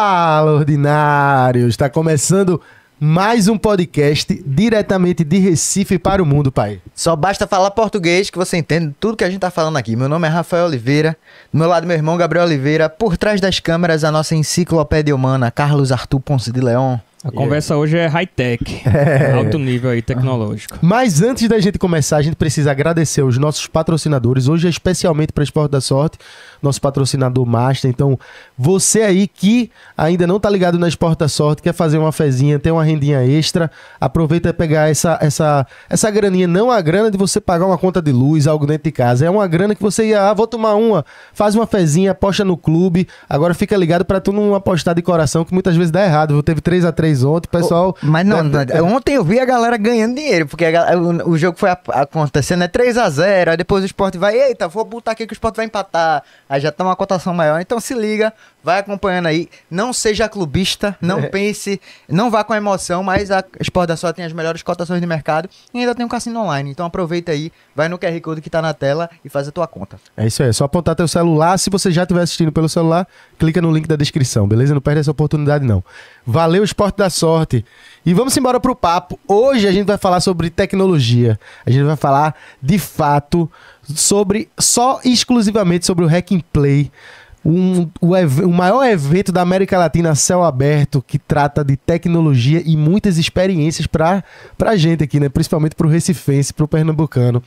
Fala, ordinário! Está começando mais um podcast diretamente de Recife para o mundo, pai. Só basta falar português que você entende tudo que a gente está falando aqui. Meu nome é Rafael Oliveira, do meu lado meu irmão Gabriel Oliveira, por trás das câmeras a nossa enciclopédia humana Carlos Arthur Ponce de Leão. A conversa hoje é high-tech, é. alto nível aí tecnológico. Mas antes da gente começar, a gente precisa agradecer os nossos patrocinadores. Hoje é especialmente para Esporte da Sorte, nosso patrocinador Master. Então, você aí que ainda não está ligado na Esporte da Sorte, quer fazer uma fezinha, tem uma rendinha extra, aproveita e pegar essa, essa, essa graninha. Não a grana de você pagar uma conta de luz, algo dentro de casa. É uma grana que você ia, ah, vou tomar uma, faz uma fezinha, aposta no clube. Agora fica ligado para tu não apostar de coração, que muitas vezes dá errado. Teve 3 a 3 3 ontem, pessoal. mas não, não, ontem eu vi a galera ganhando dinheiro, porque o, o, jogo foi acontecendo, é 3x0, aí depois o esporte vai, eita, vou botar aqui que o esporte vai empatar. Aí já tá uma cotação maior, então se liga, vai acompanhando aí. Não seja clubista, não é. pense, não vá com emoção, mas a Sport da Sorte tem as melhores cotações de mercado e ainda tem um cassino online. Então aproveita aí, vai no QR Code que tá na tela e faz a tua conta. É isso aí, é só apontar teu celular. Se você já estiver assistindo pelo celular, clica no link da descrição, beleza? Não perde essa oportunidade, não. Valeu, Esporte da Sorte. E vamos embora pro papo. Hoje a gente vai falar sobre tecnologia. A gente vai falar, de fato, sobre só exclusivamente sobre o Hack and Play um, o, o, maior evento da América Latina céu aberto que trata de tecnologia e muitas experiências para a gente aqui, né? principalmente para o recifense, para o pernambucano.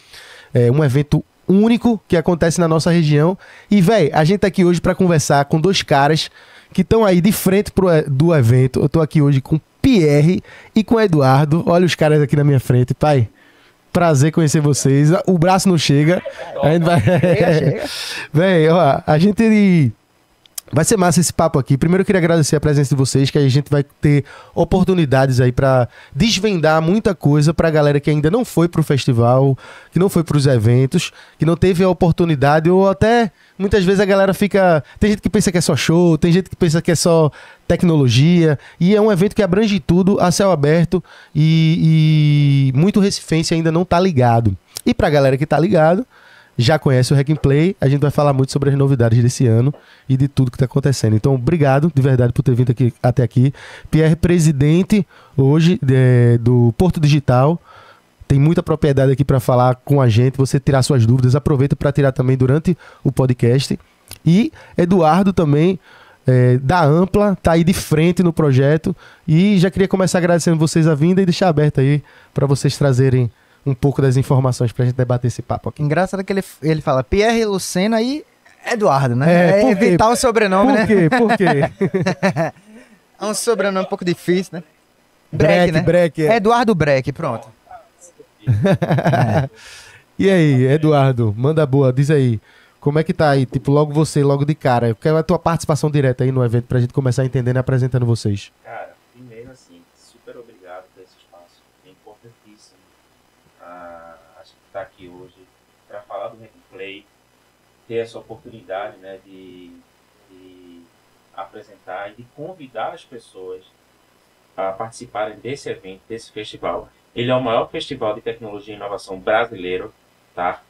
É um evento único que acontece na nossa região. E, velho, a gente está aqui hoje para conversar com dois caras que estão aí de frente pro, é, do evento. Eu estou aqui hoje com Pierre e com Eduardo. Olha os caras aqui na minha frente, pai. Prazer conhecer vocês. O braço não chega. A gente vai. Vem, ó, a gente. Vai ser massa esse papo aqui. Primeiro eu queria agradecer a presença de vocês, que a gente vai ter oportunidades aí para desvendar muita coisa para a galera que ainda não foi pro festival, que não foi pros eventos, que não teve a oportunidade ou até Muitas vezes a galera fica. Tem gente que pensa que é só show, tem gente que pensa que é só tecnologia. E é um evento que abrange tudo a céu aberto e, e muito recifense ainda não tá ligado. E pra galera que tá ligado, já conhece o Hack Play, a gente vai falar muito sobre as novidades desse ano e de tudo que está acontecendo. Então, obrigado de verdade por ter vindo aqui, até aqui. Pierre, presidente hoje é, do Porto Digital, tem muita propriedade aqui para falar com a gente, você tirar suas dúvidas, aproveita para tirar também durante o podcast. E Eduardo também, é, da Ampla, tá aí de frente no projeto. E já queria começar agradecendo vocês a vinda e deixar aberto aí para vocês trazerem um pouco das informações para a gente debater esse papo aqui. Engraçado que ele, ele fala Pierre Lucena e Eduardo, né? É, é evitar o sobrenome, por né? Quê? Por quê? é um sobrenome um pouco difícil, né? Breck, Breck né? Breck, é. Eduardo Breck, pronto é. E aí, Eduardo, manda boa, diz aí. Como é que tá aí? Tipo, logo você, logo de cara. Eu quero é a tua participação direta aí no evento pra gente começar entendendo né, e apresentando vocês. Cara, primeiro assim, super obrigado por esse espaço. É importantíssimo a, gente estar tá aqui hoje para falar do replay, ter essa oportunidade né, de, de apresentar e de convidar as pessoas a participarem desse evento, desse festival. Ele é o maior festival de tecnologia e inovação brasileiro, tá?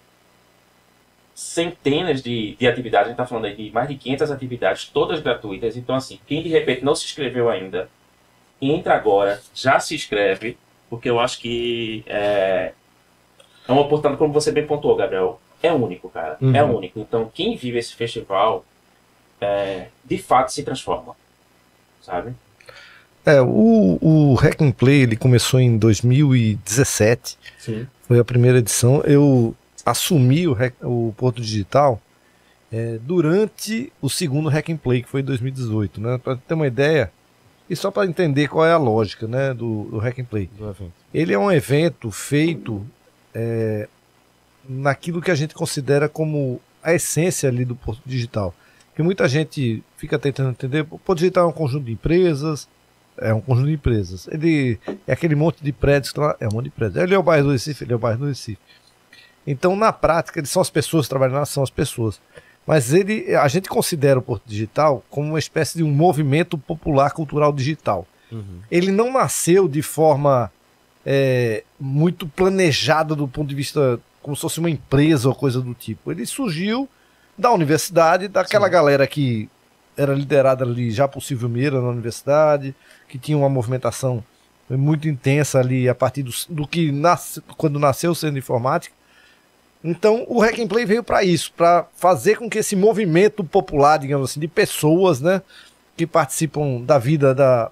Centenas de, de atividades, a gente está falando aí de mais de 500 atividades, todas gratuitas. Então, assim, quem de repente não se inscreveu ainda, entra agora, já se inscreve, porque eu acho que é, é uma oportunidade, como você bem pontuou, Gabriel, é único, cara. É uhum. É único. Então, quem vive esse festival, é, de fato, se transforma, sabe? É, o, o Hack and Play ele começou em 2017. Sim. Foi a primeira edição. Eu assumi o, o Porto Digital é, durante o segundo Hack and Play, que foi em 2018. Né? Para ter uma ideia, e só para entender qual é a lógica né, do, do Hack and Play. Ele é um evento feito é, naquilo que a gente considera como a essência ali do Porto Digital. Que muita gente fica tentando entender, o Porto Digital é um conjunto de empresas, é um conjunto de empresas. Ele é aquele monte de prédios que tá lá, é um monte de prédios. Ele é o bairro do Recife, ele é o bairro do Recife. Então, na prática, eles são as pessoas trabalhando lá, são as pessoas. Mas ele, a gente considera o Porto Digital como uma espécie de um movimento popular cultural digital. Uhum. Ele não nasceu de forma é, muito planejada do ponto de vista como se fosse uma empresa ou coisa do tipo. Ele surgiu da universidade, daquela Sim. galera que era liderada ali já por Silvio Meira na universidade, que tinha uma movimentação muito intensa ali a partir do, do que nasce, quando nasceu o centro de informática. Então o Hack and Play veio para isso, para fazer com que esse movimento popular, digamos assim, de pessoas, né, que participam da vida da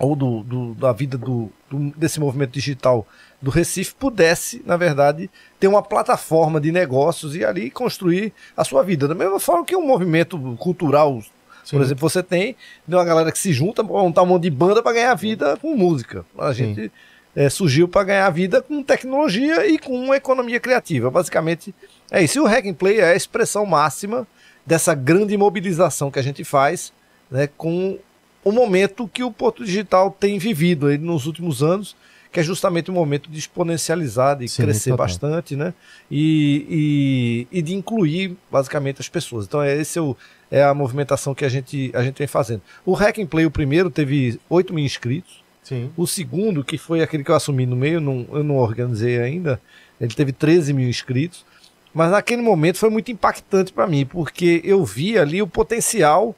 ou do, do da vida do, do, desse movimento digital do Recife pudesse, na verdade, ter uma plataforma de negócios e ali construir a sua vida. Da mesma forma que um movimento cultural Sim. Por exemplo, você tem uma galera que se junta para montar um monte de banda para ganhar vida com música. A gente é, surgiu para ganhar vida com tecnologia e com economia criativa. Basicamente é isso. E o Hack and Play é a expressão máxima dessa grande mobilização que a gente faz né, com o momento que o Porto Digital tem vivido aí nos últimos anos, que é justamente o momento de exponencializar, de Sim, crescer bastante, né? E, e, e, de incluir basicamente as pessoas. Então, é, esse é o, é a movimentação que a gente, a gente vem fazendo. O Hack and Play, o primeiro, teve 8 mil inscritos. Sim. O segundo, que foi aquele que eu assumi no meio, não, eu não organizei ainda, ele teve 13 mil inscritos. Mas naquele momento foi muito impactante para mim, porque eu vi ali o potencial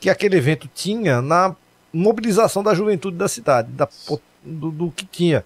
que aquele evento tinha na mobilização da juventude da cidade, da, do, do que tinha.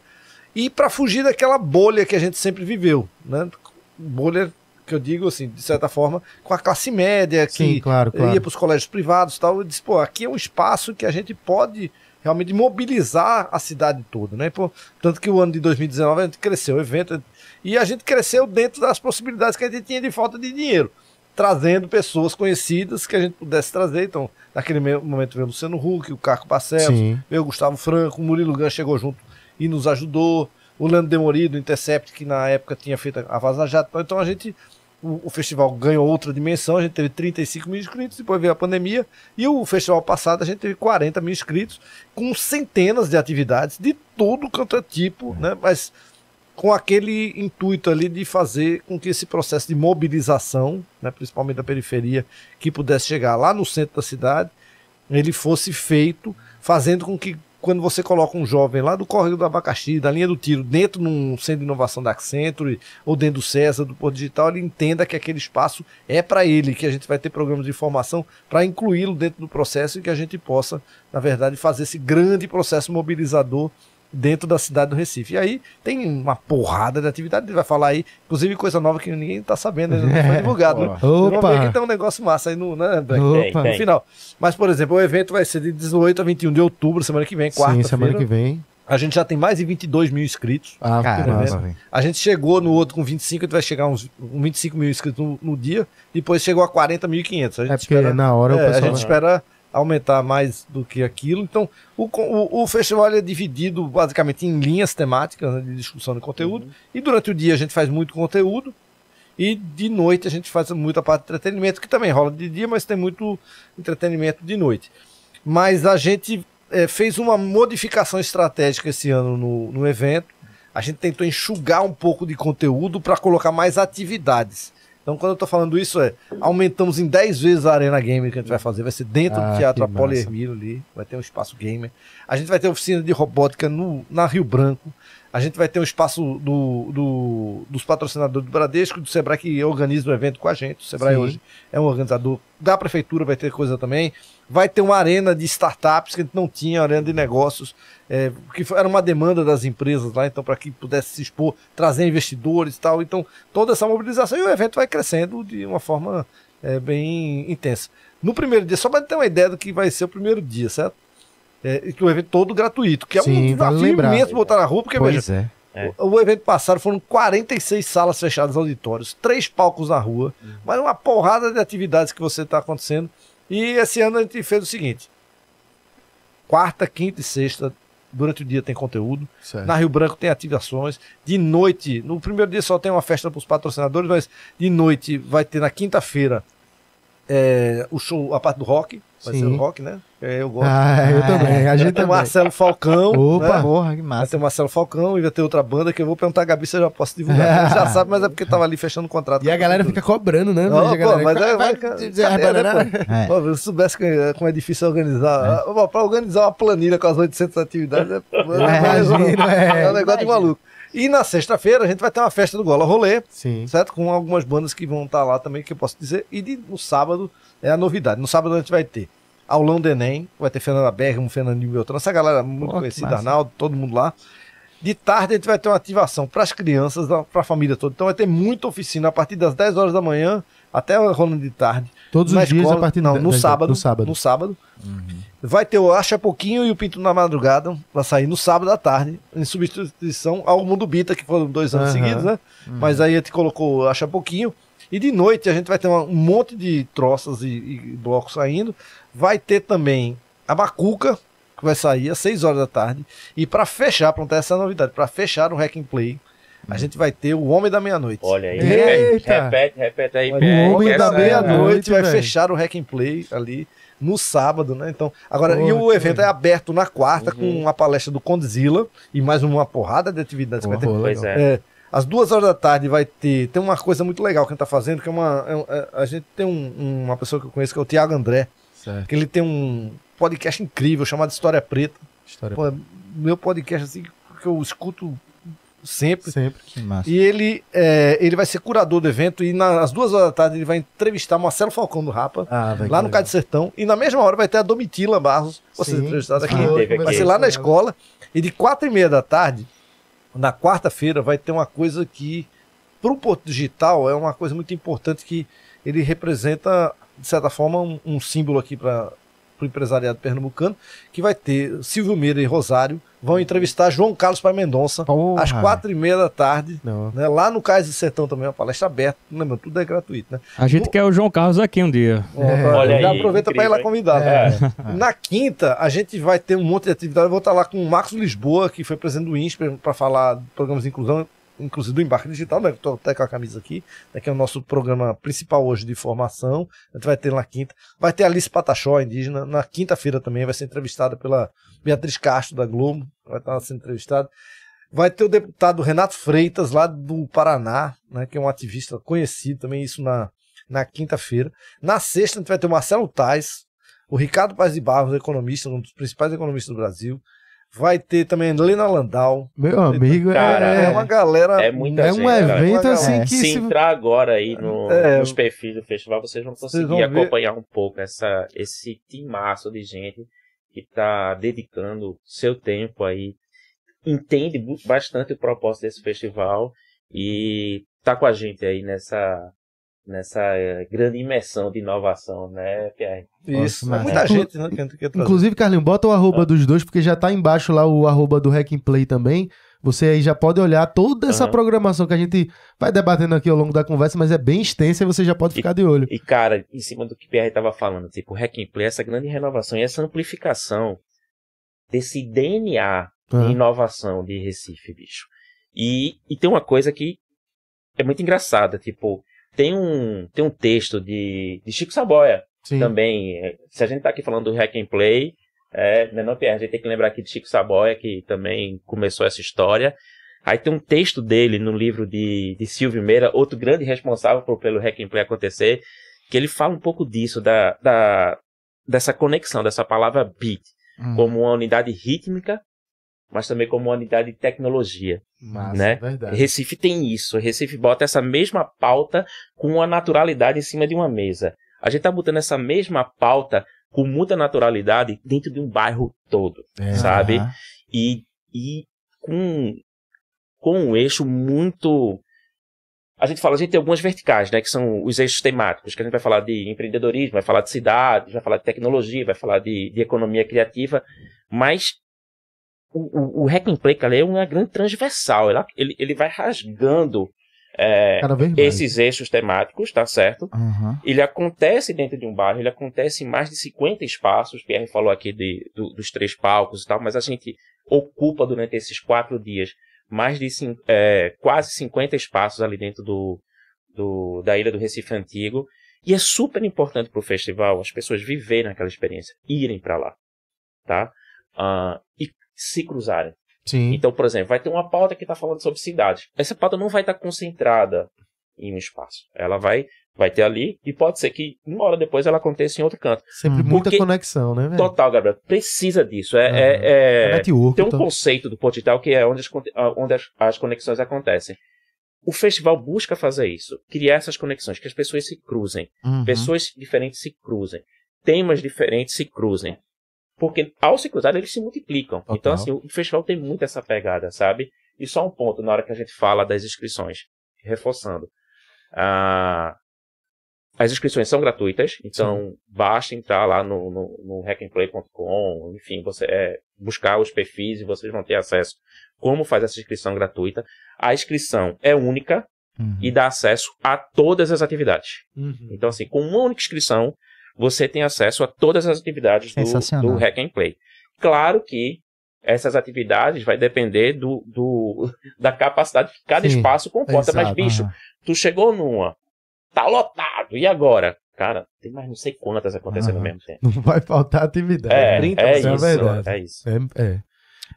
E para fugir daquela bolha que a gente sempre viveu, né? bolha que eu digo, assim, de certa forma, com a classe média, Sim, que claro, claro. ia para os colégios privados e tal, e disse, pô, aqui é um espaço que a gente pode realmente mobilizar a cidade toda, né? Pô, tanto que o ano de 2019 a gente cresceu, o evento, e a gente cresceu dentro das possibilidades que a gente tinha de falta de dinheiro, trazendo pessoas conhecidas que a gente pudesse trazer. Então, naquele momento veio o Luciano Huck, o Carco Barcelos, Sim. veio o Gustavo Franco, o Murilo Gan chegou junto e nos ajudou, o Leandro Demorido, Intercept, que na época tinha feito a Vaza Jato. Então a gente o, o, festival ganhou outra dimensão, a gente teve 35 mil inscritos, depois veio a pandemia, e o festival passado a gente teve 40 mil inscritos, com centenas de atividades de todo quanto é tipo, né? Mas com aquele intuito ali de fazer com que esse processo de mobilização, né, principalmente da periferia, que pudesse chegar lá no centro da cidade, ele fosse feito, fazendo com que quando você coloca um jovem lá do Correio do Abacaxi, da linha do tiro, dentro num centro de inovação da Accenture ou dentro do César, do Porto Digital, ele entenda que aquele espaço é para ele, que a gente vai ter programas de formação para incluí-lo dentro do processo e que a gente possa, na verdade, fazer esse grande processo mobilizador dentro da cidade do Recife. E aí tem uma porrada de atividade, vai falar aí, inclusive coisa nova que ninguém tá sabendo, ainda não foi é. divulgado. É, né? Opa. Ver que tem um negócio massa aí no, né, Opa. no final. Mas, por exemplo, o evento vai ser de 18 a 21 de outubro, semana que vem, quarta-feira. Sim, semana que vem. A gente já tem mais de 22 mil inscritos. Ah, cara, tá A gente chegou no outro com 25, a gente vai chegar uns 25 mil inscritos no, no dia. Depois chegou a 40.500. É porque espera, na hora é, o pessoal... A gente espera aumentar mais do que aquilo. Então, o, o, o festival é dividido basicamente em linhas temáticas né, de discussão de conteúdo. Uhum. E durante o dia a gente faz muito conteúdo. E de noite a gente faz muita parte de entretenimento, que também rola de dia, mas tem muito entretenimento de noite. Mas a gente é, fez uma modificação estratégica esse ano no, no evento. A gente tentou enxugar um pouco de conteúdo para colocar mais atividades. Então, quando eu estou falando isso, é aumentamos em 10 vezes a Arena Gamer que a gente vai fazer. Vai ser dentro ah, do Teatro Apolo Hermílio ali. Vai ter um espaço gamer. A gente vai ter oficina de robótica no, na Rio Branco. A gente vai ter um espaço do, do, dos patrocinadores do Bradesco, do Sebrae, que organiza o evento com a gente. O Sebrae Sim. hoje é um organizador da prefeitura, vai ter coisa também. Vai ter uma arena de startups que a gente não tinha, arena de negócios é, que era uma demanda das empresas lá, então, para que pudesse se expor, trazer investidores e tal. Então, toda essa mobilização e o evento vai crescendo de uma forma é, bem intensa. No primeiro dia, só para ter uma ideia do que vai ser o primeiro dia, certo? É, que o evento todo gratuito, que é Sim, um desafio vale imenso botar na rua, porque pois veja, é. O, o, evento passado foram 46 salas fechadas, auditórios, três palcos na rua, uhum. mas uma porrada de atividades que você está acontecendo. E esse ano a gente fez o seguinte: quarta, quinta e sexta Durante o dia tem conteúdo. Certo. Na Rio Branco tem ativações. De noite, no primeiro dia só tem uma festa para os patrocinadores, mas de noite vai ter na quinta-feira é, o show, a parte do rock. Vai Sim. ser o rock, né? É, eu gosto. Ah, eu ah, também. É. A gente tem o Marcelo Falcão. Opa, né? porra, que massa. Vai ter o Marcelo Falcão e vai ter outra banda que eu vou perguntar a Gabi se eu já posso divulgar. já sabe, mas é porque tava ali fechando o contrato. E a, a galera fica cobrando, né? Não, mas pô, mas é, vai, cadê, né, é. pô, eu soubesse é, como é difícil organizar. É. Pô, pra organizar uma planilha com as 800 atividades é, é, é um negócio de maluco. E na sexta-feira a gente vai ter uma festa do Gola Rolê, Sim. certo? Com algumas bandas que vão estar lá também, que eu posso dizer. E de, no sábado é a novidade. No sábado a gente vai ter aulão do Enem, vai ter Fernanda Bergamo, Fernandinho Beltrão, essa galera muito Pô, conhecida, Arnaldo, todo mundo lá. De tarde a gente vai ter uma ativação para as crianças, para a família toda. Então vai ter muita oficina a partir das 10 horas da manhã até a rolando de tarde. Todos os escola, dias a partir não, no, da, sábado, no sábado. No sábado. Uhum. Vai ter o Acha Pouquinho e o Pinto na Madrugada, vai sair no sábado à tarde, em substituição ao Mundo Bita, que foram dois anos uhum. seguidos, né? Uhum. Mas aí a gente colocou o Acha Pouquinho. E de noite a gente vai ter um monte de troças e, e blocos saindo. Vai ter também a Bacuca, que vai sair às 6 horas da tarde. E para fechar, pronto, essa é novidade, para fechar o Hack and Play, a hum. gente vai ter o Homem da Meia-Noite. Olha aí. Eita. Repete, repete aí. O Homem da Meia-Noite vai fechar o Hack and Play ali no sábado, né? Então, agora, e o evento é aberto na quarta uhum. com uma palestra do Condzilla e mais uma porrada de atividades. Porra, vai ter, pois é. é às duas horas da tarde vai ter. Tem uma coisa muito legal que a gente tá fazendo, que é uma. É, é a gente tem um, uma pessoa que eu conheço, que é o Tiago André. Certo. Que ele tem um podcast incrível chamado História Preta. História Pô, é meu podcast, assim, que eu escuto sempre. Sempre, que massa. E ele, é, ele vai ser curador do evento e nas às duas horas da tarde ele vai entrevistar Marcelo Falcão do Rapa, ah, lá no Cade Sertão. E na mesma hora vai ter a Domitila Barros, vocês entrevistados aqui. Ah, vai ser lá na escola. E de quatro e meia da tarde na quarta-feira vai ter uma coisa que, para o Porto Digital, é uma coisa muito importante que ele representa, de certa forma, um, um símbolo aqui para para o empresariado pernambucano, que vai ter Silvio Meira e Rosário, vão entrevistar João Carlos Pai Mendonça Porra. às quatro e meia da tarde, né, lá no Cais do Sertão também, uma palestra aberta, né, tudo é gratuito, né? A gente o... quer o João Carlos aqui um dia. É. Né? é. É. Olha Já aproveita para ir lá convidar. É. Né? Na quinta, a gente vai ter um monte de atividade, eu vou estar lá com o Marcos Lisboa, que foi presidente do INSPER, para falar de programas de inclusão, inclusive do embarque digital, né? Estou até com a camisa aqui, né? que é o nosso programa principal hoje de formação. A gente vai ter na quinta. Vai ter Alice Pataxó, indígena, na quinta-feira também. Vai ser entrevistada pela Beatriz Castro, da Globo. Vai estar sendo entrevistada. Vai ter o deputado Renato Freitas, lá do Paraná, né? que é um ativista conhecido também, isso na, na quinta-feira. Na sexta, a gente vai ter o Marcelo Tais, o Ricardo Paz de Barros, economista, um dos principais economistas do Brasil, Vai ter também Lena Landau. Meu amigo, é- Cara, é, é uma galera. É muita É gente, um evento assim é. que. Se, entrar agora aí no, é, nos perfis do festival, vocês vão conseguir vocês vão acompanhar um pouco essa, esse timaço de gente que está dedicando seu tempo aí. Entende bastante o propósito desse festival e tá com a gente aí nessa nessa eh, grande imersão de inovação, né, Pierre? Isso, Nossa, né? mas muita é. gente, né? Que Inclusive, Carlinhos, bota o arroba ah. dos dois, porque já tá embaixo lá o arroba do Hack Play também. Você aí já pode olhar toda essa uhum. programação que a gente vai debatendo aqui ao longo da conversa, mas é bem extensa e você já pode ficar de olho. E, cara, em cima do que o Pierre estava falando, tipo, o Hack Play, essa grande renovação e essa amplificação desse DNA uhum. de inovação de Recife, bicho. E, e tem uma coisa que é muito engraçada, tipo, tem um, tem um texto de, de Chico Saboia Sim. também. Eh, se a gente está aqui falando do hack and play, é, né, não, Pierre? A gente tem que lembrar aqui de Chico Saboia, que também começou essa história. Aí tem um texto dele no livro de, de Silvio Meira, outro grande responsável por, pelo hack and play acontecer, que ele fala um pouco disso, da, da dessa conexão, dessa palavra beat, hum. como uma unidade rítmica mas também como uma unidade de tecnologia. Massa, né? verdade. Recife tem isso. Recife bota essa mesma pauta com uma naturalidade em cima de uma mesa. A gente está botando essa mesma pauta com muita naturalidade dentro de um bairro todo, é. sabe? E, e com, com um eixo muito a gente fala, a gente tem algumas verticais, né, que são os eixos temáticos, que a gente vai falar de empreendedorismo, vai falar de cidades, vai falar de tecnologia, vai falar de, de economia criativa, mas o, o, o hack and play, cara, é uma grande transversal. Ele, ele vai rasgando é, esses eixos temáticos, tá certo? Uhum. Ele acontece dentro de um bairro, ele acontece em mais de 50 espaços. Pierre falou aqui de, do, dos três palcos e tal, mas a gente ocupa durante esses quatro dias mais de é, quase 50 espaços ali dentro do, do, da ilha do Recife Antigo. E é super importante para o festival as pessoas viverem aquela experiência, irem para lá, tá? Uh, e se cruzarem. Sim. Então, por exemplo, vai ter uma pauta que está falando sobre cidade. Essa pauta não vai estar tá concentrada em um espaço. Ela vai vai ter ali e pode ser que uma hora depois ela aconteça em outro canto. Sempre hum. muita conexão, né? Velho? Total, Gabriel. Precisa disso. É, é, é, é network, tem um então. conceito do portal que é onde as, onde as, as conexões acontecem. O festival busca fazer isso, criar essas conexões, que as pessoas se cruzem, uhum. pessoas diferentes se cruzem, temas diferentes se cruzem. Porque ao se cruzar, eles se multiplicam. Então, Total. Então, assim, o festival tem muito essa pegada, sabe? E só um ponto na hora que a gente fala das inscrições, reforçando. Ah, as inscrições são gratuitas, então Sim. Uhum. basta entrar lá no, no, no hackandplay.com, enfim, você é, buscar os perfis e vocês vão ter acesso como faz essa inscrição gratuita. A inscrição é única uhum. e dá acesso a todas as atividades. Uhum. Então, assim, com uma única inscrição, você tem acesso a todas as atividades do, do Hack and Play. Claro que essas atividades vai depender do, do da capacidade que cada Sim, espaço comporta. Exato, mas, bicho, tu chegou numa, tá lotado, e agora? Cara, tem mais não sei quantas acontecendo ao mesmo tempo. Não vai faltar atividade. É, 30% é, é, é isso, é, é isso. É, é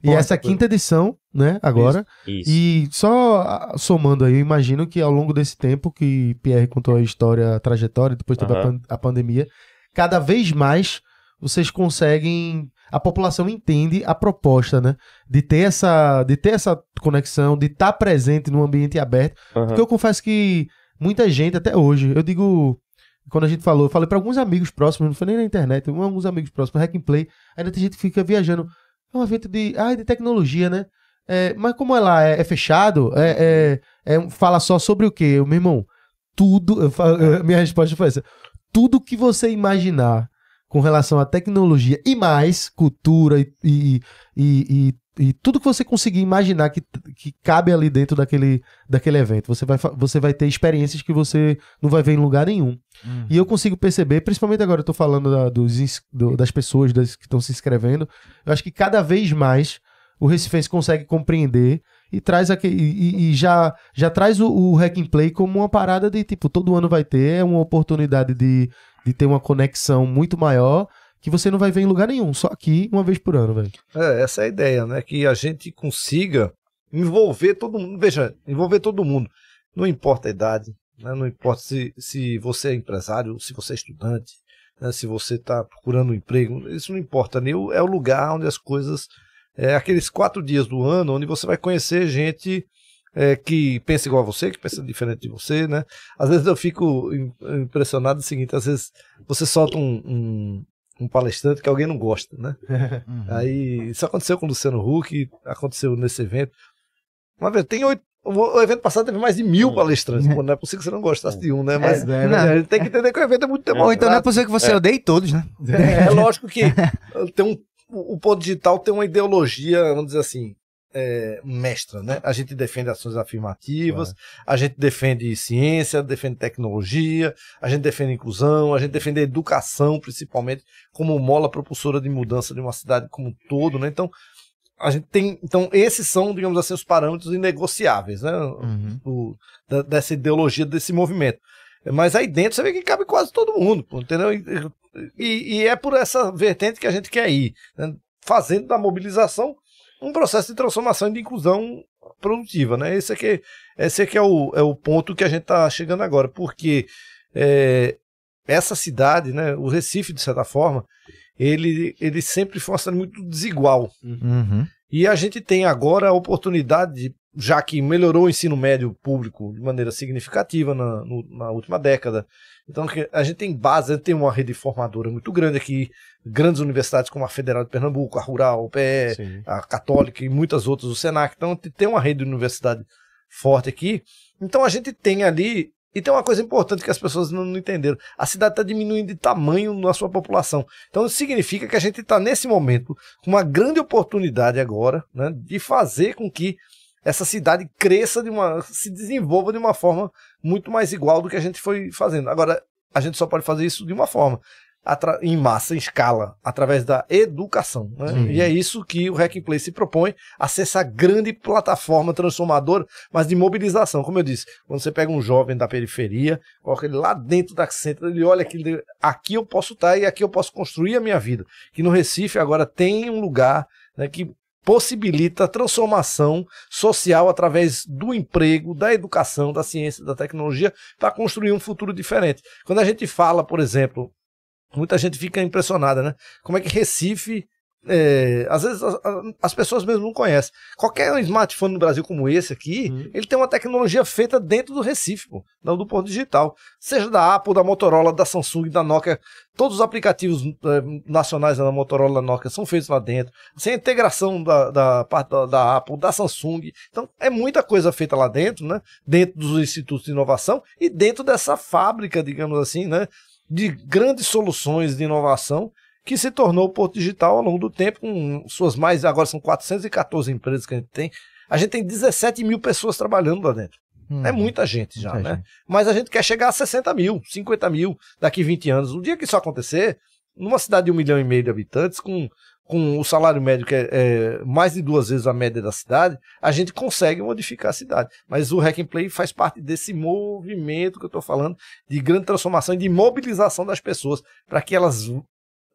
e essa é a quinta edição, né? Agora. Isso, isso. E só ah, somando aí, eu imagino que ao longo desse tempo que Pierre contou a história, a trajetória, depois teve a, pan a pandemia, cada vez mais vocês conseguem a população entende a proposta, né? De ter essa, de ter essa conexão, de estar tá presente num ambiente aberto. Uhum. Porque eu confesso que muita gente, até hoje, eu digo. Quando a gente falou, eu falei para alguns amigos próximos, não foi nem na internet, alguns amigos próximos, Hack and Play, ainda tem gente que fica viajando é um evento de, ah, de tecnologia, né? É, mas como ela é, é fechado, é, é, é fala só sobre o quê? Meu irmão, tudo. Falo, minha resposta foi essa. Tudo que você imaginar com relação à tecnologia e mais cultura e, e, e, e e tudo que você conseguir imaginar que, que cabe ali dentro daquele, daquele evento. Você vai, você vai ter experiências que você não vai ver em lugar nenhum. Uhum. E eu consigo perceber, principalmente agora eu tô falando da, dos, do, das pessoas das, que estão se inscrevendo, eu acho que cada vez mais o Recifense consegue compreender e traz aqui, e, e, já, já traz o, o Hack and Play como uma parada de tipo, todo ano vai ter, é uma oportunidade de, de ter uma conexão muito maior que você não vai ver em lugar nenhum, só aqui uma vez por ano, velho. É, essa é a ideia, né? Que a gente consiga envolver todo mundo. Veja, envolver todo mundo. Não importa a idade, né? não importa se, se você é empresário, se você é estudante, né? se você está procurando um emprego, isso não importa. Né? É o lugar onde as coisas. É aqueles quatro dias do ano onde você vai conhecer gente é, que pensa igual a você, que pensa diferente de você, né? Às vezes eu fico impressionado o seguinte, às vezes você solta um, um, um palestrante que alguém não gosta, né? Uhum. Aí isso aconteceu com o Luciano Huck, aconteceu nesse evento. Mas velho, tem oito. O evento passado teve mais de mil hum. palestrantes. Pô, não é possível que você não gostasse de um, né? Mas é, é tem que entender que o evento é muito é. demorado. Ou então não é possível que você é. odeie todos, né? É, lógico que tem um, o, o ponto digital tem uma ideologia, vamos dizer assim, é, mestra, né? A gente defende ações afirmativas, é. a gente defende ciência, defende tecnologia, a gente defende inclusão, a gente defende educação, principalmente, como mola propulsora de mudança de uma cidade como um todo, né? Então, a gente tem. Então, esses são, digamos assim, os parâmetros inegociáveis, né? Uhum. Do, da, dessa ideologia, desse movimento. Mas aí dentro você vê que cabe quase todo mundo, entendeu? E, e é por essa vertente que a gente quer ir, né? fazendo da mobilização um processo de transformação e de inclusão produtiva, né? Esse aqui, é esse aqui é, é, o, é o ponto que a gente está chegando agora, porque é, essa cidade, né, o Recife, de certa forma, ele, ele sempre foi uma cidade muito desigual. Uhum. E a gente tem agora a oportunidade de já que melhorou o ensino médio público de maneira significativa na, no, na última década. Então a gente tem base, a gente tem uma rede formadora muito grande aqui, grandes universidades como a Federal de Pernambuco, a Rural, a UPE, Sim. a Católica e muitas outras, o Senac. Então a gente tem uma rede de universidade forte aqui. Então a gente tem ali e tem uma coisa importante que as pessoas não entenderam. A cidade está diminuindo de tamanho na sua população. Então isso significa que a gente está, nesse momento, com uma grande oportunidade agora né, de fazer com que essa cidade cresça de uma. se desenvolva de uma forma muito mais igual do que a gente foi fazendo. Agora, a gente só pode fazer isso de uma forma. em massa, em escala, através da educação. Né? E é isso que o Hack Play se propõe a ser essa grande plataforma transformadora, mas de mobilização. Como eu disse, quando você pega um jovem da periferia, coloca ele lá dentro da centro, ele olha que aqui eu posso estar tá e aqui eu posso construir a minha vida. Que no Recife agora tem um lugar né, que possibilita a transformação social através do emprego, da educação, da ciência, da tecnologia, para construir um futuro diferente. Quando a gente fala, por exemplo, muita gente fica impressionada, né? Como é que Recife é, às vezes as, as, pessoas mesmo não conhecem. Qualquer smartphone no Brasil como esse aqui, uhum. ele tem uma tecnologia feita dentro do Recife, pô, do ponto digital. Seja da Apple, da Motorola, da Samsung, da Nokia, todos os aplicativos é, nacionais né, da Motorola da Nokia são feitos lá dentro. Sem integração da, da, da, da Apple, da Samsung. Então é muita coisa feita lá dentro, né? Dentro dos institutos de inovação e dentro dessa fábrica, digamos assim, né? De grandes soluções de inovação que se tornou o Porto Digital ao longo do tempo, com suas mais, agora são 414 empresas que a gente tem. A gente tem 17 mil pessoas trabalhando lá dentro. Hum, é muita gente já, muita né? Gente. Mas a gente quer chegar a 60 mil, 50 mil daqui 20 anos. O dia que isso acontecer, numa cidade de um milhão e meio de habitantes, com, com o salário médio que é, é, mais de duas vezes a média da cidade, a gente consegue modificar a cidade. Mas o Hack and Play faz parte desse movimento que eu estou falando, de grande transformação e de mobilização das pessoas, para que elas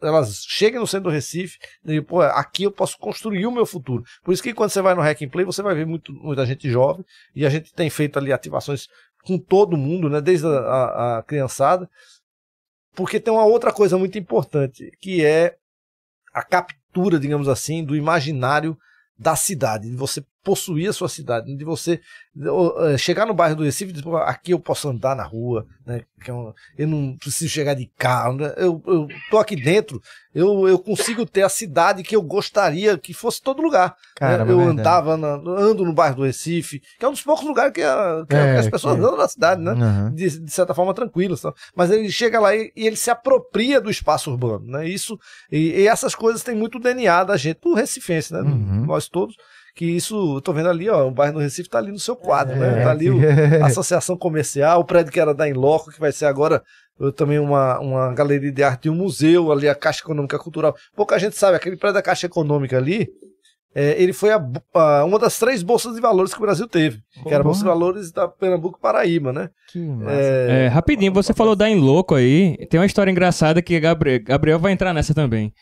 elas chegam no centro do Recife e, pô, aqui eu posso construir o meu futuro. Por isso que quando você vai no Hack and Play, você vai ver muito, muita gente jovem e a gente tem feito ali ativações com todo mundo, né, desde a, a, a criançada, porque tem uma outra coisa muito importante, que é a captura, digamos assim, do imaginário da cidade, de você possuir a sua cidade, de você é, chegar no bairro do Recife e dizer, aqui eu posso andar na rua, né? É eu não preciso chegar de carro, né? eu, estou tô aqui dentro, eu, eu consigo ter a cidade que eu gostaria que fosse todo lugar. Né, Caramba, eu é andava, na, ando no bairro do Recife, que é um dos poucos lugares que, a, que é, as pessoas que... andam na cidade, né? Uhum. De, de, certa forma tranquilo. Sabe? Mas ele chega lá e, e, ele se apropria do espaço urbano, né? Isso, e, e, essas coisas têm muito DNA da gente, do recifense, né? Uhum. Nós todos que isso, eu tô vendo ali, ó, o bairro do Recife tá ali no seu quadro, né? é, né? Tá ali o, a é. Associação Comercial, o prédio que era da Inloco, que vai ser agora eu, também uma, uma galeria de arte e um museu ali, a Caixa Econômica Cultural. Pouca gente sabe, aquele prédio da Caixa Econômica ali, é, ele foi a, a, uma das três bolsas de valores que o Brasil teve, que era a Bolsa de Valores da Pernambuco Paraíba, né? Que É... É, rapidinho, você falou da Inloco aí, tem uma história engraçada que Gabriel, Gabriel vai entrar nessa também.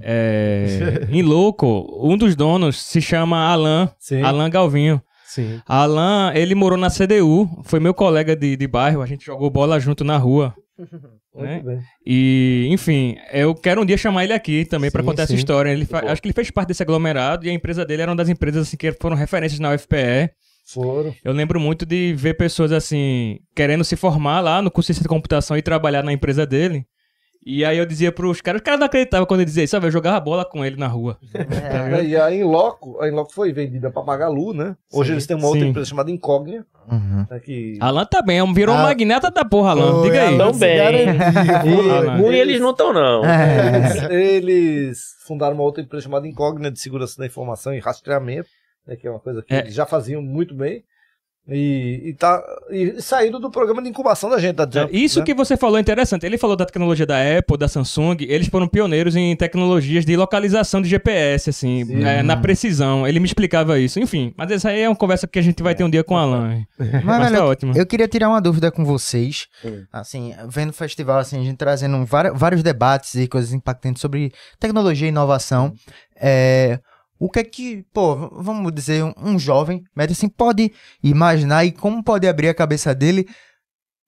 É, em Louco, um dos donos se chama Alan, Sim. Alan Galvinho. Sim. Alan, ele morou na CDU, foi meu colega de, de bairro, a gente jogou bola junto na rua. Né? E, enfim, eu quero um dia chamar ele aqui também para contar sim. essa história. Ele Acho que ele fez parte desse aglomerado e a empresa dele era uma das empresas assim, que foram referências na UFPE. Foram. Eu lembro muito de ver pessoas assim, querendo se formar lá no curso de computação e trabalhar na empresa dele. E aí eu dizia pros caras, os caras não acreditavam quando eu dizia isso, Eu jogava bola com ele na rua. É. Tá é. e a Inloco, a Inloco foi vendida pra Magalu, né? Hoje sim, eles têm uma outra empresa chamada Incógnia. Uhum. Né, Alan tá bem, é virou ah. um magneta da porra, Alan. Diga aí. bem. Muito é eles não estão, não. Eles, eles, fundaram uma outra empresa chamada Incógnia de segurança da informação e rastreamento, né? que é uma coisa que é. eles já faziam muito bem. E, e, tá, e saíram do programa de incubação da gente, da é, Jump. É, isso né? que você falou é interessante. Ele falou da tecnologia da Apple, da Samsung. Eles foram pioneiros em tecnologias de localização de GPS, assim, é, na precisão. Ele me explicava isso. Enfim, mas essa aí é uma conversa que a gente vai ter um dia com o Alan. É. Mas, mas tá ótimo. Eu queria tirar uma dúvida com vocês. Assim, vendo o festival, assim, a gente trazendo vários debates e coisas impactantes sobre tecnologia e inovação. É, o que é que, pô, vamos dizer, um jovem médio assim pode imaginar e como pode abrir a cabeça dele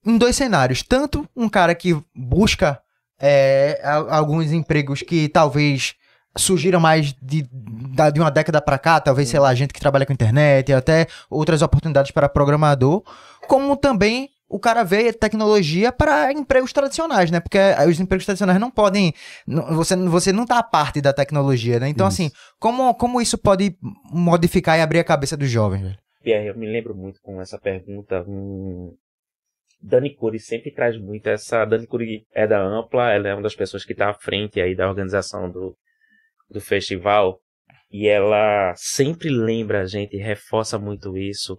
em dois cenários. Tanto um cara que busca é, a, alguns empregos que talvez surgiram mais de, de uma década para cá, talvez, sei lá, uhum. gente que trabalha com internet, até outras oportunidades para programador, como também o cara vê tecnologia para empregos tradicionais, né? Porque os empregos tradicionais não podem. Você, você não tá a parte da tecnologia, né? Então, assim, isso. assim, como, como isso pode modificar e abrir a cabeça dos jovens, velho? Pierre, eu me lembro muito com essa pergunta. Dani Curi sempre traz muito essa. Dani Curi é da Ampla, ela é uma das pessoas que está à frente aí da organização do, do festival. E ela sempre lembra a gente, reforça muito isso,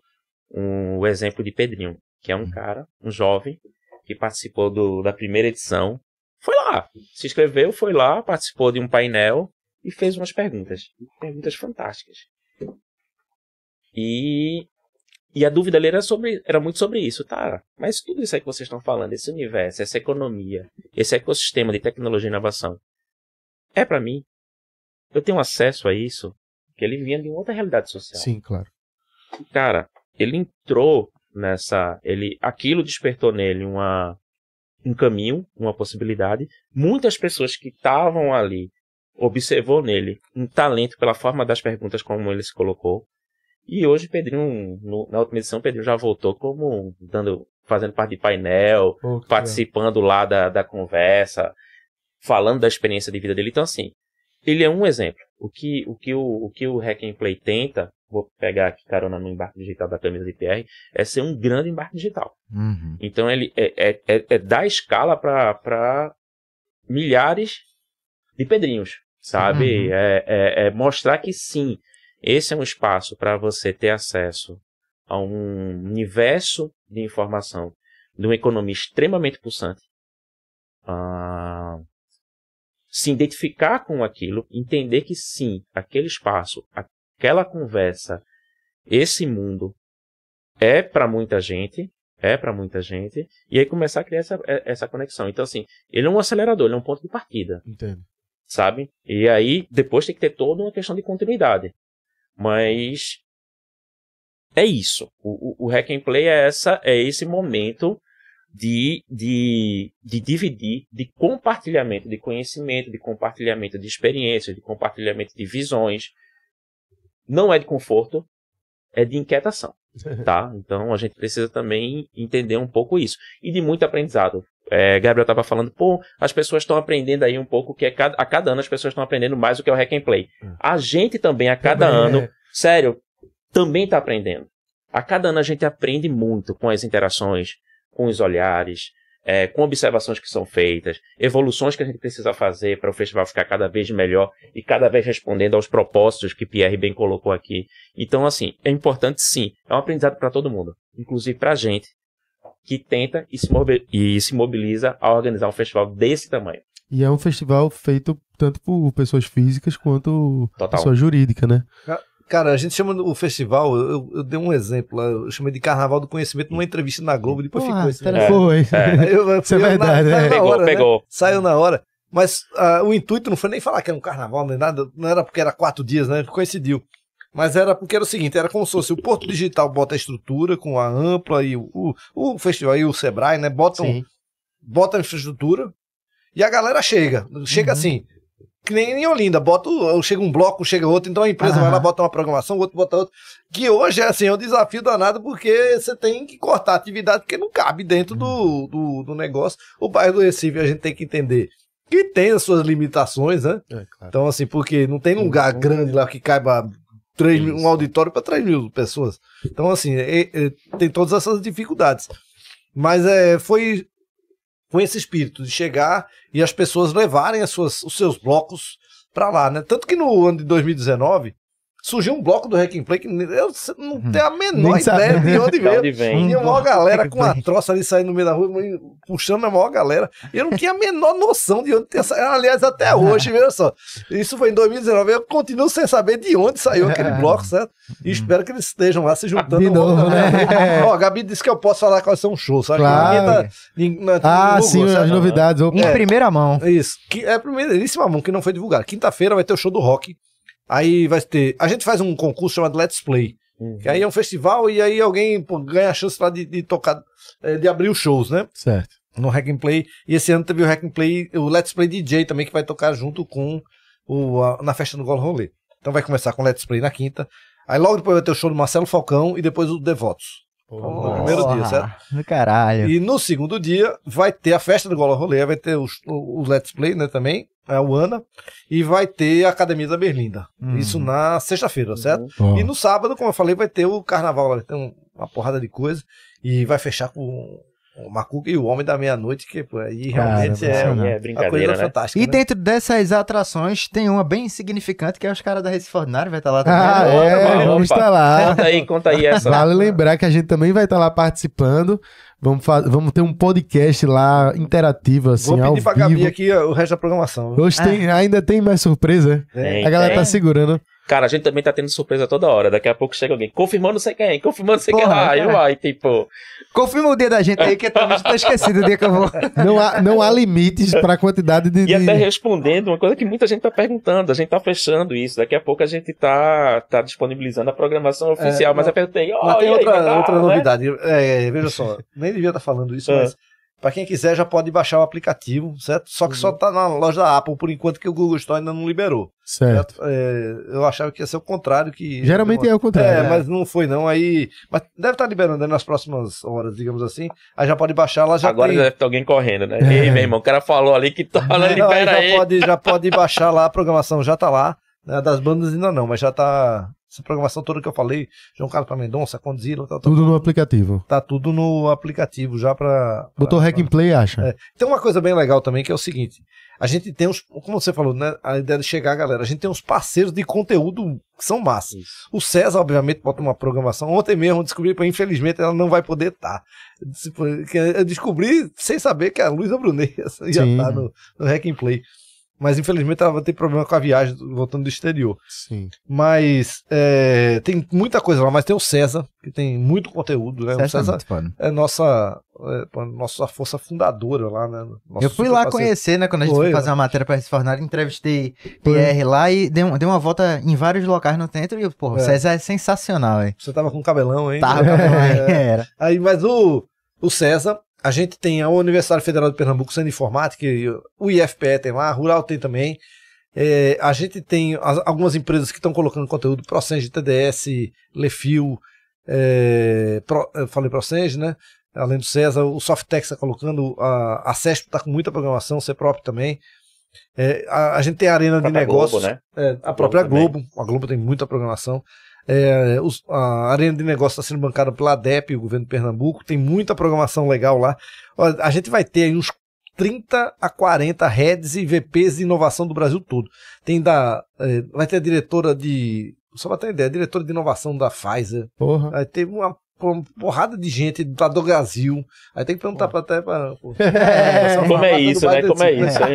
um, o exemplo de Pedrinho que é um uhum. cara, um jovem, que participou do, da primeira edição. Foi lá, se inscreveu, foi lá, participou de um painel e fez umas perguntas. Perguntas fantásticas. E, e a dúvida dele era, sobre, era muito sobre isso, tá? Mas tudo isso aí que vocês estão falando, esse universo, essa economia, esse ecossistema de tecnologia e inovação, é para mim? Eu tenho acesso a isso? Que ele vinha de outra realidade social. Sim, claro. Cara, ele entrou nessa ele aquilo despertou nele uma um caminho, uma possibilidade. Muitas pessoas que estavam ali observou nele um talento pela forma das perguntas como ele se colocou. E hoje Pedrinho, no, na última edição, Pedrinho já voltou como dando, fazendo parte de painel, oh, participando é. lá da, da conversa, falando da experiência de vida dele. Então, assim, ele é um exemplo. O que o, que o, o, que o Hack and Play tenta vou pegar aqui carona no embarque digital da camisa de PR, é ser um grande embarque digital. Uhum. Então ele é, é, é, é dar escala para milhares de pedrinhos, sabe? Uhum. É, é, é mostrar que sim, esse é um espaço para você ter acesso a um universo de informação de uma economia extremamente pulsante. Ah, se identificar com aquilo, entender que sim, aquele espaço, aquela conversa, esse mundo é para muita gente, é para muita gente, e aí começar a criar essa, é, essa conexão. Então, assim, ele é um acelerador, ele é um ponto de partida. Entendo. Sabe? E aí, depois tem que ter toda uma questão de continuidade. Mas é isso. O, o, o hack and play é, essa, é esse momento de, de, de dividir, de compartilhamento de conhecimento, de compartilhamento de experiências, de compartilhamento de visões, não é de conforto, é de inquietação, tá? Então a gente precisa também entender um pouco isso e de muito aprendizado. É, Gabriel estava falando, pô, as pessoas estão aprendendo aí um pouco que é cada, a cada ano as pessoas estão aprendendo mais do que é o hack and play. Hum. A gente também a cada também ano, é. sério, também está aprendendo. A cada ano a gente aprende muito com as interações, com os olhares, é, com observações que são feitas, evoluções que a gente precisa fazer para o festival ficar cada vez melhor e cada vez respondendo aos propósitos que Pierre bem colocou aqui. Então, assim, é importante sim, é um aprendizado para todo mundo, inclusive para a gente que tenta e se, mobiliza, e se mobiliza a organizar um festival desse tamanho. E é um festival feito tanto por pessoas físicas quanto Total. pessoa jurídica, né? Cara, a gente chama o festival, eu, eu, dei um exemplo lá, eu chamei de Carnaval do Conhecimento numa entrevista na Globo, depois Porra, ficou esse assim, Foi. É, é. Eu, eu, Isso é verdade, na, né? pegou, hora, pegou. Né? Saiu na hora. Mas uh, o intuito não foi nem falar que era um carnaval, nem nada, não era porque era quatro dias, né? Coincidiu. Mas era porque era o seguinte, era como se fosse o Porto Digital bota a estrutura com a ampla e o, o, o festival e o Sebrae, né? Botam, Sim. a infraestrutura e a galera chega. Chega uhum. assim, que nem em Olinda, bota, chega um bloco, chega outro, então a empresa vai lá, bota uma programação, o outro bota outro. Que hoje é assim, é um desafio danado, porque você tem que cortar atividade que não cabe dentro do, uhum. do, do, negócio. O bairro do Recife, a gente tem que entender que tem as suas limitações, né? É, claro. Então, assim, porque não tem lugar grande lá que caiba 3 mil, um auditório para 3 mil pessoas. Então, assim, é, é, tem todas essas dificuldades. Mas é, foi com esse espírito de chegar e as pessoas levarem as suas, os seus blocos para lá, né? Tanto que no ano de 2019 surgiu um bloco do Hack and Play que eu não uhum. tenho a menor Nem ideia sabe. de onde veio. De vem. maior uma galera com a troça ali saindo no meio da rua, puxando a maior galera. Eu não tinha a menor noção de onde tinha saído. Aliás, até hoje, veja só. Isso foi em 2019. Eu continuo sem saber de onde saiu aquele bloco, certo? E uhum. espero que eles estejam lá se ah, juntando. De novo, né? né? Ó, Gabi disse que eu posso falar quais são os shows, sabe? Claro. Tá- ah, sim, as né? novidades. É. Em primeira mão. Isso. Que é a primeiríssima mão que não foi divulgada. Quinta-feira vai ter o show do rock. Aí vai ter. A gente faz um concurso chamado Let's Play. Uhum. Que aí é um festival e aí alguém pô, ganha a chance lá de, de tocar, eh, de abrir os shows, né? Certo. No Hack and Play. E esse ano teve o Hack and Play, o Let's Play DJ também, que vai tocar junto com o, a, na festa do Gol Rolê. Então vai começar com Let's Play na quinta. Aí logo depois vai ter o show do Marcelo Falcão e depois o Devotos. Porra. No primeiro dia, certo? No caralho. E no segundo dia vai ter a festa do Gola Rolê, vai ter os, Let's Play, né, também, a é Ana, e vai ter a Academia da Berlinda. Hum. Isso na sexta-feira, certo? Uhum. E no sábado, como eu falei, vai ter o carnaval lá, tem uma porrada de coisa, e vai fechar com o Macuco e o Homem da Meia-Noite, que pô, aí realmente cara, é, uma, é uma é é coisa né? fantástica. E né? dentro dessas atrações tem uma bem significante, que é os caras da Recife Ordinário, vai estar tá lá também. Ah, né? é, vamos estar tá lá. Conta aí, conta aí essa. Vale lembrar que a gente também vai estar tá lá participando. Vamos, vamos ter um podcast lá interativo, assim. Vou pedir pra vivo. Gabi aqui o resto da programação. Hoje ah. tem, ainda tem mais surpresa. É. a galera tá segurando. Cara, a gente também tá tendo surpresa toda hora. Daqui a pouco chega alguém confirmando não sei quem, confirmando não sei quem Ah, vai, tipo. Confirma o dia da gente aí, que talvez tá esquecido o dia que eu vou. Não há, não há limites pra quantidade de. E até respondendo, uma coisa que muita gente tá perguntando. A gente tá fechando isso. Daqui a pouco a gente tá, tá disponibilizando a programação oficial. É, mas é eu perguntei, ó, oh, tem outra, outra né? novidade. Né? É, veja só, nem devia estar tá falando isso, é. mas para quem quiser, já pode baixar o aplicativo, certo? Só que uhum. só tá na loja da Apple por enquanto, que o Google Store ainda não liberou. Certo. É, eu achava que ia ser o contrário. que Geralmente é o contrário. É, é, mas não foi não. Aí, mas deve estar tá liberando né, nas próximas horas, digamos assim. Aí já pode baixar lá. Já Agora tem... deve ter alguém correndo, né? É. Ei, meu irmão, o cara falou ali que tá lá, libera aí. Já, aí. Pode, já pode baixar lá, a programação já tá lá. Né? Das bandas ainda não, mas já tá essa programação toda que eu falei, João Carlos para Mendonça, Condzilla, tá, tá, tudo no aplicativo. Tá tudo no aplicativo já para. Botou pra, hack and play, acha? É. Tem uma coisa bem legal também que é o seguinte: a gente tem uns, como você falou, né? A ideia de chegar, galera, a gente tem uns parceiros de conteúdo que são massas. O César, obviamente, bota uma programação. Ontem mesmo eu descobri, pra, infelizmente, ela não vai poder tá. estar. Eu descobri sem saber que a Luísa Brunet ia estar tá no, no Hack and Play. Mas infelizmente ela vai ter problema com a viagem voltando do exterior. Sim. Mas é, tem muita coisa lá, mas tem o César, que tem muito conteúdo, né? César o César é, é nossa, é, nossa força fundadora lá, né? Nosso eu fui lá parceiro. conhecer, né? Quando a gente foi, foi fazer né? uma matéria para esse fornalho, entrevistei Pierre lá e dei, um, dei uma volta em vários locais no centro e, pô, o é. César é sensacional, hein? Você tava com cabelão, hein? Tava com cabelão, é. era. Aí, mas o, o César, a gente tem a Universidade Federal de Pernambuco sendo informática, o IFPE tem lá, a Rural tem também. É, a gente tem as, algumas empresas que estão colocando conteúdo, Procenge, TDS, Lefil, é, Pro, eu falei Procenge, né? Além do César, o Softex está colocando, a, a CESP está com muita programação, o CEPROP também. É, a, a, gente tem a Arena de Negócios, Globo, né? a própria Globo, né? é, Globo, a Globo tem muita programação. É, os, a arena de negócio está sendo bancada pela ADEP, o governo de Pernambuco, tem muita programação legal lá. Olha, a gente vai ter uns 30 a 40 heads e VPs de inovação do Brasil todo. Tem da. É, vai ter a diretora de. Só para ter ideia, a diretora de inovação da Pfizer. Porra. Vai ter uma uma porrada de gente lá do Brasil. Aí tem que perguntar pra até para é, como é, né? é isso, né? Como é isso, é,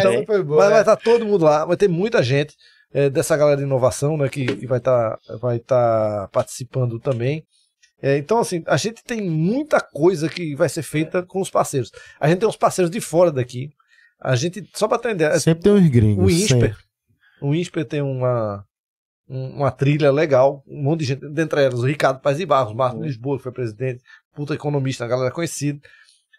então, é. Mas vai estar é. tá todo mundo lá, vai ter muita gente é, dessa galera de inovação, né, que, que vai estar tá, vai tá participando também. É, então, assim, a gente tem muita coisa que vai ser feita com os parceiros. A gente tem uns parceiros de fora daqui. A gente, só para atender. É sempre tem uns gringos. O INSPER. O INSPER tem uma, uma trilha legal. Um monte de gente, dentre elas o Ricardo Paz de Barros, Marco uhum. Lisboa, que foi presidente, puta economista, a galera conhecida.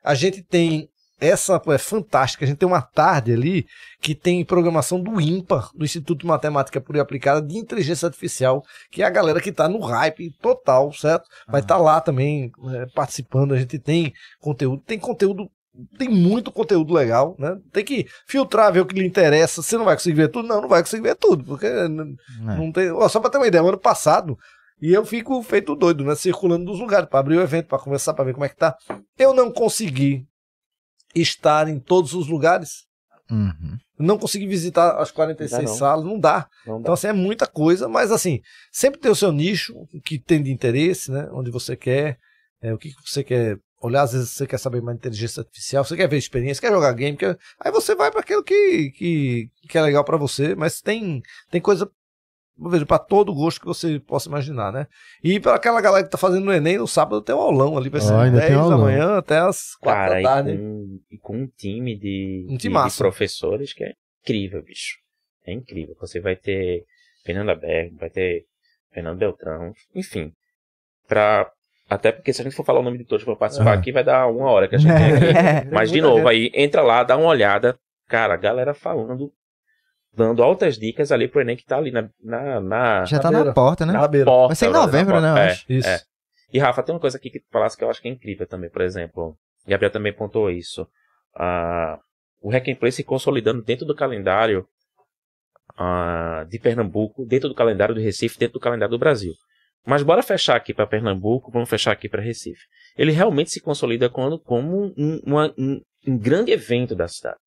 A gente tem essa é fantástica. A gente tem uma tarde ali que tem programação do IMPA, do Instituto de Matemática Pura e Aplicada de Inteligência Artificial, que é a galera que está no hype total, certo? Vai estar tá lá também é, participando. A gente tem conteúdo, tem conteúdo tem muito conteúdo legal, né? Tem que filtrar, ver o que lhe interessa. Você não vai conseguir ver tudo? Não, não vai conseguir ver tudo, porque é. não tem. só para ter uma ideia, ano passado, e eu fico feito doido, né? Circulando dos lugares para abrir o evento, para conversar, para ver como é que tá. Eu não consegui estar em todos os lugares. Uhum. Não consegui visitar as 46 não salas, não dá. não dá. Então, assim, é muita coisa, mas assim, sempre tem o seu nicho, o que tem de interesse, né? Onde você quer, é, o que você quer olhar, às vezes você quer saber mais inteligência artificial, você quer ver experiência, quer jogar game, quer... aí você vai para aquilo que, que, que é legal para você, mas tem, tem coisa veja, para todo gosto que você possa imaginar, né? E para aquela galera que tá fazendo o Enem no sábado tem um aulão ali, vai ser ah, 10 da manhã até as 4 Cara, da tarde. E com, e com um time de, um de, de, professores que é incrível, bicho. É incrível. Você vai ter Fernando Berg, vai ter Fernando Beltrão, enfim. Pra, até porque se a gente for falar o nome de todos para participar ah. aqui, vai dar uma hora que a gente tem aqui. É Mas, de novo, aí entra lá, dá uma olhada. Cara, a galera falando dando altas dicas ali pro Enem que tá ali na. na, na Já tá na, na porta, né? Na beira. Porta, Vai ser em novembro, né? Eu é, Isso. É. E Rafa, tem uma coisa aqui que tu falasse que eu acho que é incrível também, por exemplo. Gabriel também pontuou isso. Ah, o Hack and Play se consolidando dentro do calendário ah, de Pernambuco, dentro do calendário do Recife, dentro do calendário do Brasil. Mas bora fechar aqui para Pernambuco, vamos fechar aqui para Recife. Ele realmente se consolida quando, como um, uma, um, um grande evento da cidade.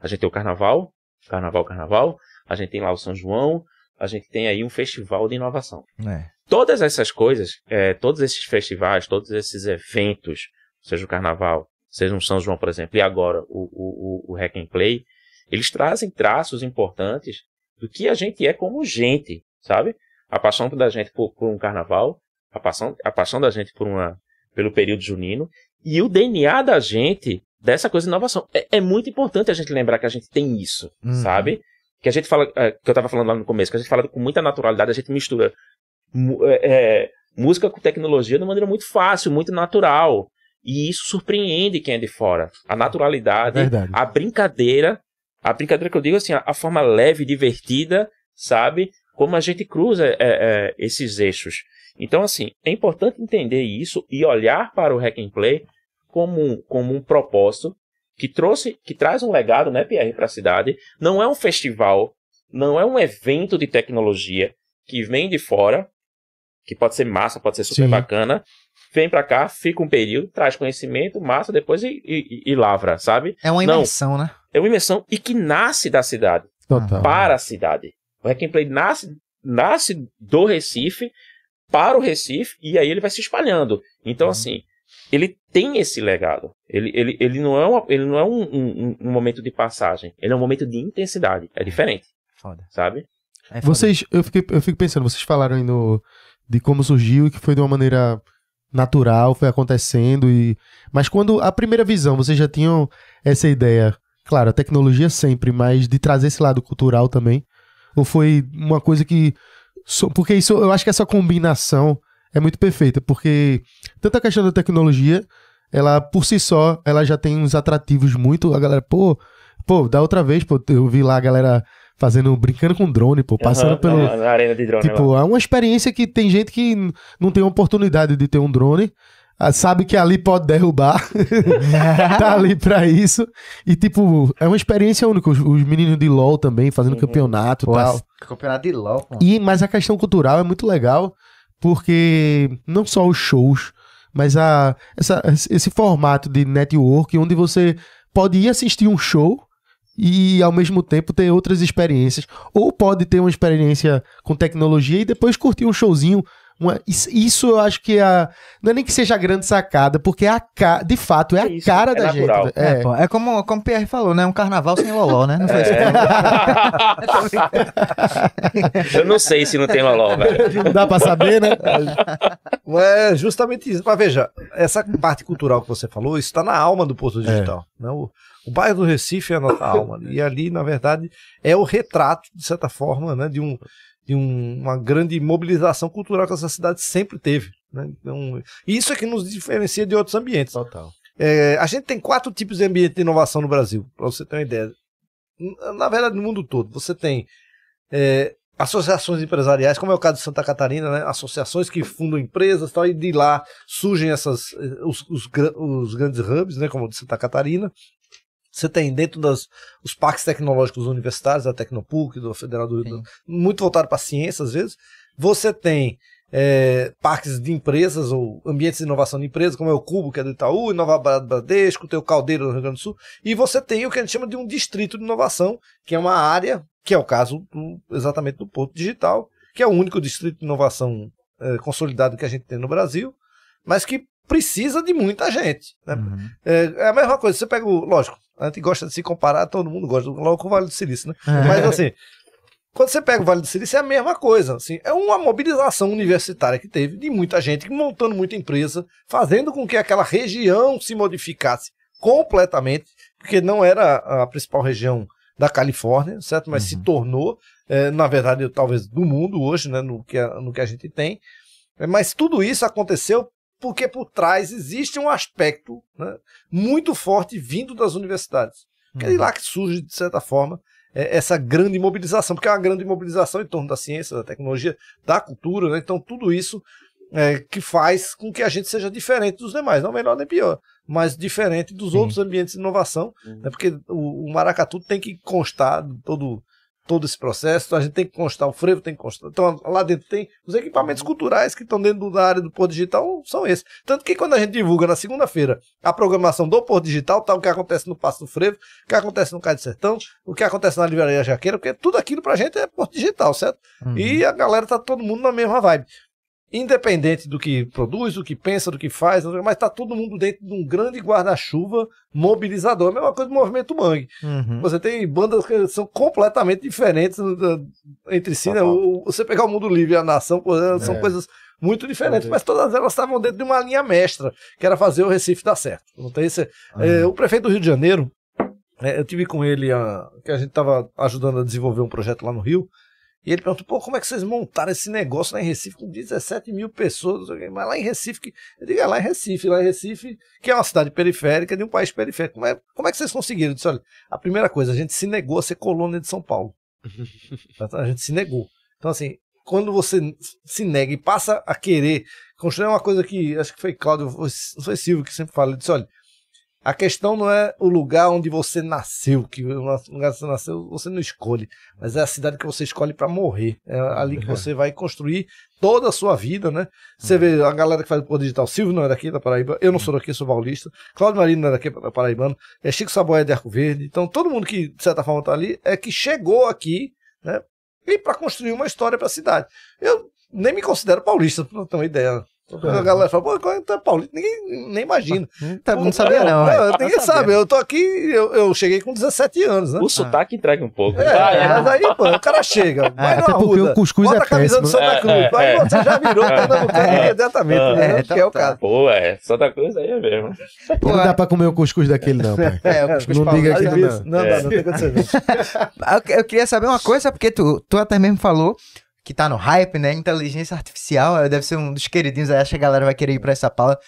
A gente tem o Carnaval, Carnaval, carnaval. A gente tem lá o São João. A gente tem aí um festival de inovação. É. Todas essas coisas, é, todos esses festivais, todos esses eventos, seja o carnaval, seja um São João, por exemplo, e agora o, o, o Hack and Play, eles trazem traços importantes do que a gente é como gente, sabe? A paixão da gente por, por um carnaval, a paixão, a paixão da gente por uma, pelo período junino, e o DNA da gente dessa coisa de inovação. É, é muito importante a gente lembrar que a gente tem isso, uhum. sabe? Que a gente fala, é, que eu tava falando lá no começo, que a gente fala com muita naturalidade, a gente mistura é, é, música com tecnologia de maneira muito fácil, muito natural. E isso surpreende quem é de fora. A naturalidade, Verdade. a brincadeira, a brincadeira que eu digo assim, a, a forma leve, divertida, sabe? Como a gente cruza é, é, esses eixos. Então, assim, é importante entender isso e olhar para o hack and play como, como um propósito que trouxe, que traz um legado, né, PR para a cidade. Não é um festival, não é um evento de tecnologia que vem de fora, que pode ser massa, pode ser super Sim. bacana. Vem para cá, fica um período, traz conhecimento, massa, depois e, e, e lavra, sabe? É uma imersão, não, né? É uma imersão e que nasce da cidade. Total. Para a cidade. O Play nasce, nasce do Recife, para o Recife, e aí ele vai se espalhando. Então, uhum. assim, ele tem esse legado. Ele, ele, ele não é, uma, ele não é um, um, um momento de passagem. Ele é um momento de intensidade. É diferente. Foda. Sabe? É foda. Vocês, eu, fiquei, eu fico pensando, vocês falaram aí no, de como surgiu e que foi de uma maneira natural, foi acontecendo e... Mas quando a primeira visão, vocês já tinham essa ideia, claro, a tecnologia sempre, mas de trazer esse lado cultural também? Ou foi uma coisa que... Porque isso, eu acho que essa combinação é muito perfeita, porque tanto a questão da tecnologia, ela por si só, ela já tem uns atrativos muito. A galera, pô, pô, da outra vez, pô, eu vi lá a galera fazendo, brincando com drone, pô, passando uhum, pelo. Na arena de drone. Tipo, lá. é uma experiência que tem gente que não tem oportunidade de ter um drone. Ah, sabe que ali pode derrubar, tá ali pra isso. E, tipo, é uma experiência única. Os, os meninos de LOL também fazendo uhum. campeonato e tal. Campeonato de LOL, mano. E, mas a questão cultural é muito legal porque não só os shows, mas a, essa, esse formato de network onde você pode ir assistir um show e ao mesmo tempo ter outras experiências. Ou pode ter uma experiência com tecnologia e depois curtir um showzinho uma, isso eu acho que é a, não é nem que seja a grande sacada, porque é a ca, de fato é, a isso, é cara é da natural. gente. É, é, pô, é como, como o Pierre falou, né? Um carnaval sem loló, né? Não é. foi isso. eu não sei se não tem loló, velho. Não dá pra saber, né? É justamente isso. Mas veja, essa parte cultural que você falou, isso está na alma do Porto Digital. Né? O, o bairro do Recife é a nossa alma. E ali, na verdade, é o retrato, de certa forma, né, de um de um, uma grande mobilização cultural que essa cidade sempre teve. Né? Então, isso é que nos diferencia de outros ambientes. Total. É, a gente tem quatro tipos de ambiente de inovação no Brasil, para você ter uma ideia. Na verdade, no mundo todo, você tem é, associações empresariais, como é o caso de Santa Catarina, né? associações que fundam empresas tal, e de lá surgem essas, eh, os, os, os grandes hubs, né? como o de Santa Catarina você tem dentro dos parques tecnológicos universitários, da Tecnopuc, do Federal do Rio, muito voltado para a ciência às vezes. Você tem é, parques de empresas ou ambientes de inovação de empresas, como é o Cubo, que é do Itaú, Nova Bradesco, tem o Caldeiro do Rio Grande do Sul, e você tem o que a gente chama de um distrito de inovação, que é uma área, que é o caso do, exatamente do Porto Digital, que é o único distrito de inovação é, consolidado que a gente tem no Brasil, mas que precisa de muita gente. Né? Uhum. É, é, a mesma coisa, você pega o. Lógico, a gente gosta de se comparar, todo mundo gosta, logo com o Vale do Silício, né? É. Mas assim, quando você pega o Vale do Silício, é a mesma coisa. Assim, é uma mobilização universitária que teve de muita gente, montando muita empresa, fazendo com que aquela região se modificasse completamente, porque não era a principal região da Califórnia, certo? Mas uhum. se tornou, é, na verdade, talvez do mundo hoje, né? No que, no que a gente tem. É, mas tudo isso aconteceu porque por trás existe um aspecto né, muito forte vindo das universidades. Que é de uhum. lá que surge, de certa forma, é, essa grande mobilização, porque é uma grande mobilização em torno da ciência, da tecnologia, da cultura, né? então tudo isso é, que faz com que a gente seja diferente dos demais, não melhor nem pior, mas diferente dos Sim. outros ambientes de inovação, né? uhum. né? porque o, o maracatu tem que constar todo todo esse processo. Então a gente tem que constar, o frevo tem que constar. Então lá dentro tem os equipamentos uhum. culturais que estão dentro da área do Porto Digital, são esses. Tanto que quando a gente divulga na segunda-feira a programação do Porto Digital, tá o que acontece no Passo do Frevo, o que acontece no Cai do Sertão, o que acontece na Livraria Jaqueira, porque tudo aquilo pra gente é Porto Digital, certo? Uhum. E a galera tá todo mundo na mesma vibe independente do que produz, do que pensa, do que faz, mas está todo mundo dentro de um grande guarda-chuva mobilizador. É a mesma coisa do movimento Mangue. Uhum. Você tem bandas que são completamente diferentes né, entre si. Né? você pegar o Mundo Livre e a Nação, são é. coisas muito diferentes, mas todas elas estavam dentro de uma linha mestra, que era fazer o Recife dar certo. Não tem esse, uhum. é, o prefeito do Rio de Janeiro, é, eu tive com ele, a, que a gente estava ajudando a desenvolver um projeto lá no Rio, e ele perguntou, pô, como é que vocês montaram esse negócio lá em Recife com 17 mil pessoas? Mas lá em Recife, eu digo, é lá em Recife, lá em Recife, que é uma cidade periférica de um país periférico. Como é, como é que vocês conseguiram? Eu disse, olha, a primeira coisa, a gente se negou a ser colônia de São Paulo. Então, a gente se negou. Então, assim, quando você se nega e passa a querer construir é uma coisa que, acho que foi Cláudio, não foi Silvio que sempre fala, ele disse, olha, a questão não é o lugar onde você nasceu, que o lugar onde você nasceu você não escolhe, mas é a cidade que você escolhe para morrer. É ali que é. você vai construir toda a sua vida, né? Você vê a galera que faz o Poder Digital, Silvio não é daqui é da Paraíba, eu não sou daqui, sou paulista, Cláudio Marino não é daqui da é Paraibano, é Chico Saboia de Arco Verde, então todo mundo que de certa forma está ali é que chegou aqui, né? E para construir uma história para a cidade. Eu nem me considero paulista, para não ter uma ideia. Uhum. A galera fala, pô, qual é tá Paulista? Ninguém nem imagina. Tá, não sabia, não. não ninguém sabendo. sabe. Eu tô aqui, eu, eu, cheguei com 17 anos, né? O sotaque ah. entrega um pouco. É, ah, é. Mas aí, pô, o cara chega, vai é, até porque o cuscuz bota é a camisa péssimo. do Santa é, Cruz. É, aí é. você já virou é. pernambucano é, imediatamente, né? é, né? Tá, que é o caso. Pô, é, Santa Cruz aí é mesmo. Pô, não dá pra comer o cuscuz daquele, não, pai. É, o cuscuz Não diga não. Não, não, não tem condição. Eu queria saber uma coisa, porque tu até mesmo falou que tá no hype, né? Inteligência artificial deve ser um dos queridinhos. Aí acho que a galera vai querer ir pra essa pala.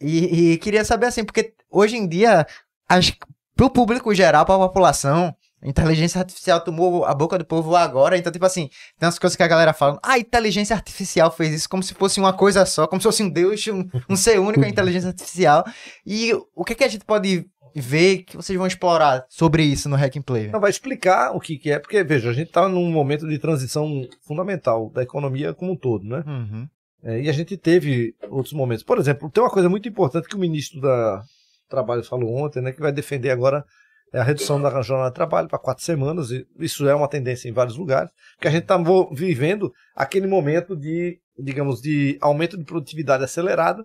E, e, queria saber assim, porque hoje em dia, as, pro público geral, pra população, inteligência artificial tomou a boca do povo agora. Então, tipo assim, tem umas coisas que a galera fala. Ah, inteligência artificial fez isso como se fosse uma coisa só, como se fosse um Deus, um, um ser único, a inteligência artificial. E o que, que a gente pode ver que vocês vão explorar sobre isso no Hack and Play? Não, vai explicar o que, que é, porque, veja, a gente está num momento de transição fundamental da economia como um todo, né? Uhum. É, e a gente teve outros momentos. Por exemplo, tem uma coisa muito importante que o ministro da Trabalho falou ontem, né, que vai defender agora é a redução da jornada de trabalho para quatro semanas. E Isso é uma tendência em vários lugares, porque a gente está vivendo aquele momento de, digamos, de aumento de produtividade acelerada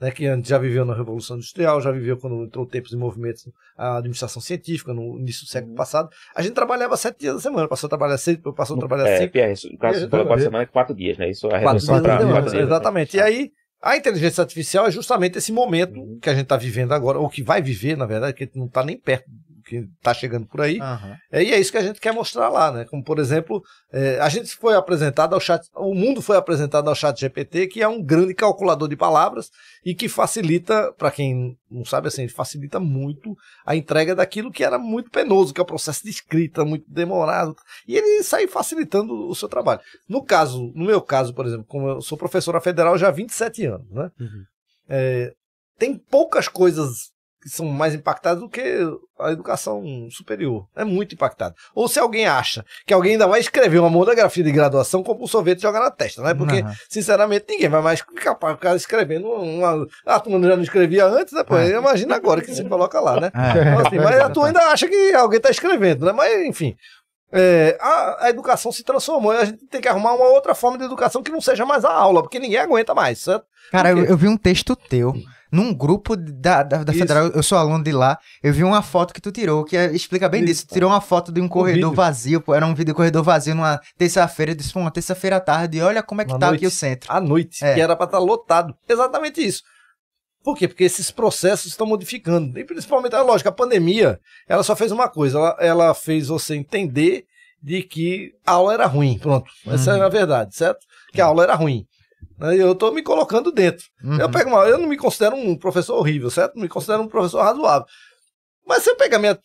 né, que já viveu na Revolução Industrial, já viveu quando entrou o tempo de movimentos a administração científica, no início do século uhum. passado. A gente trabalhava sete dias da semana, passou a trabalhar seis, passou a uhum. trabalhar é, cinco. É, no caso, quatro semanas, quatro dias, né? Isso é a quatro, redução quatro dias. Exatamente. Né? E tá. aí, a inteligência artificial é justamente esse momento uhum. que a gente está vivendo agora, ou que vai viver, na verdade, que a gente não está nem perto que está chegando por aí. Uhum. É, e é isso que a gente quer mostrar lá, né? Como, por exemplo, é, a gente foi apresentado ao chat, o mundo foi apresentado ao chat GPT, que é um grande calculador de palavras e que facilita, para quem não sabe assim, facilita muito a entrega daquilo que era muito penoso, que é o processo de escrita, muito demorado. E ele sai facilitando o seu trabalho. No caso, no meu caso, por exemplo, como eu sou professora federal já há 27 anos, né? Uhum. É, tem poucas coisas que são mais impactados do que a educação superior. É muito impactado. Ou se alguém acha que alguém ainda vai escrever uma monografia de graduação como um sorvete jogar na testa, né? Porque, uhum. sinceramente, ninguém vai mais capaz ficar escrevendo uma. A ah, turma já não escrevia antes, né? É. Imagina agora que se coloca lá, né? É. Então, assim, mas a turma ainda acha que alguém está escrevendo, né? Mas, enfim. É, a, a, educação se transformou. A gente tem que arrumar uma outra forma de educação que não seja mais a aula, porque ninguém aguenta mais, certo? Cara, eu, eu vi um texto teu hum num grupo da, da, da Federal, eu sou aluno de lá, eu vi uma foto que tu tirou, que é, explica bem Isso. disso. Tu tirou uma foto de um corredor um vazio, pô, era um vídeo corredor vazio numa terça-feira, eu disse, pô, uma terça-feira à tarde, e olha como é que uma tá noite. aqui o centro. À noite, é. que era pra estar tá lotado. Exatamente isso. Por quê? Porque esses processos estão modificando. E principalmente, a é lógica, a pandemia, ela só fez uma coisa, ela, ela fez você entender de que a aula era ruim, pronto. Essa é a uhum. verdade, certo? Que a é. aula era ruim. Né? Eu estou me colocando dentro. Uhum. Eu, pego uma, eu não me considero um professor horrível, certo? Me considero um professor razoável. Mas se eu pegar minha,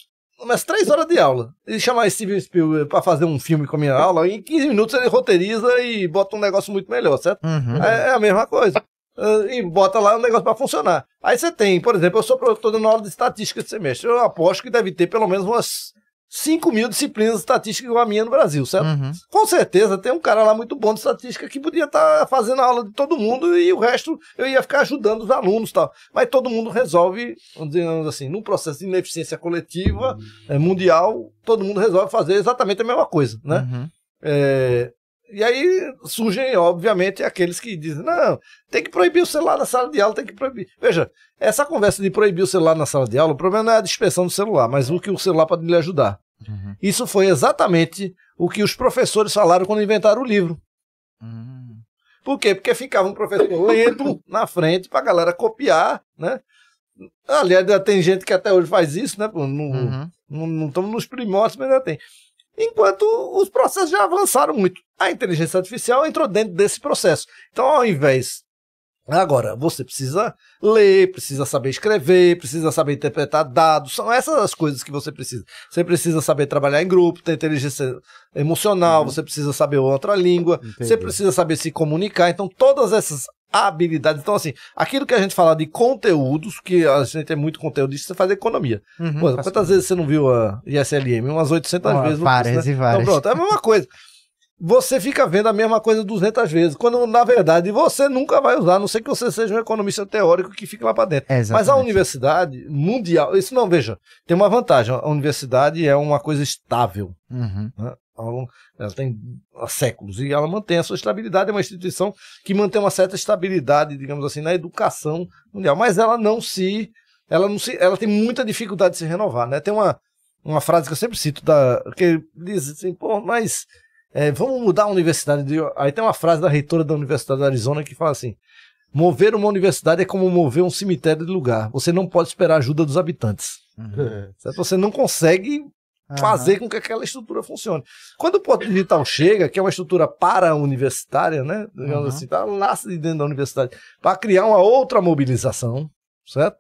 minhas três horas de aula e chamar Steven Spielberg para fazer um filme com a minha aula, em 15 minutos ele roteiriza e bota um negócio muito melhor, certo? Uhum. É, é, a mesma coisa. Ah, e bota lá um negócio para funcionar. Aí você tem, por exemplo, eu sou produtor dando aula de estatística de semestre. Eu aposto que deve ter pelo menos umas 5 mil disciplinas de estatística igual a minha no Brasil, certo? Uhum. Com certeza tem um cara lá muito bom de estatística que podia estar tá fazendo a aula de todo mundo e o resto eu ia ficar ajudando os alunos tal. Mas todo mundo resolve, digamos assim, num processo de ineficiência coletiva uhum. é, mundial, todo mundo resolve fazer exatamente a mesma coisa, né? Uhum. É, e aí surgem, obviamente, aqueles que dizem: não, tem que proibir o celular na sala de aula, tem que proibir. Veja, essa conversa de proibir o celular na sala de aula, o problema não é a dispersão do celular, mas o que o celular pode lhe ajudar. Uhum. Isso foi exatamente o que os professores falaram quando inventaram o livro. Uhum. Por quê? Porque ficava um professor lento na frente para a galera copiar, né? Aliás, tem gente que até hoje faz isso, né? Não, uhum. não, não estamos nos primórdios, mas ainda tem enquanto os processos já avançaram muito. A inteligência artificial entrou dentro desse processo. Então, ao invés. Agora, você precisa ler, precisa saber escrever, precisa saber interpretar dados, são essas as coisas que você precisa. Você precisa saber trabalhar em grupo, ter inteligência emocional, uhum. você precisa saber outra língua, Entendi. você precisa saber se comunicar. Então, todas essas habilidade Então, assim, aquilo que a gente fala de conteúdos, que a gente tem é muito conteúdo isso você faz economia. Uhum, Pô, quantas vezes você não viu a ISLM? Umas 800 oh, vezes. Várias curso, né? e várias. Então, pronto, é a mesma coisa. Você fica vendo a mesma coisa 200 vezes, quando na verdade você nunca vai usar, a não sei que você seja um economista teórico que fique lá para dentro. É Mas a universidade mundial, isso não, veja, tem uma vantagem: a universidade é uma coisa estável. Uhum. Né? Então, ela, tem há séculos e ela mantém a sua estabilidade. É uma instituição que mantém uma certa estabilidade, digamos assim, na educação mundial. Mas ela não se. Ela, não se, ela tem muita dificuldade de se renovar. Né? Tem uma, uma frase que eu sempre cito, da, que diz assim, pô, mas é, vamos mudar a universidade. De... Aí tem uma frase da reitora da Universidade da Arizona que fala assim: mover uma universidade é como mover um cemitério de lugar. Você não pode esperar a ajuda dos habitantes. Uhum. Você não consegue fazer com que aquela estrutura funcione. Quando o Porto Digital chega, que é uma estrutura para-universitária, né? uhum. assim, tá, nasce de dentro da universidade, para criar uma outra mobilização, certo?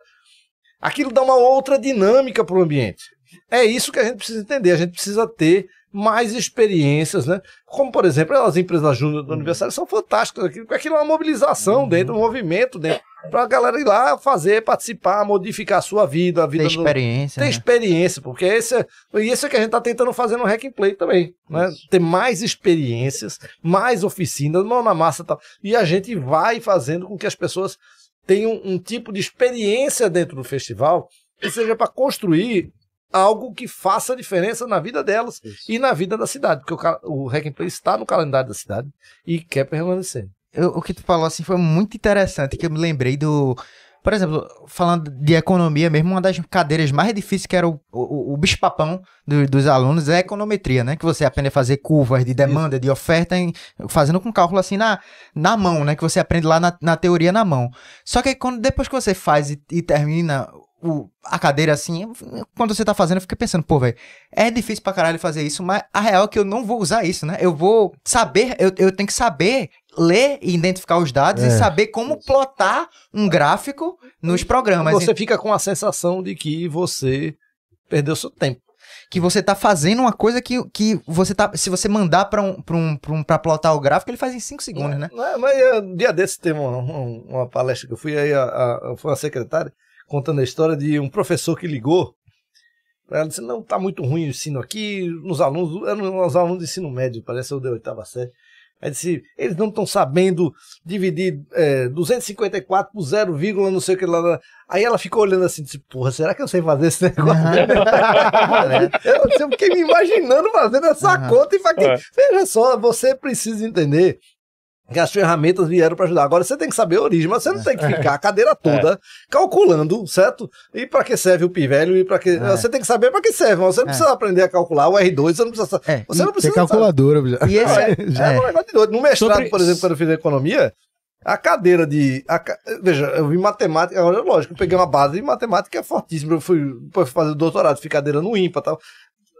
Aquilo dá uma outra dinâmica para o ambiente. É isso que a gente precisa entender. A gente precisa ter mais experiências, né? Como, por exemplo, as empresas júnior do uhum. aniversário são fantásticas. porque aquilo é uma mobilização uhum. dentro, um movimento dentro, para a galera ir lá fazer, participar, modificar a sua vida, a vida Ter do... experiência. Tem né? experiência, porque esse é, isso é que a gente está tentando fazer no Hack and Play também, né? Isso. Ter mais experiências, mais oficinas, mão na massa e tal. E a gente vai fazendo com que as pessoas tenham um tipo de experiência dentro do festival que seja para construir algo que faça diferença na vida delas Isso. e na vida da cidade, porque o, o Hack and Play está no calendário da cidade e quer permanecer. Eu, o que tu falou assim foi muito interessante, que eu me lembrei do. Por exemplo, falando de economia mesmo, uma das cadeiras mais difíceis que era o, o, o bicho-papão do, dos alunos é a econometria, né? Que você aprende a fazer curvas de demanda, Isso. de oferta, em, fazendo com cálculo assim na, na mão, né? Que você aprende lá na, na teoria na mão. Só que quando, depois que você faz e, e termina o, a cadeira assim, quando você tá fazendo, eu fico pensando, pô, velho, é difícil pra caralho fazer isso, mas a real é que eu não vou usar isso, né? Eu vou saber, eu, eu tenho que saber ler e identificar os dados é. e saber como plotar um gráfico nos programas. Você fica com a sensação de que você perdeu seu tempo que você tá fazendo uma coisa que, que você tá. Se você mandar para um, pra um, pra um plotar o gráfico, ele faz em 5 segundos, é, né? É, mas eu, dia desse teve uma, uma, palestra que eu fui, aí a, a, foi a secretária, contando a história de um professor que ligou para ela disse: Não, está muito ruim o ensino aqui, nos alunos, eram os alunos de ensino médio, parece eu de oitava série. Aí disse: Eles não estão sabendo dividir é, 254 por 0, não sei o que lá. Aí ela ficou olhando assim, disse: Porra, será que eu sei fazer esse negócio? É. eu, eu fiquei me imaginando fazendo essa conta e falei: é. Veja só, você precisa entender que as ferramentas vieram para ajudar. Agora você tem que saber a origem, mas você não tem que é. ficar a cadeira toda é. calculando, certo? E para que serve o pi velho e para que é. você tem que saber para que serve, você não é. precisa aprender a calcular o R2, você não precisa. É, você não precisa. Tem calculadora. E esse é, é um negócio de doido. No mestrado, Sobre... por exemplo, quando eu fiz economia, a cadeira de. A, veja, eu vi matemática, agora lógico, eu peguei uma base de matemática fortíssima. Eu fui, fui fazer o doutorado, fui cadeira no IMPA e tal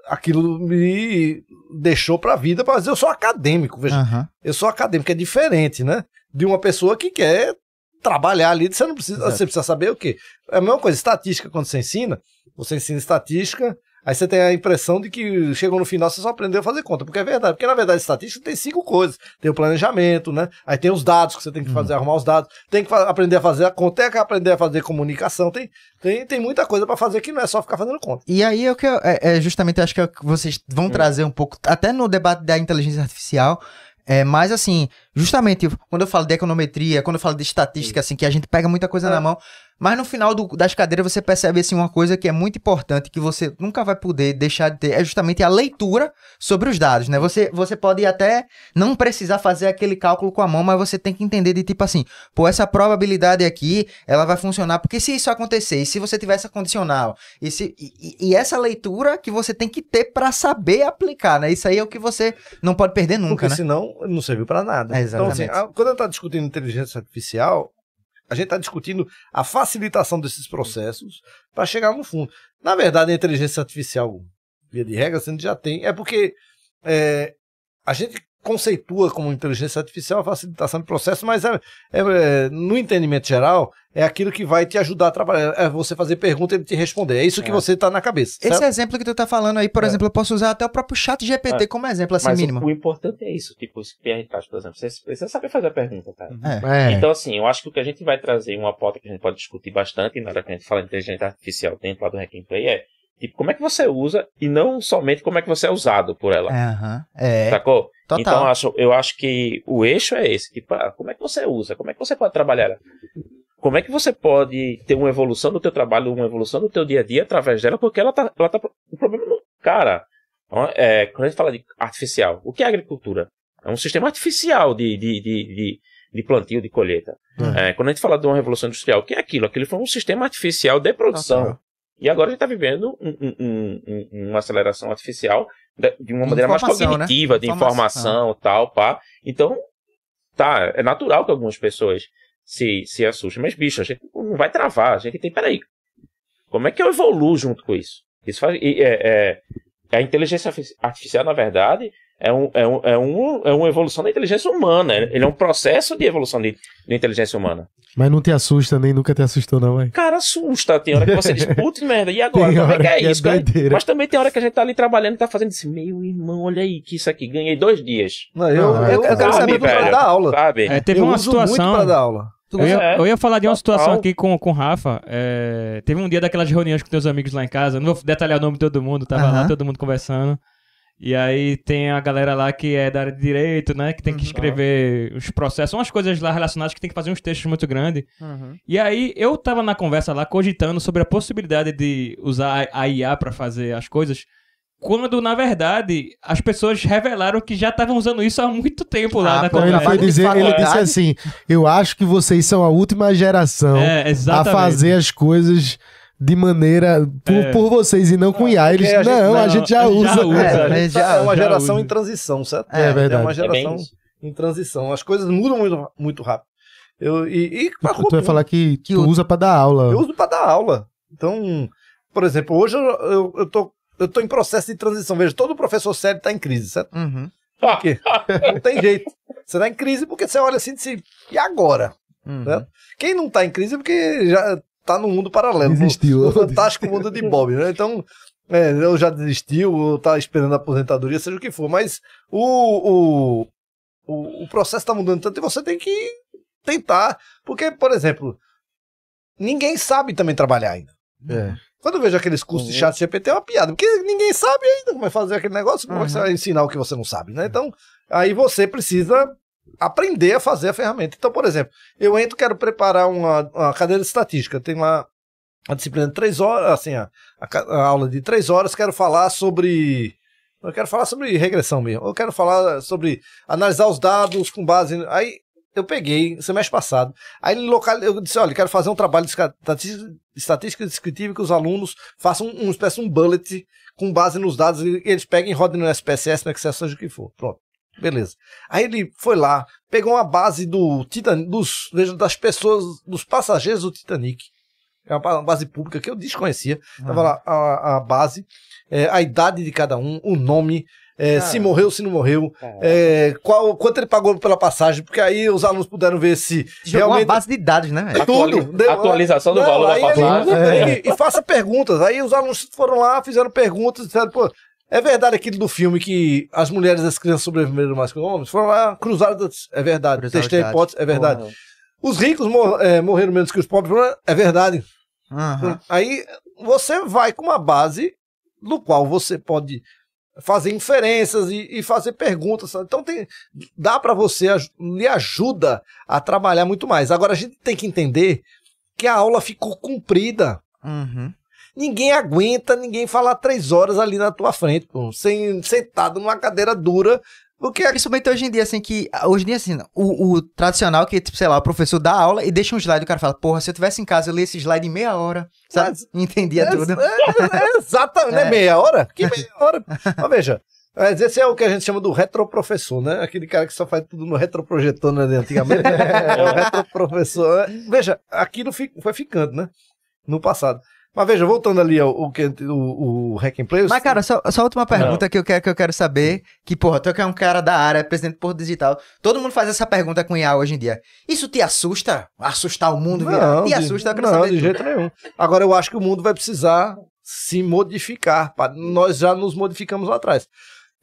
aquilo me deixou para a vida mas eu sou acadêmico, veja. Uhum. Eu sou acadêmico, é diferente, né? De uma pessoa que quer trabalhar ali, você não precisa, Exato. você precisa saber o quê? É a mesma coisa, estatística quando você ensina, você ensina estatística, Aí você tem a impressão de que chegou no final, você só aprendeu a fazer conta, porque é verdade. Porque na verdade, estatística tem cinco coisas: tem o planejamento, né? Aí tem os dados que você tem que fazer, uhum. arrumar os dados, tem que aprender a fazer a conta, tem que aprender a fazer comunicação, tem, tem, tem muita coisa para fazer que não é só ficar fazendo conta. E aí é o que eu, é, é justamente acho que, é que vocês vão uhum. trazer um pouco, até no debate da inteligência artificial, é, mas assim, justamente quando eu falo de econometria, quando eu falo de estatística, assim, que a gente pega muita coisa é. na mão, mas no final do, das cadeiras você percebe assim, uma coisa que é muito importante, que você nunca vai poder deixar de ter, é justamente a leitura sobre os dados, né? Você, você pode até não precisar fazer aquele cálculo com a mão, mas você tem que entender de tipo assim, pô, essa probabilidade aqui, ela vai funcionar, porque se isso acontecer, e se você tiver essa condicional, e, se, e, e essa leitura que você tem que ter para saber aplicar, né? Isso aí é o que você não pode perder nunca, porque né? senão não serviu para nada. É, exatamente. Então, assim, quando eu estava discutindo inteligência artificial, a gente está discutindo a facilitação desses processos para chegar no fundo. Na verdade, a inteligência artificial, via de regra, a gente já tem. É porque é, a gente conceitua como inteligência artificial a facilitação de processo, mas é, é, é, no entendimento geral, é aquilo que vai te ajudar a trabalhar. É você fazer pergunta e ele te responder. É isso que é. você está na cabeça. Certo? Esse exemplo que tu está falando aí, por é. exemplo, eu posso usar até o próprio chat GPT como exemplo, assim, mas mínimo. O, o, importante é isso, tipo, os PRKs, por exemplo. Você precisa saber fazer a pergunta, cara. Uhum. Então, assim, eu acho que o que a gente vai trazer, uma pauta que a gente pode discutir bastante na hora que a gente fala de inteligência artificial dentro lá do Hacking Play é e como é que você usa e não somente como é que você é usado por ela. Uhum, é. Sacou? Total. Então acho, eu acho que o eixo é esse. Tipo, como é que você usa? Como é que você pode trabalhar? Como é que você pode ter uma evolução do teu trabalho, uma evolução do teu dia a dia através dela? Porque ela tá, ela tá o problema não, cara. É, quando a gente fala de artificial, o que é agricultura? É um sistema artificial de, de, de, de de plantio, de colheita. Uhum. É, quando a gente fala de uma revolução industrial, o que é aquilo? Aquilo foi um sistema artificial de produção. E agora a gente está vivendo um, um, um, uma aceleração artificial de uma maneira mais né? cognitiva, né? de informação, tal, pá. Então, tá, é natural que algumas pessoas se, se assustem. Mas, bicho, a gente não vai travar. A gente tem, peraí, como é que eu evoluo junto com isso? Isso faz, é, é, a inteligência artificial, na verdade, é, um, é, um, é, um, é uma evolução da inteligência humana. Né? Ele é um processo de evolução de, de inteligência humana. Mas não te assusta, nem nunca te assustou, não, velho. Cara, assusta. Tem hora que você diz, putz, merda, e agora? Tem como é que é, que é isso? É Mas também tem hora que a gente tá ali trabalhando e tá fazendo esse meu irmão, olha aí que isso aqui. Ganhei dois dias. Não, eu, ah, eu, eu, quero saber pra dar aula. Sabe? É, teve eu uma situação. Muito pra dar aula. Eu ia, eu ia, falar de uma situação aqui com, com o Rafa. É, teve um dia daquelas reuniões com teus amigos lá em casa. Não vou detalhar o nome de todo mundo, tava uhum. lá todo mundo conversando. E aí tem a galera lá que é da área de direito, né? Que tem que uhum. escrever uhum. os processos, umas coisas lá relacionadas que tem que fazer uns textos muito grandes. Uhum. E aí eu tava na conversa lá cogitando sobre a possibilidade de usar a IA para fazer as coisas, quando na verdade as pessoas revelaram que já estavam usando isso há muito tempo lá ah, na conversa. Ele, foi dizer, ele disse assim: "Eu acho que vocês são a última geração é, a fazer as coisas de maneira por, é. por, vocês e não com é, IA. Eles, a gente, não, não, a gente já usa. é, é uma geração em transição, certo? É, é, é verdade. É uma geração é em transição. As coisas mudam muito, muito rápido. Eu, e, e tu, tu falar que, que tu usa para dar aula. Eu uso para dar aula. Então, por exemplo, hoje eu, eu, eu, tô, eu tô em processo de transição. Veja, todo professor sério está em crise, certo? Uhum. Por quê? não tem jeito. Você está em crise porque você olha assim e diz, e agora? Uhum. Né? Quem não está em crise porque já tá no mundo paralelo. Desistiu. No, fantástico mundo de Bob, né? Então, é, ou já desistiu, ou tá esperando a aposentadoria, seja o que for. Mas o, o, o, o processo tá mudando tanto e você tem que tentar. Porque, por exemplo, ninguém sabe também trabalhar ainda. É. Quando eu vejo aqueles cursos de uhum. chat GPT é uma piada, porque ninguém sabe ainda como é fazer aquele negócio, como é que você uhum. vai ensinar o que você não sabe, né? Então, aí você precisa aprender a fazer a ferramenta. Então, por exemplo, eu entro, quero preparar uma, uma cadeira de estatística, tem lá a disciplina de três horas, assim, a, a, aula de três horas, quero falar sobre. Eu quero falar sobre regressão mesmo. Eu quero falar sobre analisar os dados com base. aí eu peguei, semestre passado. Aí no local eu disse: olha, quero fazer um trabalho de estatística descritiva que os alunos façam uma espécie de um bullet com base nos dados e eles peguem e rodem no SPSS, no Excel, seja o que for. Pronto. Beleza. Aí ele foi lá, pegou uma base do Titanic, dos, das pessoas, dos passageiros do Titanic. É uma base pública que eu desconhecia. Uhum. Tava lá a, a base, é, a idade de cada um, o nome, é, ah. se morreu, se não morreu, é, qual, quanto ele pagou pela passagem, porque aí os alunos puderam ver se Jogou realmente... uma base de dados, né? Tudo. Deu, é. Atualização do valor da passagem. Ele, é. e, e, faça perguntas. Aí os alunos foram lá, fizeram perguntas, disseram, pô, é verdade aquilo do filme que as mulheres e as crianças sobreviveram mais que os homens? Foram lá, cruzaram. É verdade. Cruzado Testei a hipótese, é verdade. Porra. Os ricos mor é, morreram menos que os pobres, é verdade. Uhum. Aí você vai com uma base no qual você pode fazer inferências e, e fazer perguntas. Sabe? Então tem, dá para você, lhe ajuda a trabalhar muito mais. Agora a gente tem que entender que a aula ficou cumprida. Uhum. Ninguém aguenta ninguém falar três horas ali na tua frente, pô, sem, sentado numa cadeira dura. Porque... É Principalmente hoje em dia, assim, que. Ah, hoje em dia, assim, o, o tradicional que, tipo, sei lá, o professor dá aula e deixa um slide, o cara fala, porra, se eu tivesse em casa, eu li esse slide em meia hora, sabe? Mas, Entendia é, tudo. É, é, exatamente, é. Né? meia hora? Que meia hora? Mas veja, mas esse é o que a gente chama do retroprofessor, né? Aquele cara que só faz tudo no retroprojetor, né? Antigamente. É, é o retroprofessor. Veja, aquilo foi ficando, né? No passado. Mas veja, voltando ali ao, ao, ao, ao Hack and Play. Mas, cara, só, só última pergunta que eu, quero, que eu quero saber: hum. que, porra, tu é que é um cara da área, é presidente por digital. Todo mundo faz essa pergunta com IA hoje em dia. Isso te assusta? Assustar o mundo? Não, te assusta, eu não, Não, de jeito nenhum. Agora, eu acho que o mundo vai precisar se modificar. Nós já nos modificamos lá atrás.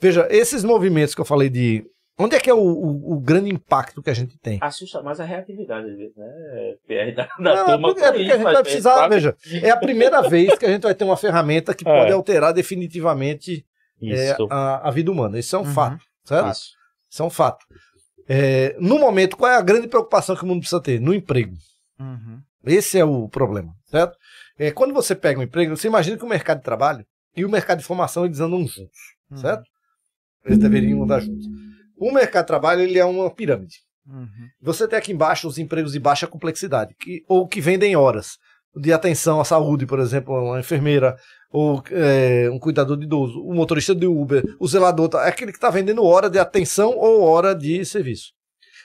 Veja, esses movimentos que eu falei de Onde é que é o, o, o, grande impacto que a gente tem? Assusta mais a reatividade, né? É, PR da, da não, turma. É porque, é porque a gente vai precisar, veja, é a primeira vez que a gente vai ter uma ferramenta que é. pode alterar definitivamente é, a, a, vida humana. Isso é um uhum. fato, certo? Isso. isso é um fato. É, no momento, qual é a grande preocupação que o mundo precisa ter? No emprego. Uhum. Esse é o problema, certo? É, quando você pega um emprego, você imagina que o mercado de trabalho e o mercado de formação eles andam juntos, uhum. certo? Eles deveriam andar juntos. O mercado de trabalho ele é uma pirâmide. Uhum. Você tem aqui embaixo os empregos de baixa complexidade, que, ou que vendem horas de atenção à saúde, por exemplo, uma enfermeira, ou é, um cuidador de idoso, o um motorista de Uber, o zelador, tá, é aquele que está vendendo hora de atenção ou hora de serviço.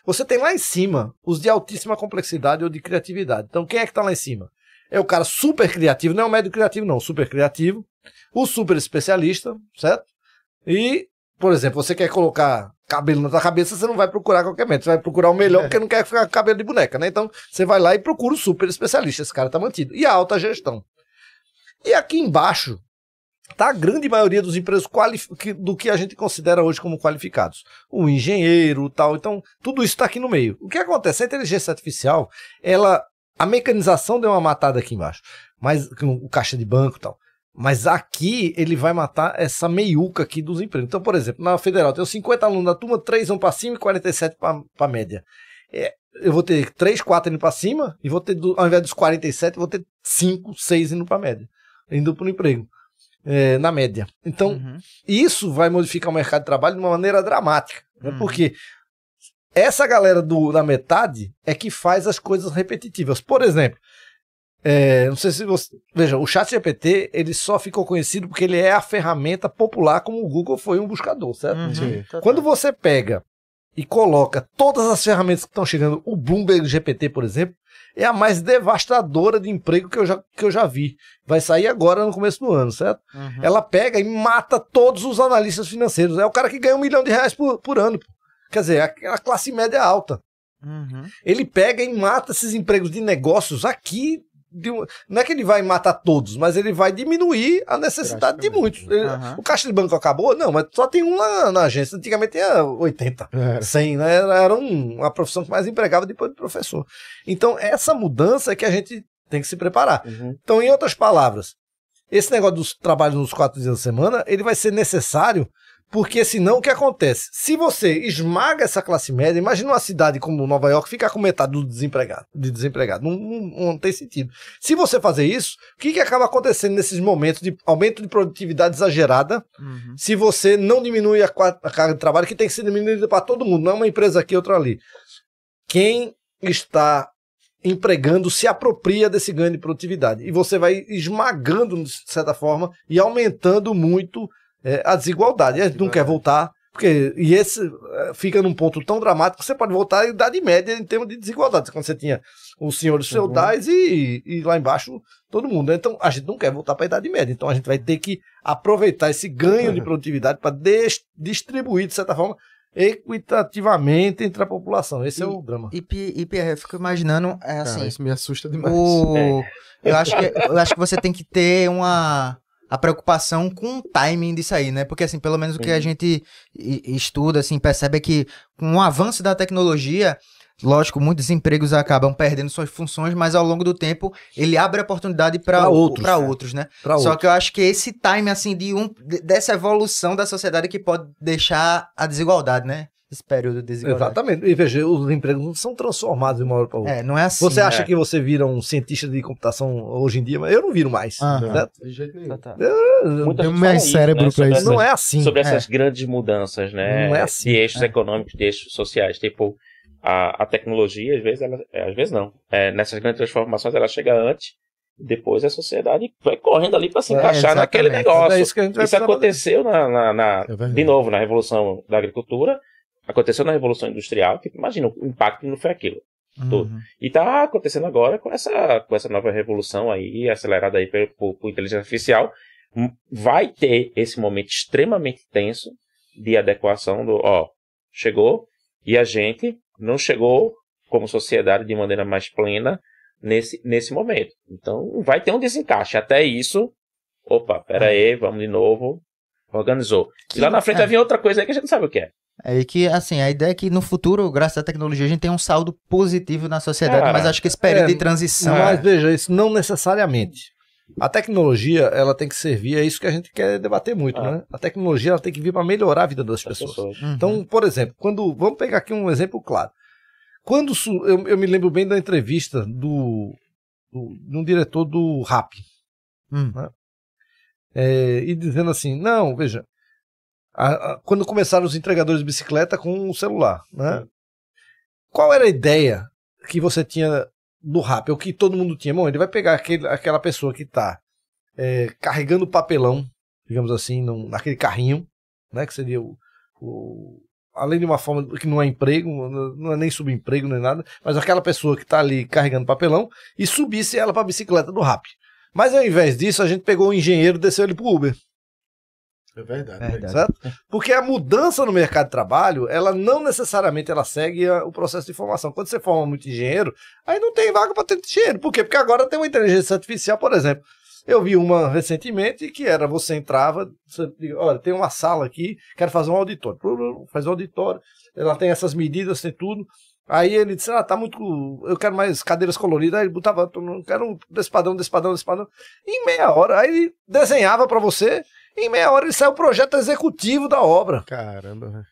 Você tem lá em cima os de altíssima complexidade ou de criatividade. Então, quem é que está lá em cima? É o cara super criativo, não é o médio criativo, não, super criativo, o super especialista, certo? E, por exemplo, você quer colocar cabelo na tua cabeça, você não vai procurar qualquer médico. Você vai procurar o melhor porque não quer ficar com cabelo de boneca, né? Então, você vai lá e procura o super especialista. Esse cara tá mantido. E a alta gestão. E aqui embaixo tá a grande maioria dos empresas do que a gente considera hoje como qualificados. O engenheiro, tal. Então, tudo isso está aqui no meio. O que acontece? A inteligência artificial, ela... A mecanização deu uma matada aqui embaixo. Mas o caixa de banco tal. Mas aqui ele vai matar essa meiuca aqui dos empregos. Então, por exemplo, na federal tem 50 alunos da turma, 3 vão para cima e 47 para a média. É, eu vou ter 3, 4 indo para cima e vou ter, ao invés dos 47, vou ter 5, 6 indo para a média, indo para o emprego. É, na média. Então, uhum. isso vai modificar o mercado de trabalho de uma maneira dramática. Né? Uhum. Porque essa galera do, da metade é que faz as coisas repetitivas. Por exemplo, é, não sei se você. Veja, o Chat GPT ele só ficou conhecido porque ele é a ferramenta popular como o Google foi um buscador, certo? Uhum. Quando você pega e coloca todas as ferramentas que estão chegando, o Bloomberg GPT, por exemplo, é a mais devastadora de emprego que eu já, que eu já vi. Vai sair agora no começo do ano, certo? Uhum. Ela pega e mata todos os analistas financeiros. É o cara que ganha um milhão de reais por, por ano. Quer dizer, a classe média é alta. Uhum. Ele pega e mata esses empregos de negócios aqui um, não é que ele vai matar todos, mas ele vai diminuir a necessidade de muitos. Ele, uhum. O caixa de banco acabou? Não, mas só tem um na, na agência. Antigamente tinha 80, é. 100, né? Era, era um, uma profissão que mais empregava depois do professor. Então, essa mudança é que a gente tem que se preparar. Uhum. Então, em outras palavras, esse negócio dos trabalhos nos quatro dias da semana, ele vai ser necessário porque senão assim, o que acontece? Se você esmaga essa classe média, imagina uma cidade como Nova York ficar com metade do desempregado, de desempregado. Não, não, não tem sentido. Se você fazer isso, o que, que acaba acontecendo nesses momentos de aumento de produtividade exagerada? Uhum. Se você não diminui a, a carga de trabalho, que tem que ser diminuída para todo mundo, não é uma empresa aqui, outra ali. Quem está empregando se apropria desse ganho de produtividade. E você vai esmagando, de certa forma, e aumentando muito é, a desigualdade. a gente não quer voltar, porque e esse é, fica num ponto tão dramático que você pode voltar à idade média em termos de desigualdade, quando você tinha os senhores uhum. feudais uhum. e, e, lá embaixo todo mundo. Né? Então a gente não quer voltar para a idade média, então a gente vai ter que aproveitar esse ganho de é. produtividade para distribuir, de certa forma, equitativamente entre a população. Esse é e, é o drama. E, e Pierre, eu fico imaginando, é assim. Cara, isso me assusta demais. O... É. Eu, acho que, eu acho que você tem que ter uma a preocupação com o timing disso aí, né? Porque, assim, pelo menos o que a gente estuda, assim, percebe é que com o avanço da tecnologia, lógico, muitos empregos acabam perdendo suas funções, mas ao longo do tempo ele abre oportunidade para outros, né? outros, né? Pra Só outros. que eu acho que esse time, assim, de um, dessa evolução da sociedade que pode deixar a desigualdade, né? esse período de desigualdade. Exatamente. E veja, os empregos não são transformados de uma hora para outra. É, não é assim. Você acha é. que você vira um cientista de computação hoje em dia, mas eu não viro mais. Ah, certo? De jeito nenhum. Tá, tá. Eu, eu, mais né, cérebro né, para isso. não é assim. Sobre essas é. grandes mudanças, né? Não é assim. De eixos é. econômicos, de eixos sociais. Tipo, a, a tecnologia, às vezes, ela, é, às vezes não. É, nessas grandes transformações, ela chega antes depois a sociedade vai correndo ali para se é, encaixar é, naquele negócio. É isso, isso aconteceu na, na, na é de novo na revolução da agricultura Aconteceu na Revolução Industrial, que imagina, o impacto não foi aquilo. Uhum. E está acontecendo agora com essa, com essa nova revolução aí, acelerada aí por, por, por inteligência artificial. Hum, vai ter esse momento extremamente tenso de adequação do, ó, chegou e a gente não chegou como sociedade de maneira mais plena nesse, nesse momento. Então vai ter um desencaixe. Até isso, opa, pera aí, uhum. vamos de novo, Organizou. Que, e lá na frente é. vai vir outra coisa aí que a gente não sabe o que é. É que, assim, a ideia é que no futuro, graças à tecnologia, a gente tem um saldo positivo na sociedade, mas acho que esse período é, de transição. Mas é. veja, isso não necessariamente. A tecnologia, ela tem que servir, é isso que a gente quer debater muito, ah. né? A tecnologia, ela tem que vir para melhorar a vida das, das pessoas. pessoas. Uhum. Então, por exemplo, quando. Vamos pegar aqui um exemplo claro. Quando. Eu, eu me lembro bem da entrevista do. do de um diretor do RAP. Hum. Né? é, e dizendo assim: não, veja, a, a, quando começaram os entregadores de bicicleta com o celular, né? Sim. Qual era a ideia que você tinha do rap? É o que todo mundo tinha? Bom, ele vai pegar aquele, aquela pessoa que está é, carregando papelão, digamos assim, num, naquele carrinho, né? Que seria o, o além de uma forma que não é emprego, não é nem subemprego, nem nada, mas aquela pessoa que está ali carregando papelão e subisse ela para a bicicleta do RAP. Mas ao invés disso, a gente pegou o um engenheiro e desceu ele pro Uber. É verdade, é verdade. Certo? Porque a mudança no mercado de trabalho, ela não necessariamente ela segue o processo de formação. Quando você forma muito engenheiro, aí não tem vaga para ter engenheiro. Por quê? Porque agora tem uma inteligência artificial, por exemplo. Eu vi uma recentemente que era você entrava, você, olha, tem uma sala aqui, quero fazer um auditório. Faz um auditório, ela tem essas medidas, tem tudo. Aí ele disse: Ah, tá muito. Eu quero mais cadeiras coloridas. Aí ele botava, eu quero um despadão, despadão, despadão. em meia hora, aí ele desenhava para você. em meia hora ele saiu o projeto executivo da obra. Caramba.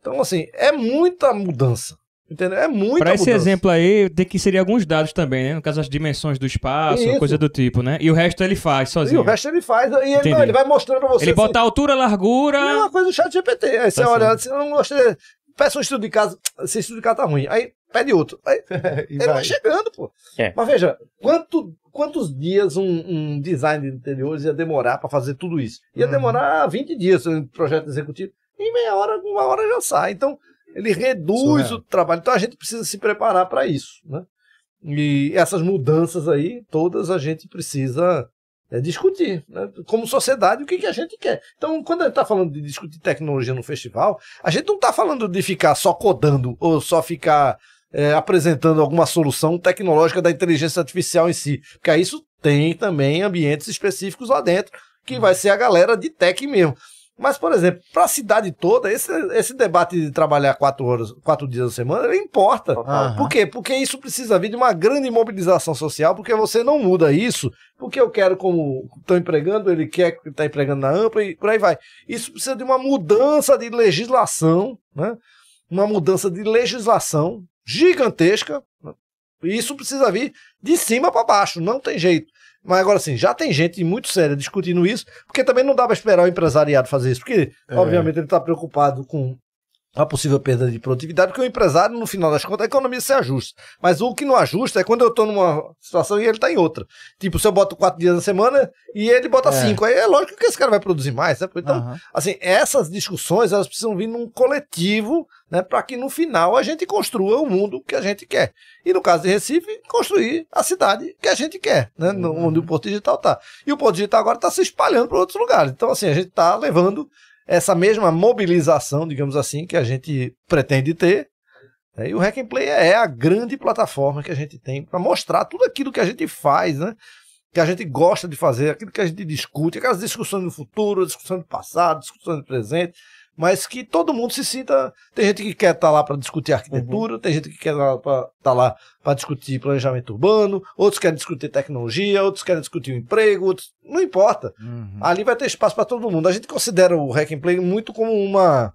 Então, assim, é muita mudança. Entendeu? É muito Para esse exemplo aí, tem que inserir alguns dados também, né? No caso, as dimensões do espaço, Isso. coisa do tipo, né? E o resto ele faz sozinho. E o resto ele faz, e ele, não, ele vai mostrando pra você. Ele assim, bota a altura, a largura. É uma coisa do chat GPT. Aí tá você olha, você não gostei peça um estudo de caso, se estudo de caso tá ruim. Aí pede outro. Aí, ele vai. vai chegando, pô. É. Mas veja, quanto, quantos dias um, um design de interiores ia demorar para fazer tudo isso? Ia uhum. demorar 20 dias um projeto executivo. Em meia hora, uma hora já sai. Então, ele reduz Surreal. É. o trabalho. Então, a gente precisa se preparar para isso, né? E essas mudanças aí, todas a gente precisa é discutir, né? como sociedade, o que, que a gente quer. Então, quando a gente está falando de discutir tecnologia no festival, a gente não está falando de ficar só codando ou só ficar é, apresentando alguma solução tecnológica da inteligência artificial em si. Porque isso tem também ambientes específicos lá dentro, que hum. vai ser a galera de tech mesmo. Mas, por exemplo, para a cidade toda, esse, esse debate de trabalhar quatro, horas, quatro dias na semana, ele importa. Uhum. Por quê? Porque isso precisa vir de uma grande mobilização social, porque você não muda isso, porque eu quero como estão empregando, ele quer que está empregando na AMPA e por aí vai. Isso precisa de uma mudança de legislação, né? uma mudança de legislação gigantesca. Né? Isso precisa vir de cima para baixo, não tem jeito. Mas agora sim, já tem gente muito séria discutindo isso, porque também não dá para esperar o empresariado fazer isso, porque é. obviamente ele está preocupado com a possível perda de produtividade, porque o empresário, no final das contas, a economia se ajusta. Mas o que não ajusta é quando eu estou numa situação e ele está em outra. Tipo, se eu boto quatro dias na semana e ele bota é. cinco, aí é lógico que esse cara vai produzir mais. Né? Então, uhum. assim, essas discussões elas precisam vir num coletivo né, para que no final a gente construa o mundo que a gente quer. E no caso de Recife, construir a cidade que a gente quer, né, uhum. onde o Porto Digital está. E o Porto Digital agora está se espalhando para outros lugares. Então, assim, a gente está levando essa mesma mobilização, digamos assim, que a gente pretende ter. Né, e o Hack and Play é a grande plataforma que a gente tem para mostrar tudo aquilo que a gente faz, né? que a gente gosta de fazer, aquilo que a gente discute, aquelas discussões do futuro, discussão do passado, discussão do presente, mas que todo mundo se sinta. Tem gente que quer estar tá lá para discutir arquitetura, uhum. tem gente que quer estar tá lá para tá discutir planejamento urbano, outros querem discutir tecnologia, outros querem discutir o emprego, outros... não importa. Uhum. Ali vai ter espaço para todo mundo. A gente considera o Hack and Play muito como uma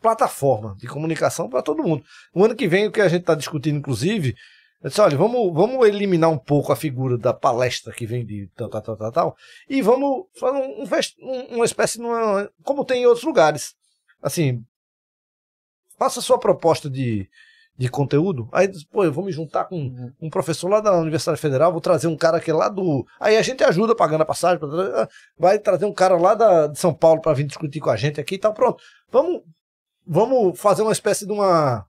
plataforma de comunicação para todo mundo. O ano que vem, o que a gente está discutindo, inclusive, eu é disse, assim, olha, vamos, vamos eliminar um pouco a figura da palestra que vem de tal, tal, tal, tal, tal e vamos fazer um, um, uma espécie, numa, como tem em outros lugares assim, faça sua proposta de, de conteúdo. Aí, pô, eu vou me juntar com uhum. um professor lá da Universidade Federal, vou trazer um cara que é lá do. Aí a gente ajuda pagando a passagem, ah, vai trazer um cara lá da, de São Paulo para vir discutir com a gente aqui e tal. Pronto. Vamos, vamos fazer uma espécie de uma.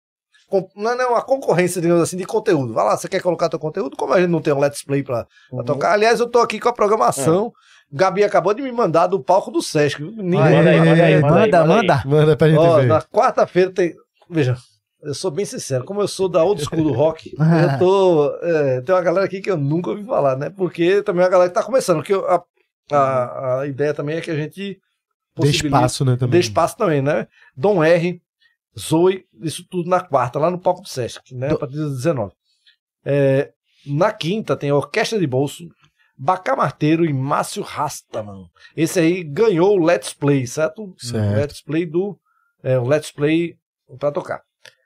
É, não é uma concorrência, digamos assim, de conteúdo. Vai lá, você quer colocar teu conteúdo? Como a gente não tem um Let's Play pra, pra uhum. tocar. Aliás, eu tô aqui com a programação. É Gabi acabou de me mandar do palco do Sesc. manda, aí, manda, aí, manda, manda, manda, pra gente Ó, ver. Na quarta-feira tem. Veja, eu sou bem sincero, como eu sou da old school do rock, eu tô. É, tem uma galera aqui que eu nunca ouvi falar, né? Porque também é uma galera que tá começando. Porque a, a, a ideia também é que a gente. Dê espaço, né? Também. Dê espaço também, né? Dom R, Zoe, isso tudo na quarta, lá no palco do Sesc, né? Do... A partir 19. É, na quinta tem Orquestra de Bolso, Bacamarteiro e Márcio Rastaman. Esse aí ganhou o Let's Play, certo? certo. Let's Play do. É, o Let's Play para tocar.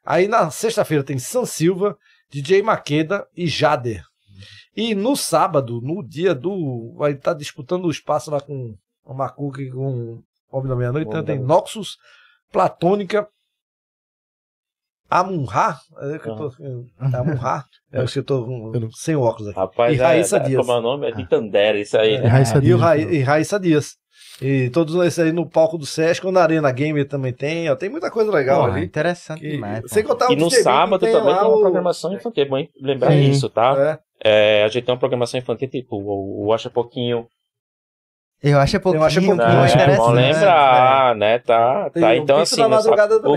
Aí na sexta-feira tem San Silva, DJ Maqueda e Jader. E no sábado, no dia do. Vai estar tá disputando o espaço lá com o Macuque e com o Homem da Meia-Noite. Então, tem Noxus, Platônica, Amunha, eu É que eu tô. Ah. É, é o sem óculos aqui. Rapaz, e Raíssa é, é Dias. Como é o nome? É ah. Tandera, isso aí. É, né? É, Raíssa Dias, e, Ra então. e Raíssa Dias. E todos esses aí no palco do Sesc, ou na Arena Gamer também tem, ó, tem muita coisa legal Pô, ali. Interessante que, demais. Sem contar e no sábado tem também tem uma o... programação infantil, é bom lembrar Sim. isso, tá? É. É, a gente tem uma programação infantil, tipo o, o Acha Pouquinho, eu acho é pouquinho, eu acho é pouquinho não, Bom lembrar, né? né? Tá, tem tá. Então, assim, o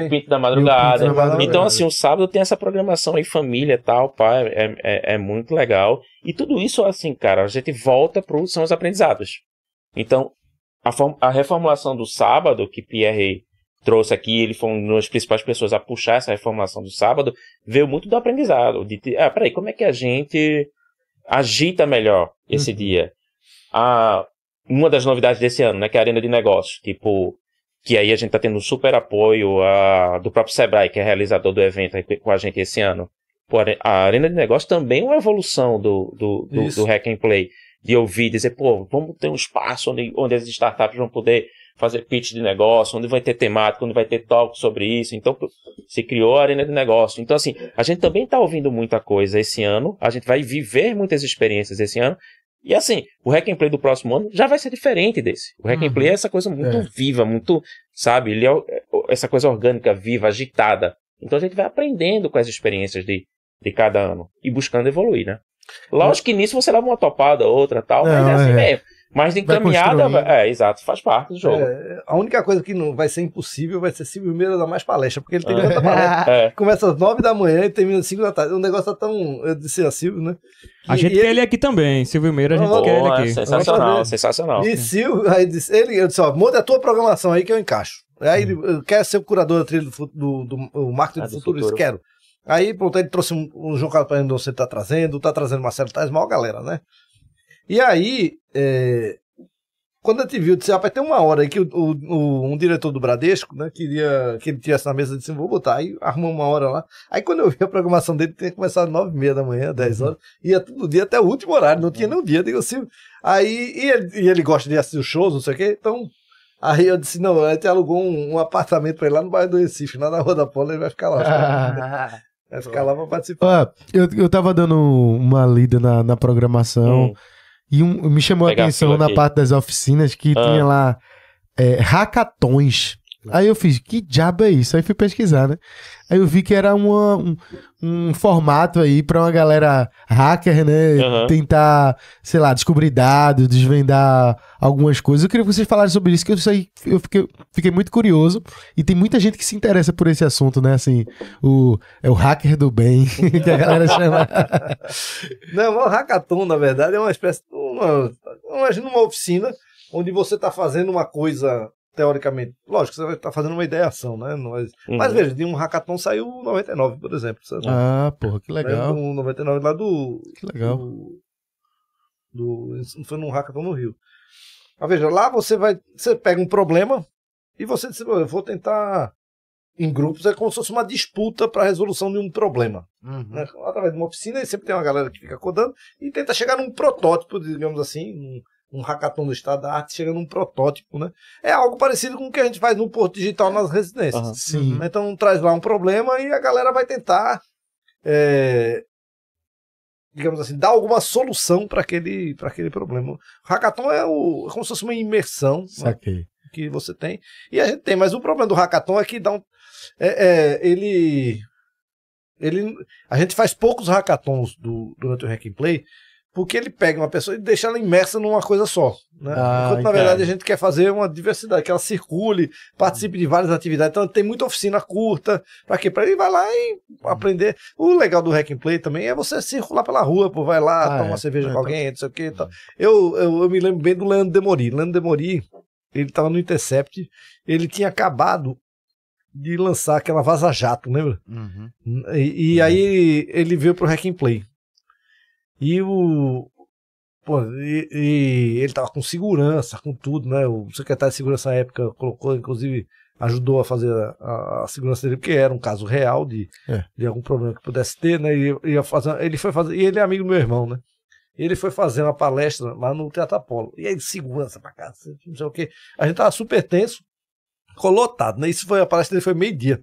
pinto da então, madrugada. Então, assim, o sábado tem essa programação aí, família tal, pá, é, é, é, muito legal. E tudo isso, assim, cara, a gente volta pro são os aprendizados. Então, a, a reformulação do sábado, que Pierre trouxe aqui, ele foi uma das principais pessoas a puxar essa reformulação do sábado, veio muito do aprendizado. De, ah, peraí, como é que a gente agita melhor esse hum. dia? Ah, uma das novidades desse ano, né? Que é a Arena de Negócios. Tipo, que aí a gente está tendo um super apoio a, do próprio Sebrae, que é realizador do evento com a gente esse ano. Pô, a Arena de Negócios também é uma evolução do, do, do, do, Hack and Play. De ouvir, dizer, pô, vamos ter um espaço onde, onde as startups vão poder fazer pitch de negócio, onde vai ter temática, onde vai ter talk sobre isso. Então, se criou a Arena de Negócio. Então, assim, a gente também está ouvindo muita coisa esse ano, a gente vai viver muitas experiências esse ano, e assim, o hack and play do próximo ano já vai ser diferente desse. O hack and uhum. play é essa coisa muito é. viva, muito, sabe, ele é, é essa coisa orgânica, viva, agitada. Então a gente vai aprendendo com as experiências de, de cada ano e buscando evoluir, né? Lógico que nisso você leva uma topada, outra, tal, mas é assim é. mesmo. Mas encaminhada, é, exato, faz parte do jogo. É, a única coisa que não vai ser impossível vai ser Silvio Meira dar mais palestra, porque ele tem tanta é. palestra. É. Começa às nove da manhã e termina às cinco da tarde. O negócio tá tão. Eu disse a Silvio, né? E, a gente quer ele... aqui também, Silvio Meira, a gente quer ele aqui. Sensacional, sensacional. E Silvio, aí disse, ele, eu disse, ó, muda a tua programação aí que eu encaixo. Aí ele quer ser o curador da trilha do, do, do, do marketing ah, do, do, futuro, futuro. Isso, quero. Aí, pronto, ele trouxe um, um João Carlos você tá trazendo, tá trazendo Marcelo Tais, maior galera, né? E aí, é, quando te vi, viu, disse, rapaz, tem uma hora aí que o, o, um diretor do Bradesco, né, queria que ele tivesse na mesa, disse, vou botar, aí arrumou uma hora lá. Aí quando eu vi a programação dele, tinha começado às nove e meia da manhã, dez uhum. horas, ia todo dia até o último horário, não tinha uhum. nem dia, digo assim. Aí, e ele, e ele gosta de assistir os shows, não sei o quê, então... Aí eu disse, não, ele gente alugou um, um apartamento pra ele lá no bairro do Recife, lá na Rua da Pola, ele vai ficar lá. Vai ficar lá pra participar. Ah, eu, eu tava dando uma lida na, na programação... Hum e um, me chamou a atenção na aqui. parte das oficinas que ah. tinha lá é, hackathons. Aí eu fiz, que diabo é isso? Aí fui pesquisar, né? Aí eu vi que era uma, um, um formato aí pra uma galera hacker, né? Uhum. Tentar, sei lá, descobrir dados, desvendar algumas coisas. Eu queria que vocês falassem sobre isso, que eu, saí, eu fiquei, fiquei, muito curioso. E tem muita gente que se interessa por esse assunto, né? Assim, o, é o hacker do bem, que a galera chama. Não, o é hackathon, na verdade, é uma espécie. imagina uma oficina onde você está fazendo uma coisa teoricamente, lógico, você vai estar tá fazendo uma ideação, né? Mas, uhum. mas veja, de um hackathon saiu 99, por exemplo. Sabe? Ah, porra, que né, legal. Né? Um 99 lá do. Que legal. Do, do, foi num hackathon no Rio. Mas veja, lá você vai. Você pega um problema e você diz, eu vou tentar. Em grupos é como se fosse uma disputa para a resolução de um problema. Uhum. Né? Através de uma oficina, e sempre tem uma galera que fica codando e tenta chegar num protótipo, digamos assim, um, um hackathon do Estado da Arte, chega num protótipo, né? É algo parecido com o que a gente faz no Porto Digital nas residências. Uhum. Sim. Então traz lá um problema e a galera vai tentar, é, digamos assim, dar alguma solução para aquele, aquele problema. O hackathon é, o, é como se fosse uma imersão né? que você tem. E a gente tem, mas o problema do hackathon é que dá um. É, é ele. Ele, a gente faz poucos hackathons do, durante o Hack and Play, porque ele pega uma pessoa e deixa ela imersa numa coisa só. Né? Ah, Enquanto, na verdade, a gente quer fazer uma diversidade, que ela circule, participe de várias atividades. Então, tem muita oficina curta, para quê? Para ele ir lá e uhum. aprender. O legal do Hack and Play também é você circular pela rua, pô, vai lá, ah, tomar é, uma cerveja é, com tá. alguém, não sei o quê. Uhum. Eu, eu, eu, me lembro bem do Leandro Demori. Leandro Demori, ele estava no Intercept, ele tinha acabado de lançar aquela Vaza Jato, lembra? Uhum. E, e uhum. aí ele veio pro Hack and Play. E o. Pô, e, e, ele tava com segurança, com tudo, né? O secretário de segurança na época colocou, inclusive, ajudou a fazer a, a segurança dele, porque era um caso real de, é. de algum problema que pudesse ter, né? E, ia fazer, ele foi fazer. E ele é amigo do meu irmão, né? ele foi fazer uma palestra lá no Teatro Apolo. E aí, segurança pra casa, não sei o quê. A gente tava super tenso, colotado, né? Isso foi a palestra dele, foi meio-dia.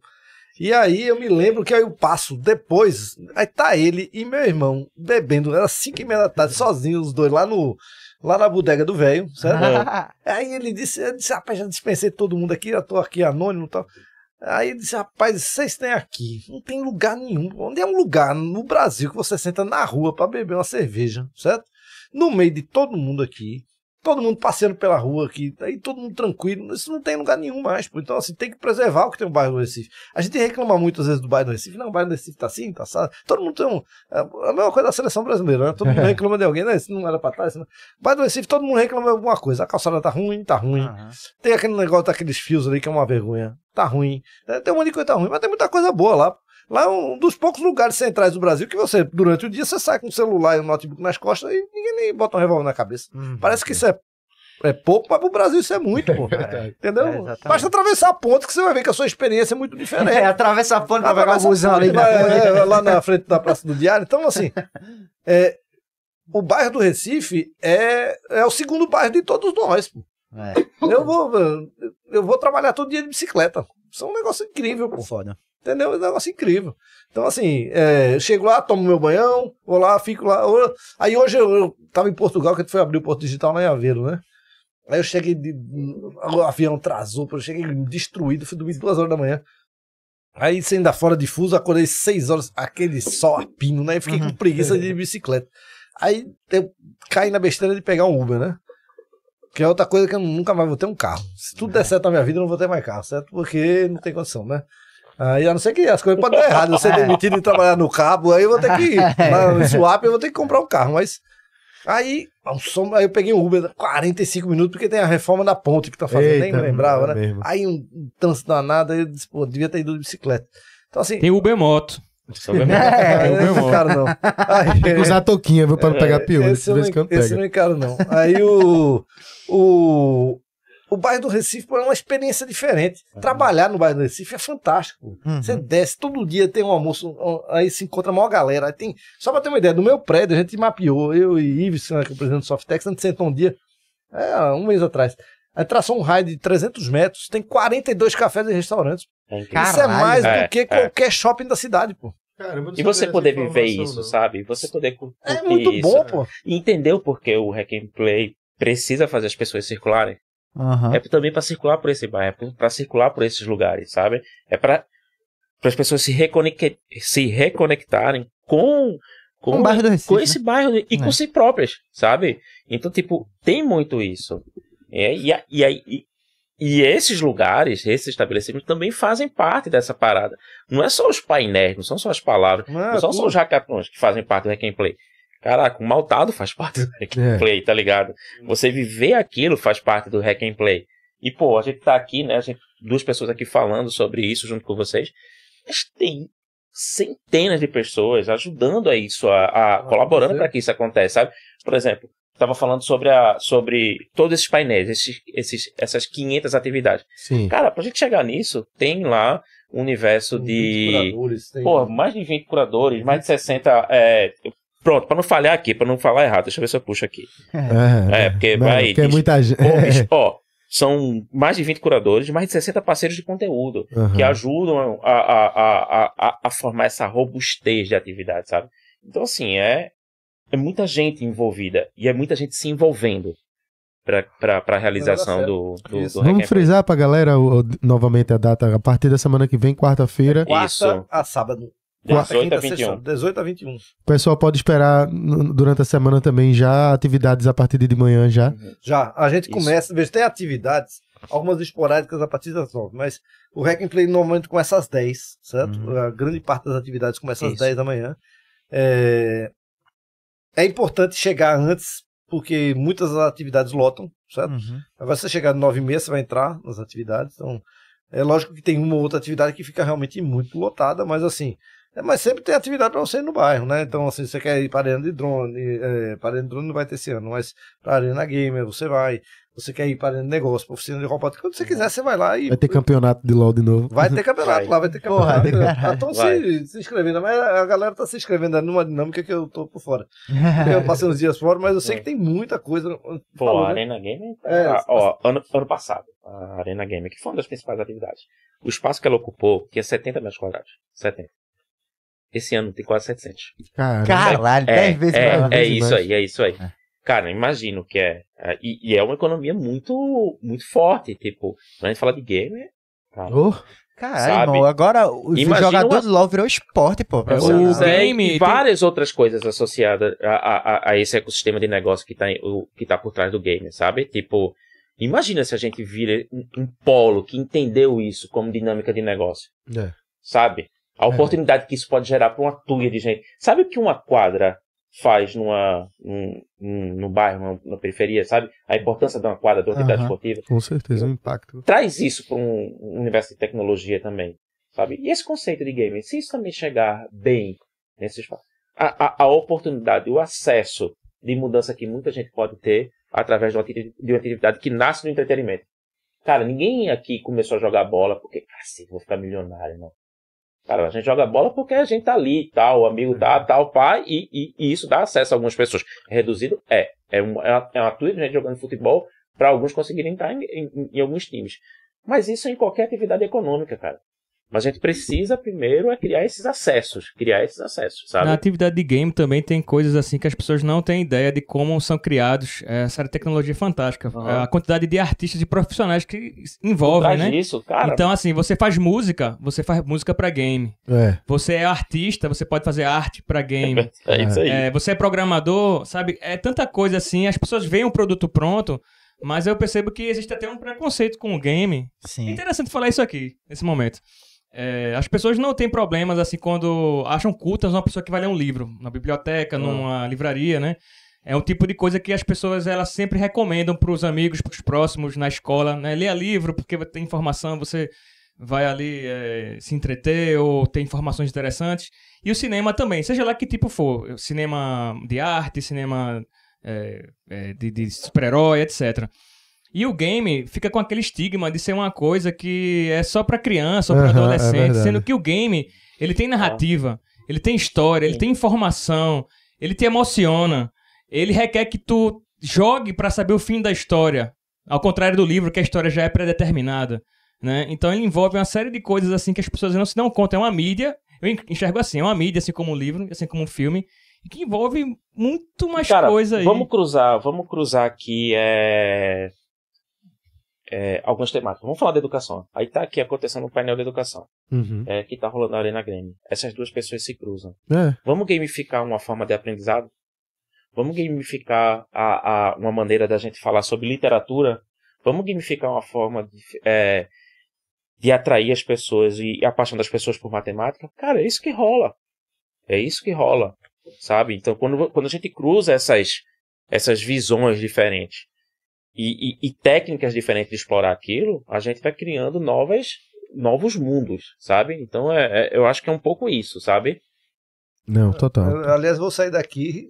E aí eu me lembro que aí eu passo depois, aí tá ele e meu irmão bebendo, era 5 e meia da tarde, sozinhos os dois lá no lá na bodega do velho, certo? É. Aí ele disse, disse, rapaz, já dispensei todo mundo aqui, já tô aqui anônimo e tal. Aí ele disse, rapaz, vocês têm aqui, não tem lugar nenhum, onde é um lugar no Brasil que você senta na rua para beber uma cerveja, certo? No meio de todo mundo aqui, todo mundo passeando pela rua aqui, aí todo mundo tranquilo, isso não tem lugar nenhum mais, pô. Então, assim, tem que preservar o que tem o bairro do Recife. A gente reclama muito às vezes do bairro do Recife, não, o bairro do Recife tá assim, tá assado. Todo mundo tem um. É, é a mesma coisa da seleção brasileira, né? Todo mundo reclama de alguém, né? Isso não era pra trás. Não. O bairro do Recife, todo mundo reclama de alguma coisa. A calçada tá ruim, tá ruim. Uhum. Tem aquele negócio daqueles fios ali que é uma vergonha. Tá ruim. É, tem um monte de coisa tá ruim, mas tem muita coisa boa lá. Lá é um dos poucos lugares centrais do Brasil que você, durante o dia, você sai com o celular e o notebook nas costas e ninguém nem bota um revólver na cabeça. Uhum. Parece que isso é é pouco, mas pro Brasil isso é muito, pô. É, entendeu? É, Basta atravessar a ponte que você vai ver que a sua experiência é muito diferente. É, atravessa a ponte pra pegar o busão ali. Na né? é, lá na frente da Praça do Diário. Então, assim, é, o bairro do Recife é, é o segundo bairro de todos nós, pô. É. Eu, vou, eu vou trabalhar todo dia de bicicleta. Isso é um negócio incrível, pô. Foda. Entendeu? É um negócio incrível. Então, assim, é, chego lá, tomo meu banhão, vou lá, fico lá. Aí hoje eu, eu tava em Portugal, que a gente foi abrir o Porto Digital na Aveiro, né? Aí eu cheguei, de, o avião atrasou, eu cheguei destruído, fui dormir duas horas da manhã. Aí, sem dar fora de fuso, acordei seis horas, aquele sol a pino, né? fiquei uhum. com preguiça de bicicleta. Aí eu caí na besteira de pegar um Uber, né? Que é outra coisa que eu nunca mais vou ter um carro. Se tudo der é. certo na minha vida, eu não vou ter mais carro, certo? Porque não tem condição, né? Aí, a não ser que as coisas podem dar errado. Você é demitido e trabalhar no cabo, aí eu vou ter que ir. É. No swap, eu vou ter que comprar um carro. Mas aí, som, aí eu peguei um Uber 45 minutos, porque tem a reforma da ponte que tá fazendo, Eita, nem me lembrava, é né? Mesmo. Aí um, trânsito danado, aí eu disse, pô, devia ter ido de bicicleta. Então assim. Tem Uber Moto. Uber -moto. É, é, Uber não não. Aí, Tem que usar a touquinha, viu, pra não é, pegar piolho. Esse, eu não, esse eu não encaro, não. Aí o, o, o bairro do Recife é uma experiência diferente. Uhum. Trabalhar no bairro do Recife é fantástico. Uhum. Você desce todo dia, tem um almoço, aí se encontra a maior galera. Aí tem, só para ter uma ideia, no meu prédio a gente mapeou, eu e Ives, né, que é o presidente do Softex, a gente sentou um dia, é, um mês atrás. Aí traçou um raio de 300 metros, tem 42 cafés e restaurantes. Caralho. É isso é mais do que é, é. qualquer shopping da cidade, pô. e você poder viver isso, não. sabe? Você poder curtir É muito bom, pô. E entender o porquê o Hack and Play precisa fazer as pessoas circularem. Uhum. É também para circular por esse bairro, é para circular por esses lugares, sabe? É para as pessoas se, reconec se reconectarem com com, bairro Recife, com né? esse né? bairro e é. com si próprias, sabe? Então, tipo, tem muito isso. É, e, e, e, e esses lugares, esses estabelecimentos também fazem parte dessa parada. Não é só os painéis, não são só as palavras, não é são só os jacatões que fazem parte do Hack Caraca, o maltado faz parte do hack and é. play, é. tá ligado? Você viver aquilo faz parte do hack and play. E, pô, a gente tá aqui, né? Gente, duas pessoas aqui falando sobre isso junto com vocês. Mas tem centenas de pessoas ajudando a isso, a, a ah, colaborando para que isso aconteça, sabe? Por exemplo, estava falando sobre, a, sobre todos esses painéis, esses, esses, essas 500 atividades. Sim. Cara, para a gente chegar nisso, tem lá um universo tem de. Curadores, tem... Pô, mais de 20 curadores, mais de 60 é, Pronto, para não falhar aqui, para não falar errado, deixa eu ver se eu puxo aqui. É, é porque não, vai. Porque é muita gente. Ó, são mais de 20 curadores, mais de 60 parceiros de conteúdo, uhum. que ajudam a, a, a, a, a formar essa robustez de atividade, sabe? Então, assim, é, é muita gente envolvida e é muita gente se envolvendo para a realização do, do, do Vamos frisar para a galera o, novamente a data, a partir da semana que vem, quarta-feira. É quarta, -feira. quarta a sábado. 18 a 21. 18 a 21. O pessoal pode esperar durante a semana também já atividades a partir de manhã já? Uhum. Já. A gente Isso. começa, veja, tem atividades, algumas esporádicas a partir das 9, mas o Hack and Play normalmente começa às 10, certo? Uhum. A grande parte das atividades começa Isso. às 10 da manhã. É... é importante chegar antes, porque muitas atividades lotam, certo? Uhum. Agora, se você chegar às 9 h você vai entrar nas atividades, então... É lógico que tem uma ou outra atividade que fica realmente muito lotada, mas assim, é, mas sempre tem atividade para você ir no bairro, né? Então, assim, você quer ir para Arena de Drone, é, para Arena de Drone não vai ter esse ano, mas para Arena Gamer você vai. Você quer ir para Arena de Negócio, para oficina de robótica, quando você quiser, você vai lá e. Vai ter campeonato de LOL de novo. Vai ter campeonato vai. lá, vai ter campeonato. Então se, se inscrevendo, mas a galera tá se inscrevendo é numa dinâmica que eu tô por fora. eu passei uns dias fora, mas eu sei é. que tem muita coisa. Pô, Falou, a né? Arena Gamer. É, ah, ó, ano, ano passado, a Arena Gamer, que foi uma das principais atividades. O espaço que ela ocupou é tinha 70 metros quadrados. 70. Esse ano tem quase 700. Caralho, Caralho é, 10 vezes é, mais. É, isso mais. aí, é isso aí. É. Cara, imagino que é, é. E, e, é uma economia muito, muito forte. Tipo, quando a gente fala de gamer. Cara, é oh. Caralho, sabe? irmão, agora os Imagina jogadores uma... LOL virou esporte, pô. É, o game, e várias tem... outras coisas associadas a, a, a, esse ecossistema de negócio que tá, o, que tá por trás do game, sabe? Tipo, Imagina se a gente vira um, um, polo que entendeu isso como dinâmica de negócio. É. Sabe? A é. oportunidade é. que isso pode gerar para uma tuia de gente. Sabe o que uma quadra faz numa, num, num, bairro, na periferia, sabe? A importância de uma quadra, de uma atividade esportiva. Com certeza, um impacto. Traz isso para um universo de tecnologia também, sabe? E esse conceito de gaming, se isso também chegar bem nesse espaço, a, a, a oportunidade, o acesso de mudança que muita gente pode ter através de uma, de uma atividade que nasce do entretenimento. Cara, ninguém aqui começou a jogar bola porque, cacete, ah, vou ficar milionário, não. Cara, a gente joga bola porque a gente tá ali, tal, o amigo tá, uhum. tal, pai, e, e, e, isso dá acesso a algumas pessoas. Reduzido? É. É, é uma, é uma turma de gente jogando futebol para alguns conseguirem estar em, em, em, alguns times. Mas isso é em qualquer atividade econômica, cara. Mas a gente precisa primeiro é criar esses acessos, criar esses acessos, sabe? Na atividade de game também tem coisas assim que as pessoas não têm ideia de como são criados. É, essa é tecnologia fantástica. Uhum. A quantidade de artistas e profissionais que envolvem, né? Isso, cara. Então assim, você faz música, você faz música para game. É. Você é artista, você pode fazer arte para game. é isso aí. É, você é programador, sabe? É tanta coisa assim, as pessoas veem um produto pronto, mas eu percebo que existe até um preconceito com o game. Sim. É interessante falar isso aqui, nesse momento. É, as pessoas não têm problemas assim quando acham cultas uma pessoa que vai ler um livro, na biblioteca, ah. numa livraria, né? É um tipo de coisa que as pessoas elas sempre recomendam para os amigos, para os próximos, na escola, né? Leia livro porque tem informação, você vai ali é, se entreter ou ter informações interessantes. E o cinema também, seja lá que tipo for, cinema de arte, cinema é, é de, de super-herói, etc. E o game fica com aquele estigma de ser uma coisa que é só para criança, só para uhum, é adolescente, é sendo que o game, ele tem narrativa, ele tem história, ele tem informação, ele te emociona, ele requer que tu jogue para saber o fim da história, ao contrário do livro que a história já é predeterminada, né? Então ele envolve uma série de coisas assim que as pessoas não se dão conta, é uma mídia, eu enxergo assim, é uma mídia assim como um livro, assim como um filme, que envolve muito mais Cara, coisa aí. Vamos cruzar, vamos cruzar aqui é é, algumas temáticas. Vamos falar de educação. Aí tá aqui acontecendo um painel de educação. Uhum. É, que tá rolando na Arena Grêmio. Essas duas pessoas se cruzam. É. Vamos gamificar uma forma de aprendizado? Vamos gamificar a, a, uma maneira da gente falar sobre literatura? Vamos gamificar uma forma de, é, de atrair as pessoas e a paixão das pessoas por matemática? Cara, é isso que rola. É isso que rola. Sabe? Então, quando, quando a gente cruza essas, essas visões diferentes e, e, e técnicas diferentes de explorar aquilo, a gente vai criando novas, novos mundos, sabe? Então é, é, eu acho que é um pouco isso, sabe? Não, total. aliás, vou sair daqui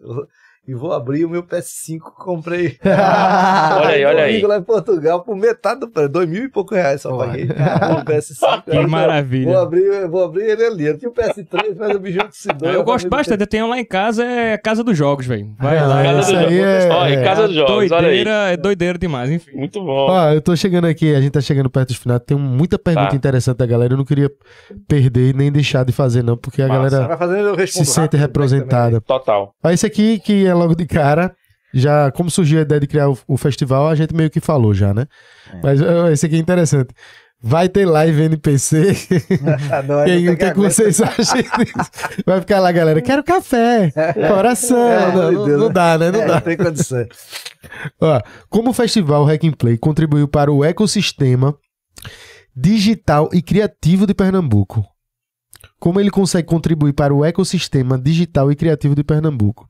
e vou abrir o meu PS5 que comprei. olha aí, olha aí. lá em Portugal por metade do preço, dois mil e pouco reais só paguei. o PS5. Que maravilha. Vou abrir, vou abrir ele ali. Eu tinha o PS3, mas o bicho que se deu. Eu, eu gosto bastante, eu tenho lá em casa, é Casa dos Jogos, velho. Vai ah, lá. Casa é é dos é... Ó, é. é Casa dos Jogos, doideira, É doideira demais, enfim. Muito bom. Ó, eu tô chegando aqui, a gente tá chegando perto do final, tem muita pergunta tá. interessante da galera, eu não queria perder nem deixar de fazer não, porque Massa. a galera se sente né, representada. Total. Ó, esse aqui que é ideia logo de cara. Já, como surgiu a ideia de criar o, o festival, a gente meio que falou já, né? É. Mas ó, esse aqui é interessante. Vai ter live NPC. Adoro, Quem, o que, é que vocês acham disso? Vai ficar lá, galera. Quero café, coração. É, não, não, não, dá, né? Não é, dá. Não tem condição. Ó, como o festival Hack and Play contribuiu para o ecossistema digital e criativo de Pernambuco? Como ele consegue contribuir para o ecossistema digital e criativo de Pernambuco?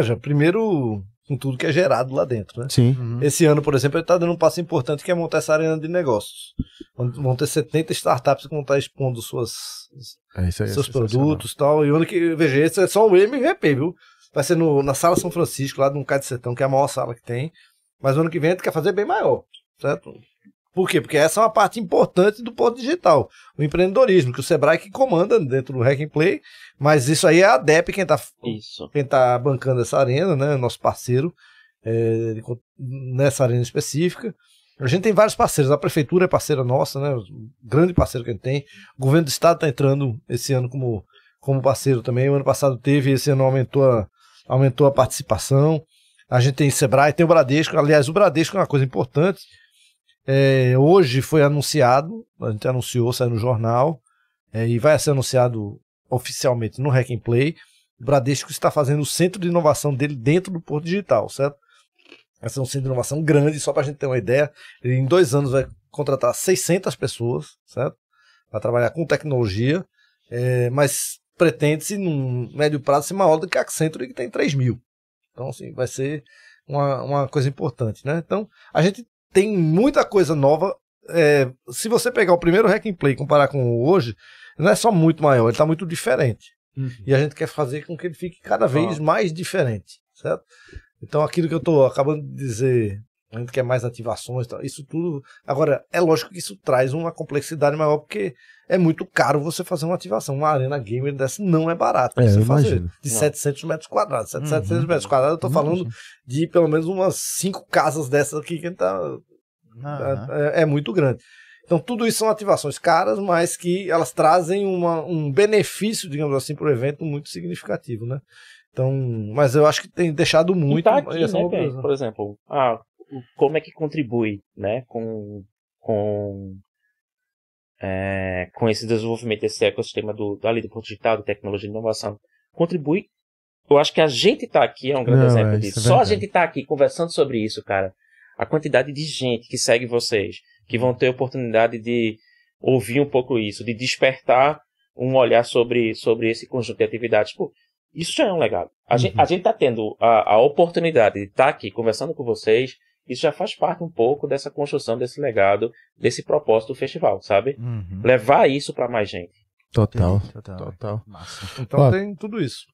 veja, primeiro com tudo que é gerado lá dentro, né? Sim. Uhum. Esse ano, por exemplo, ele está dando um passo importante que é montar essa arena de negócios. Vão ter 70 startups que vão estar tá expondo suas, é, seus é produtos e tal. E onde que, veja, esse é só o MVP, viu? Vai ser no, na Sala São Francisco, lá no Cade Sertão, que é a maior sala que tem. Mas ano que vem a gente quer fazer bem maior, certo? Por quê? Porque essa é uma parte importante do ponto digital, o empreendedorismo, que o Sebrae que comanda dentro do Hack and Play, mas isso aí é a DEP quem está tá bancando essa arena, né? Nosso parceiro é, nessa arena específica. A gente tem vários parceiros, a prefeitura é parceira nossa, né? Grande parceiro que a gente tem. O governo do estado está entrando esse ano como, como parceiro também. O ano passado teve, esse ano aumentou a, aumentou a participação. A gente tem Sebrae, tem o Bradesco. Aliás, o Bradesco é uma coisa importante é, hoje foi anunciado, a gente anunciou, saiu no jornal, é, e vai ser anunciado oficialmente no Hack and Play. O Bradesco está fazendo o centro de inovação dele dentro do Porto Digital, certo? Essa é um centro de inovação grande, só para a gente ter uma ideia. Ele, em dois anos, vai contratar 600 pessoas, certo? Para trabalhar com tecnologia, é, mas pretende-se, num médio prazo, ser maior do que a Accenture, que tem 3 mil. Então, assim, vai ser uma, uma coisa importante, né? Então, a gente tem muita coisa nova. É, se você pegar o primeiro Hack and Play e comparar com hoje, não é só muito maior, ele está muito diferente. Uhum. E a gente quer fazer com que ele fique cada vez ah. mais diferente, certo? Então, aquilo que eu estou acabando de dizer gente quer é mais ativações, isso tudo. Agora, é lógico que isso traz uma complexidade maior, porque é muito caro você fazer uma ativação. Uma arena gamer dessa não é barato. É, você fazer de não. 700 metros quadrados. 700 uhum. metros quadrados, eu tô falando de pelo menos umas cinco casas dessas aqui que tá. Uhum. É, é, muito grande. Então, tudo isso são ativações caras, mas que elas trazem uma, um benefício, digamos assim, para o evento muito significativo, né? Então, mas eu acho que tem deixado muito. E tá aqui, né, por exemplo, ah, como é que contribui, né, com, com, é, com esse desenvolvimento desse ecossistema do, do, ali do ponto digital, da tecnologia e inovação. Contribui. Eu acho que a gente está aqui é um grande Não, exemplo é, disso. É Só a gente está aqui conversando sobre isso, cara. A quantidade de gente que segue vocês, que vão ter oportunidade de ouvir um pouco isso, de despertar um olhar sobre, sobre esse conjunto de atividades. Pô, isso já é um legado. A, uhum. gente, a gente tá tendo a, a oportunidade de estar tá aqui conversando com vocês, isso já faz parte um pouco dessa construção desse legado, desse propósito do festival, sabe? Uhum. Levar isso para mais gente. Total, total. total. Massa. Então Ó, tem tudo isso.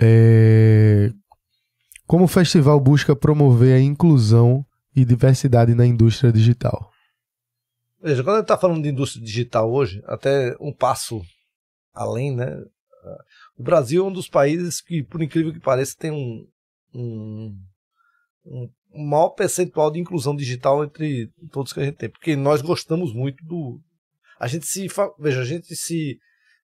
É... Como o festival busca promover a inclusão e diversidade na indústria digital? Veja, quando a gente está falando de indústria digital hoje, até um passo além, né? O Brasil é um dos países que, por incrível que pareça, tem um, um, um maior percentual de inclusão digital entre todos que a gente tem, porque nós gostamos muito do a gente se veja, a gente se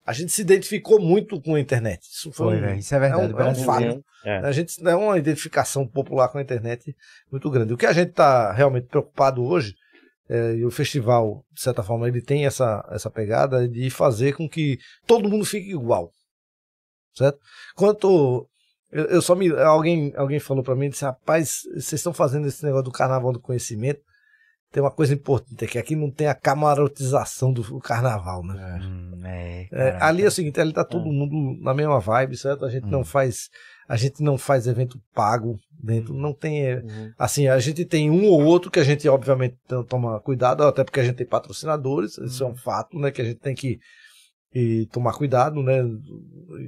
a gente se identificou muito com a internet. Isso foi, foi um, né? isso é verdade. É um, é um fato. É. A gente é uma identificação popular com a internet muito grande. O que a gente está realmente preocupado hoje é, e o festival de certa forma ele tem essa essa pegada de fazer com que todo mundo fique igual, certo? Quanto eu, eu só me. Alguém, alguém falou para mim, disse, rapaz, vocês estão fazendo esse negócio do carnaval do conhecimento. Tem uma coisa importante, é que aqui não tem a camarotização do carnaval, né? É. Hum, é, é, ali é o seguinte, ali tá todo hum. mundo na mesma vibe, certo? A gente hum. não faz a gente não faz evento pago dentro, não tem. É, uhum. Assim, a gente tem um ou outro que a gente, obviamente, toma cuidado, até porque a gente tem patrocinadores, isso é um hum. fato, né? Que a gente tem que e tomar cuidado, né?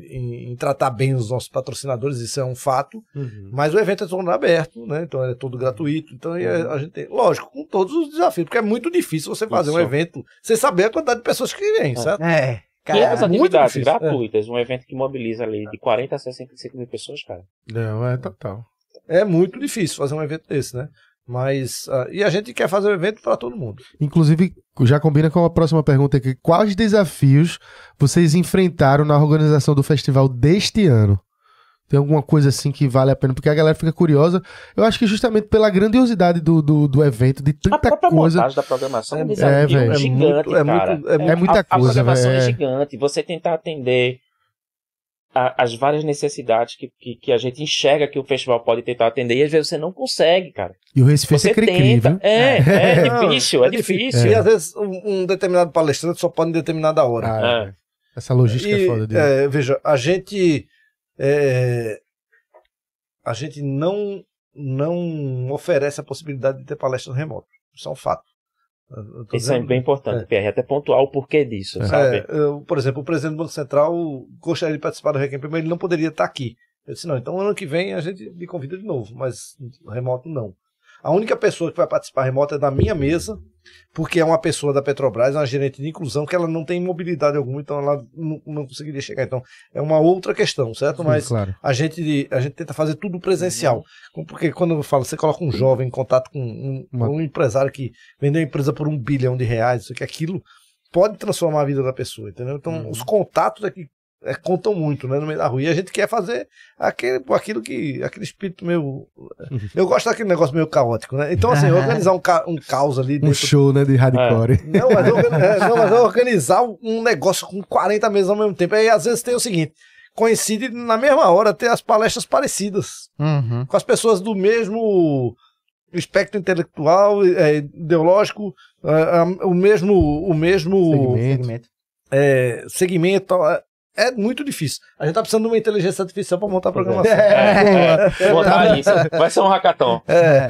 Em, em, tratar bem os nossos patrocinadores, isso é um fato. Uhum. Mas o evento é todo aberto, né? Então é todo gratuito. Então uhum. a gente tem, lógico, com todos os desafios, porque é muito difícil você fazer um evento sem saber a quantidade de pessoas que vêm, é. certo? É. Cara, e as é atividades é. gratuitas, é. um evento que mobiliza ali de 40 a 65 mil pessoas, cara. Não, é total. É muito difícil fazer um evento desse, né? Mas uh, e a gente quer fazer o evento para todo mundo. Inclusive, já combina com a próxima pergunta aqui. Quais desafios vocês enfrentaram na organização do festival deste ano? Tem alguma coisa assim que vale a pena? Porque a galera fica curiosa. Eu acho que justamente pela grandiosidade do, do, do evento, de tanta a coisa. A da programação é, é, é, gigante, é, muito, é, muito, é, é muita a, coisa. A programação véio. É, é gigante. Você tentar atender a, as várias necessidades que, que, que, a gente enxerga que o festival pode tentar atender e às vezes você não consegue, cara. E o Recife é você é cri É, é, é difícil, é, é difícil. É. E às vezes um, um, determinado palestrante só pode em determinada hora. Ah, é. Essa logística e, é foda dele. veja, a gente a gente não não oferece a possibilidade de ter palestras remotas. Isso é um fato. Isso é dizendo, é bem importante, é. Pierre, até pontual o porquê disso, é. sabe? Eu, por exemplo, o presidente do Banco Central gostaria de participar do Requiem Prêmio, ele não poderia estar aqui. Eu disse, não, então ano que vem a gente me convida de novo, mas remoto não. A única pessoa que vai participar remota é da minha mesa, porque é uma pessoa da Petrobras, é uma gerente de inclusão, que ela não tem mobilidade alguma, então ela não, não conseguiria chegar. Então, é uma outra questão, certo? Sim, Mas claro. a, gente, a gente tenta fazer tudo presencial. Uhum. Porque quando eu falo, você coloca um jovem em contato com um, uma... um empresário que vendeu a empresa por um bilhão de reais, isso que aquilo pode transformar a vida da pessoa, entendeu? Então, hum. os contatos é que é, contam muito, né? No meio da rua. E a gente quer fazer aquele, aquilo que. aquele espírito meio. Eu gosto daquele negócio meio caótico, né? Então, assim, organizar um, ca, um caos ali. Dentro... Um show, né? De hardcore. É. Não, mas, organizar, é, não, mas organizar um negócio com 40 meses ao mesmo tempo. Aí, às vezes, tem o seguinte. Coincide na mesma hora ter as palestras parecidas uhum. com as pessoas do mesmo espectro intelectual, é, ideológico, é, o mesmo, o mesmo segmento, é, segmento é, é muito difícil. A gente tá precisando de uma inteligência artificial para montar a programação. É, é, é, é Vai ser um hackathon. É.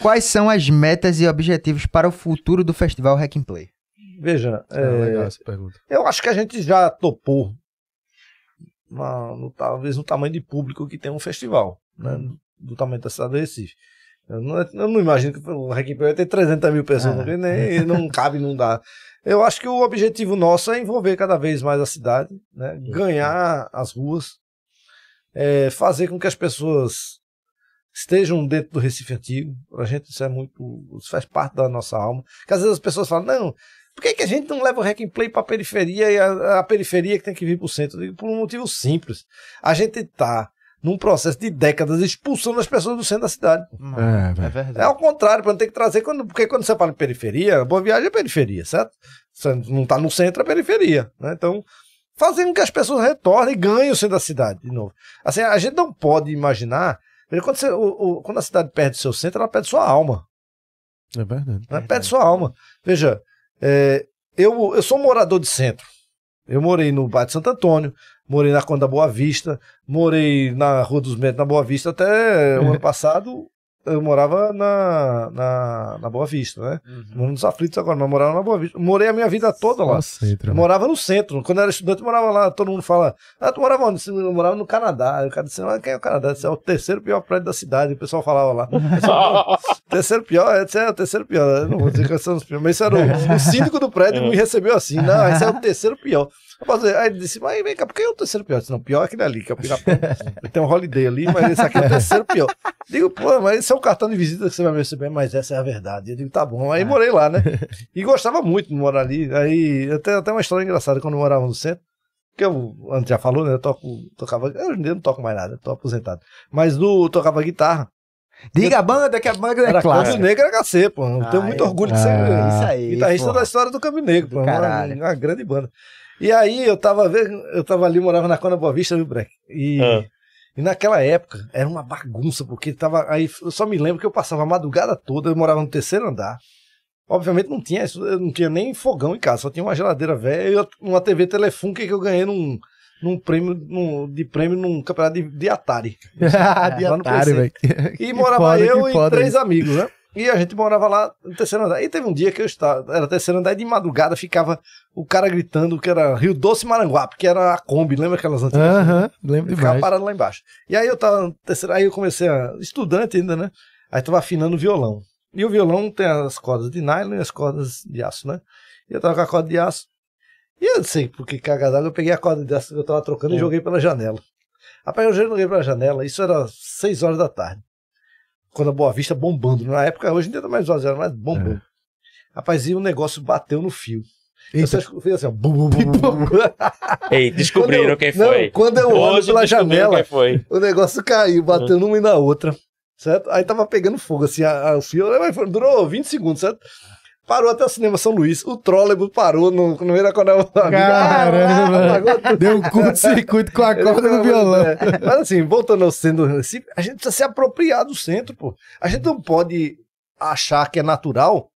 Quais são as metas e objetivos para o futuro do Festival Hack and Play? Veja, ah, é, legal essa pergunta. eu acho que a gente já topou, uma, no, talvez no tamanho de público que tem um festival, né, uhum. do tamanho da cidade do Recife. Eu não, eu não imagino que o Hack and Play vai ter 300 mil pessoas, ah. não, é. nem, não cabe, não dá. Eu acho que o objetivo nosso é envolver cada vez mais a cidade, né? Uhum. ganhar as ruas, é, fazer com que as pessoas estejam dentro do Recife Antigo. A gente isso é muito. Isso faz parte da nossa alma. Porque às vezes as pessoas falam, não, por que, que a gente não leva o Hack and Play a periferia e a, periferia que tem que vir para o centro? Eu digo, por um motivo simples. A gente está num processo de décadas expulsando as pessoas do centro da cidade. É, é, é verdade. É ao contrário, para não ter que trazer, quando, porque quando você fala em periferia, Boa Viagem é periferia, certo? Você não está no centro, é periferia. Né? Então, fazendo que as pessoas retornem e ganhem o centro da cidade de novo. Assim, a gente não pode imaginar. Quando, você, o, o, quando a cidade perde seu centro, ela perde sua alma. É verdade. Ela é perde sua alma. Veja, é, eu, eu sou morador de centro. Eu morei no bairro de Santo Antônio, morei na Conda Boa Vista, morei na Rua dos Mentos, na Boa Vista, até o ano passado eu morava na, na, na Boa Vista, né? Uhum. Nos aflitos agora, mas morava na Boa Vista. Morei a minha vida toda lá. No centro, né? morava no centro. Quando eu era estudante, eu morava lá. Todo mundo fala, ah, tu morava onde? Eu morava no Canadá. O cara disse, ah, quem é o Canadá? Disse, é o terceiro pior prédio da cidade. O pessoal falava lá. terceiro pior? esse é o terceiro pior. Eu não vou dizer que são os piores. Mas isso era o, o síndico do prédio é. me recebeu assim. Não, esse é o terceiro pior. Aí ele disse, mas vem cá, por que é o terceiro pior? Eu disse, não, pior é aquele ali, que é o Pirapó. Tem um holiday ali, mas esse aqui é o terceiro pior. Digo, pô, mas esse é um cartão de visita que você vai me receber, mas essa é a verdade. Eu digo, tá bom. Aí é. morei lá, né? E gostava muito de morar ali. Aí até, até uma história engraçada quando morava no centro. Que eu antes já falou, né? Eu toco, tocava. eu não toco mais nada, tô aposentado. Mas no, tocava guitarra. Diga a banda, que a banda é clássica. Campo Negro era cacê, pô. Eu ah, tenho muito é. orgulho é, de ser ah, isso aí, guitarrista da história do Campo Negro, pô. Uma, uma grande banda. E aí eu tava vendo, eu tava ali, morava na Cona Boa Vista, viu, Breck? E, ah. e naquela época era uma bagunça, porque tava. Aí eu só me lembro que eu passava a madrugada toda, eu morava no terceiro andar. Obviamente não tinha, não tinha nem fogão em casa, só tinha uma geladeira velha e uma TV telefone que eu ganhei num, num prêmio num, de prêmio num campeonato de, de Atari. de Atari, velho. E morava foda, eu e foda, três amigos, né? E a gente morava lá no terceiro andar. E teve um dia que eu estava, era terceiro andar, e de madrugada ficava o cara gritando que era Rio Doce Maranguape porque era a Kombi, lembra aquelas antigas? Aham, uh -huh, lembro Ficava parado lá embaixo. E aí eu tava no terceiro, aí eu comecei a, estudante ainda, né? Aí tava afinando o violão. E o violão tem as cordas de nylon e as cordas de aço, né? E eu tava com a corda de aço. E eu não sei por que cagada eu peguei a corda de aço que eu tava trocando e hum. joguei pela janela. Rapaz, eu joguei pela janela, isso era seis horas da tarde quando a Boa Vista bombando. Na época, hoje não tá era mais 1 zero, mas bombou. É. Rapaz, e o negócio bateu no fio. Eita. Eu fez assim, ó, bum, bum, bum, Ei, descobriram eu, quem foi. Não, quando eu olho Hoje pela janela, o negócio caiu, bateu hum. numa uma e na outra. Certo? Aí tava pegando fogo, assim, o fio durou 20 segundos, certo? Parou até o cinema São Luís. O trólebo parou no, no corda. É Caramba! Ah, Deu um curto-circuito com a corda do violão. É. Mas assim, voltando ao centro do Recife, a gente precisa se apropriar do centro, pô. A gente não pode achar que é natural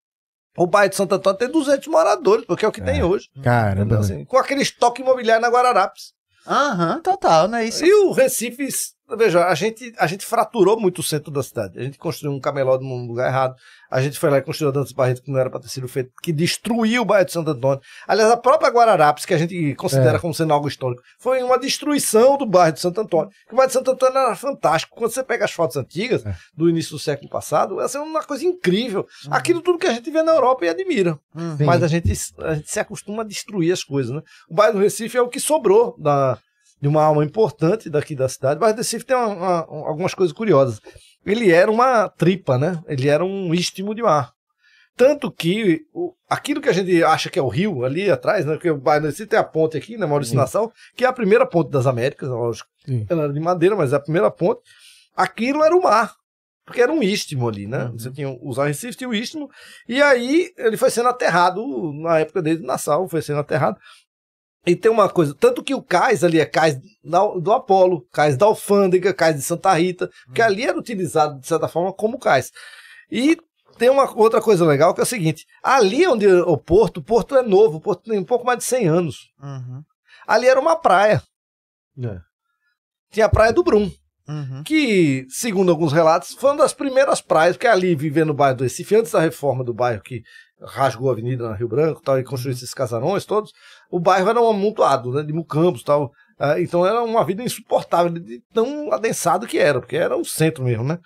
o bairro de Santo Antônio tem 200 moradores, porque é o que é. tem hoje. Caramba! Então, assim, com aquele estoque imobiliário na Guararapes. Aham, total, né? Isso... E o Recife Veja, a gente, a gente fraturou muito o centro da cidade. A gente construiu um camelódromo num lugar errado. A gente foi lá e construiu a Dantas Barreto, que não era para ter sido feito, que destruiu o bairro de Santo Antônio. Aliás, a própria Guararapes, que a gente considera é. como sendo algo histórico, foi uma destruição do bairro de Santo Antônio. Hum. O bairro de Santo Antônio era fantástico. Quando você pega as fotos antigas, é. do início do século passado, essa é uma coisa incrível. Uhum. Aquilo tudo que a gente vê na Europa e admira. Uhum. Mas a gente, a gente se acostuma a destruir as coisas, né? O bairro do Recife é o que sobrou da de uma alma importante daqui da cidade. O Recife tem uma, uma, algumas coisas curiosas. Ele era uma tripa, né? Ele era um istmo de mar. Tanto que o, aquilo que a gente acha que é o rio ali atrás, né? Porque o Bairro Recife tem a ponte aqui, né? Maurício Sim. Nassau, que é a primeira ponte das Américas, né? lógico. Sim. Ela era de madeira, mas é a primeira ponte. Aquilo era o mar. Porque era um istmo ali, né? Uhum. Você tinha os Recife e o istmo. E aí ele foi sendo aterrado na época dele de Nassau, foi sendo aterrado. E tem uma coisa, tanto que o cais ali é cais do Apolo, cais da Alfândega, cais de Santa Rita, que hum. ali era utilizado de certa forma como cais. E tem uma outra coisa legal que é o seguinte: ali é onde o porto, o porto é novo, o porto tem um pouco mais de 100 anos. Uhum. Ali era uma praia. É. Tinha a Praia do Brum. Uhum. Que, segundo alguns relatos, foi uma das primeiras praias, porque ali vivendo no bairro do Recife, antes da reforma do bairro que rasgou a avenida na Rio Branco tal, e construiu uhum. esses casarões todos, o bairro era um amontoado né, de mucambos tal. É, então era uma vida insuportável, de tão adensado que era, porque era um centro mesmo, né?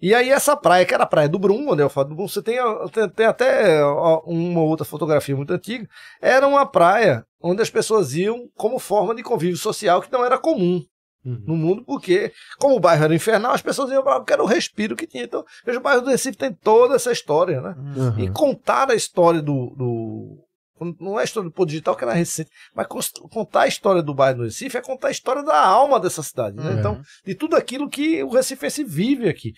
E aí essa praia, que era a praia do Brum, onde eu falo do Brum, você tem, tem, tem até uma outra fotografia muito antiga, era uma praia onde as pessoas iam como forma de convívio social que não era comum uhum. no mundo, porque, como o bairro era infernal, as pessoas iam para lá porque era o respiro que tinha. Então, veja, o bairro do Recife tem toda essa história, né? Uhum. E contar a história do, do não é a história do Pôr Digital, que era recente, mas contar a história do bairro do Recife é contar a história da alma dessa cidade, né? É. Então, de tudo aquilo que o Recife se vive aqui.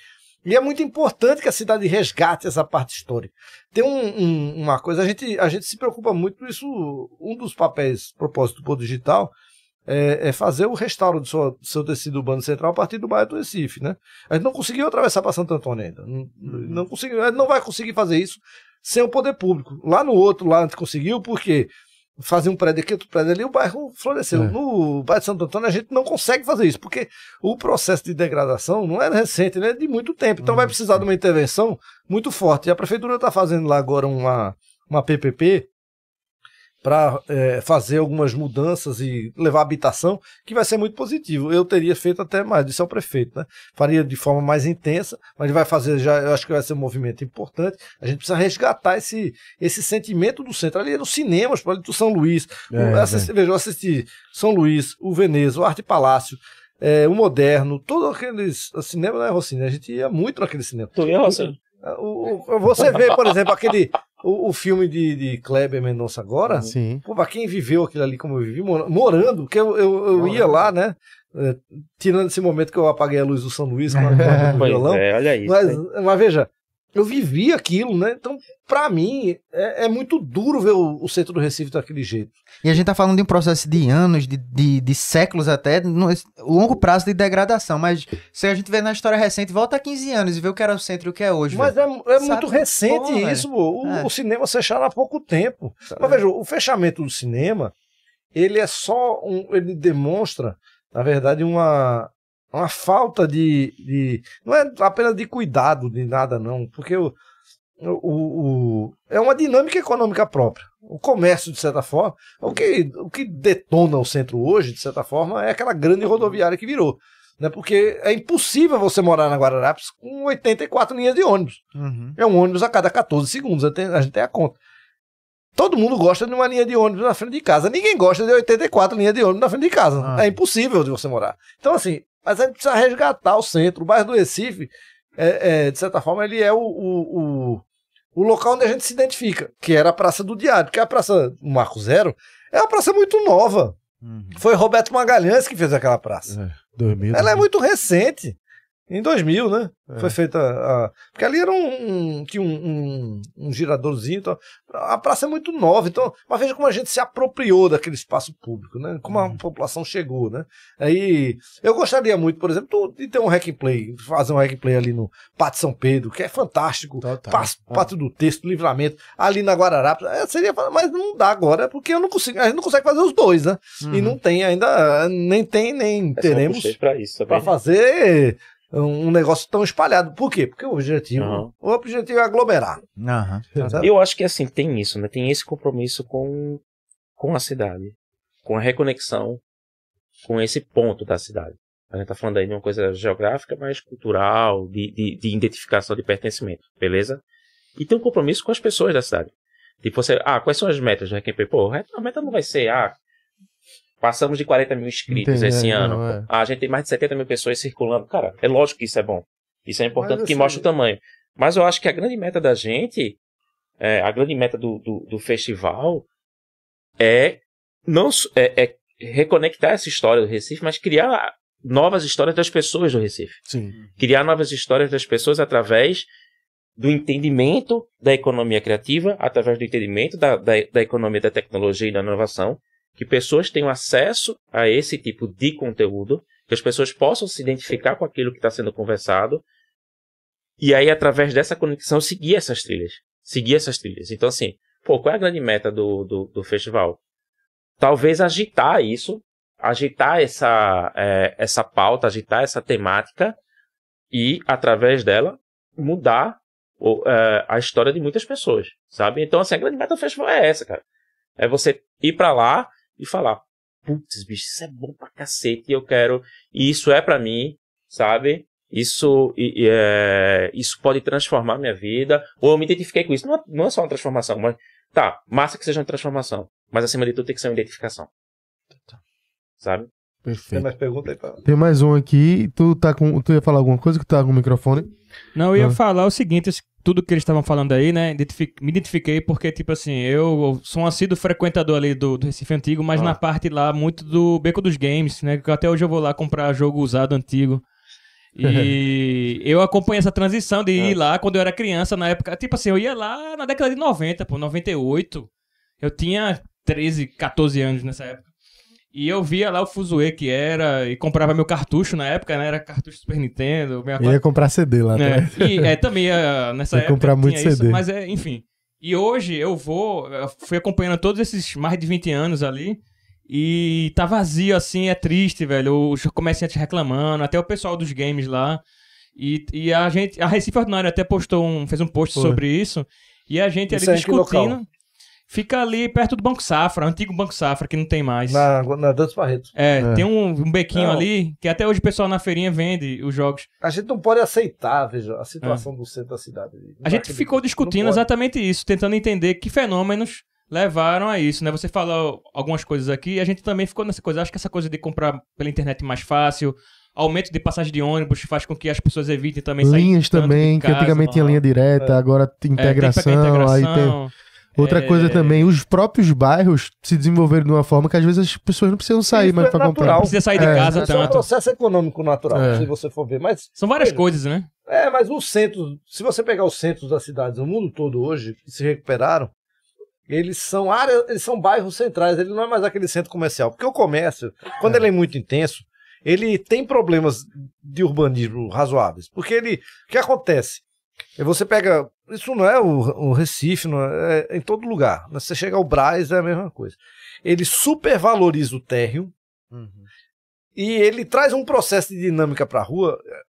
E é muito importante que a cidade resgate essa parte histórica. Tem um, um, uma coisa, a gente, a gente se preocupa muito com isso, um dos papéis, propósito do Pôr Digital, é, é, fazer o restauro do seu, seu, tecido urbano central a partir do bairro do Recife, né? A gente não conseguiu atravessar para Santo Antônio ainda. Não, uhum. não conseguiu, a gente não vai conseguir fazer isso sem o poder público. Lá no outro, lá a gente conseguiu, porque fazer um prédio aqui, outro prédio ali, o bairro floresceu. É. No bairro de Santo Antônio a gente não consegue fazer isso, porque o processo de degradação não é recente, né? É de muito tempo. Então uhum. vai precisar de uma intervenção muito forte. E a prefeitura está fazendo lá agora uma, uma PPP, para é, fazer algumas mudanças e levar habitação, que vai ser muito positivo. Eu teria feito até mais, disse ao prefeito, né? Faria de forma mais intensa, mas vai fazer já, eu acho que vai ser um movimento importante. A gente precisa resgatar esse, esse sentimento do centro. Ali eram é cinemas, por exemplo, do São Luís. É, o, assisti, é. Veja, eu assisti São Luís, o Veneza, o Arte Palácio. É, o moderno, todos aqueles assim, cinemas, né, Rossini? A gente ia muito naquele cinema. Tu ia, Rossini? O, o, você vê, por exemplo, aquele o, o filme de, de Kleber Mendonça agora. Sim. Pô, pra quem viveu aquilo ali como eu vivi, morando, porque eu, eu, eu ia lá, né? É, tirando esse momento que eu apaguei a luz do São Luís com a, com o violão. É, olha isso. Mas, mas veja, eu vivi aquilo, né? Então, para mim, é, é, muito duro ver o, o, centro do Recife daquele jeito. E a gente tá falando de um processo de anos, de, de, de séculos até, no, longo prazo de degradação. Mas se a gente vê na história recente, volta a 15 anos e vê o que era o centro e o que é hoje. Mas véio. é, é muito recente Pô, isso, o, é. o, cinema fecharam há pouco tempo. Sabe. Mas veja, o fechamento do cinema, ele é só um. ele demonstra, na verdade, uma é uma falta de, de, Não é apenas de cuidado de nada, não, porque o, o, o, é uma dinâmica econômica própria. O comércio, de certa forma, o que, o que detona o centro hoje, de certa forma, é aquela grande rodoviária que virou. Né? Porque é impossível você morar na Guararapes com 84 linhas de ônibus. Uhum. É um ônibus a cada 14 segundos, a gente tem a conta. Todo mundo gosta de uma linha de ônibus na frente de casa. Ninguém gosta de 84 linhas de ônibus na frente de casa. Ah. É impossível de você morar. Então, assim, mas a gente precisa resgatar o centro. O bairro do Recife, é, é, de certa forma, ele é o, o, o, o, local onde a gente se identifica, que era a Praça do Diário, porque é a Praça Marco Zero é uma praça muito nova. Uhum. Foi Roberto Magalhães que fez aquela praça. É, 2000, Ela é muito recente. Em 2000, né? É. Foi feita a. Porque ali era um. um tinha um, um, um giradorzinho. Então, a praça é muito nova, então. Mas veja como a gente se apropriou daquele espaço público, né? Como a uhum. população chegou, né? Aí. Eu gostaria muito, por exemplo, de ter um hack and play, fazer um hack and play ali no Pátio São Pedro, que é fantástico. Pátio, Pátio do Texto, Livramento, ali na Guararapes. Eh, seria. Mas não dá agora, porque eu não consigo. A gente não consegue fazer os dois, né? Uhum. E não tem ainda. Eh, nem tem, nem é teremos. para fazer um negócio tão espalhado. Por quê? Porque o objetivo, uhum. o objetivo é aglomerar. Uhum. Eu acho que assim, tem isso, né? Tem esse compromisso com, com a cidade, com a reconexão com esse ponto da cidade. A gente tá falando aí de uma coisa geográfica, mas cultural, de, de, de identificação de pertencimento, beleza? E tem um compromisso com as pessoas da cidade. Tipo, você, ah, quais são as metas do RQP? Pô, a meta não vai ser, ah, Passamos de 40 mil inscritos Entendi, esse é, ano. Não, é. A gente tem mais de 70 mil pessoas circulando. Cara, é lógico que isso é bom. Isso é importante assim, que mostra o assim tamanho. Mas eu acho que a grande meta da gente, é, a grande meta do, do, do festival é não é, é, reconectar essa história do Recife, mas criar novas histórias das pessoas do Recife. Sim. Criar novas histórias das pessoas através do entendimento da economia criativa, através do entendimento da, da, da economia da tecnologia e da inovação, que pessoas tenham acesso a esse tipo de conteúdo, que as pessoas possam se identificar com aquilo que está sendo conversado, e aí, através dessa conexão, seguir essas trilhas. Seguir essas trilhas. Então, assim, pô, qual é a grande meta do, do, do festival? Talvez agitar isso, agitar essa, é, essa pauta, agitar essa temática e, através dela, mudar o, é, a história de muitas pessoas, sabe? Então, assim, a grande meta do festival é essa, cara. É você ir para lá e falar: putz, bicho, isso é bom pra cacete, eu quero, e isso é para mim, sabe? Isso, e, e, é, isso pode transformar minha vida, ou eu me identifiquei com isso. Não, é, não é só uma transformação, mas tá, massa que seja uma transformação, mas acima de tudo tem que ser uma identificação. Tá. Sabe? Perfeito. Tem mais pergunta aí, Tem mais um aqui. Tu, tá com, tu ia falar alguma coisa que tu tá com o microfone? Não, eu ia ah. falar o seguinte: tudo que eles estavam falando aí, né? me identifiquei porque, tipo assim, eu sou um assíduo frequentador ali do, do Recife Antigo, mas ah. na parte lá muito do Beco dos Games, né? Que até hoje eu vou lá comprar jogo usado antigo. E eu acompanhei essa transição de ir é. lá quando eu era criança, na época. Tipo assim, eu ia lá na década de 90, pô, 98. Eu tinha 13, 14 anos nessa época. E eu via lá o Fuzue que era, e comprava meu cartucho na época, né? Era cartucho Super Nintendo. Minha... Ia comprar CD lá é, né? E é, também ia, é, nessa ia época comprar muito CD. mas é, enfim. E hoje eu vou, eu fui acompanhando todos esses mais de 20 anos ali, e tá vazio assim, é triste, velho. Os comerciantes reclamando, até o pessoal dos games lá. E, e a gente, a Recife Ordinária até postou um, fez um post sobre isso, e a gente isso ali é discutindo. Fica ali perto do Banco Safra, antigo Banco Safra, que não tem mais. Na, na Dantes Barreto. É, é, tem um, um bequinho não. ali, que até hoje o pessoal na feirinha vende os jogos. A gente não pode aceitar, veja, a situação é. do centro da cidade. Não a gente ficou que... discutindo exatamente isso, tentando entender que fenômenos levaram a isso, né? Você falou algumas coisas aqui, a gente também ficou nessa coisa. Acho que essa coisa de comprar pela internet mais fácil, aumento de passagem de ônibus faz com que as pessoas evitem também Linhas também, que antigamente tinha linha direta, é. agora integração, é, tem integração, aí tem... Outra é... coisa também, os próprios bairros se desenvolveram de uma forma que às vezes as pessoas não precisam sair Isso mais é para comprar. Não precisa sair de é. casa é, tanto. Tá, é um processo econômico natural, é. se você for ver. Mas, São várias veja, coisas, né? É, mas os centros, se você pegar os centros das cidades do mundo todo hoje, que se recuperaram, eles são áreas, eles são bairros centrais, ele não é mais aquele centro comercial. Porque o comércio, quando é. ele é muito intenso, ele tem problemas de urbanismo razoáveis. Porque ele. O que acontece? É, você pega isso não é o, o Recife, não é, é, é em todo lugar. Né? Você chega ao Braz, é a mesma coisa. Ele supervaloriza o térreo uhum. e ele traz um processo de dinâmica para a rua eh,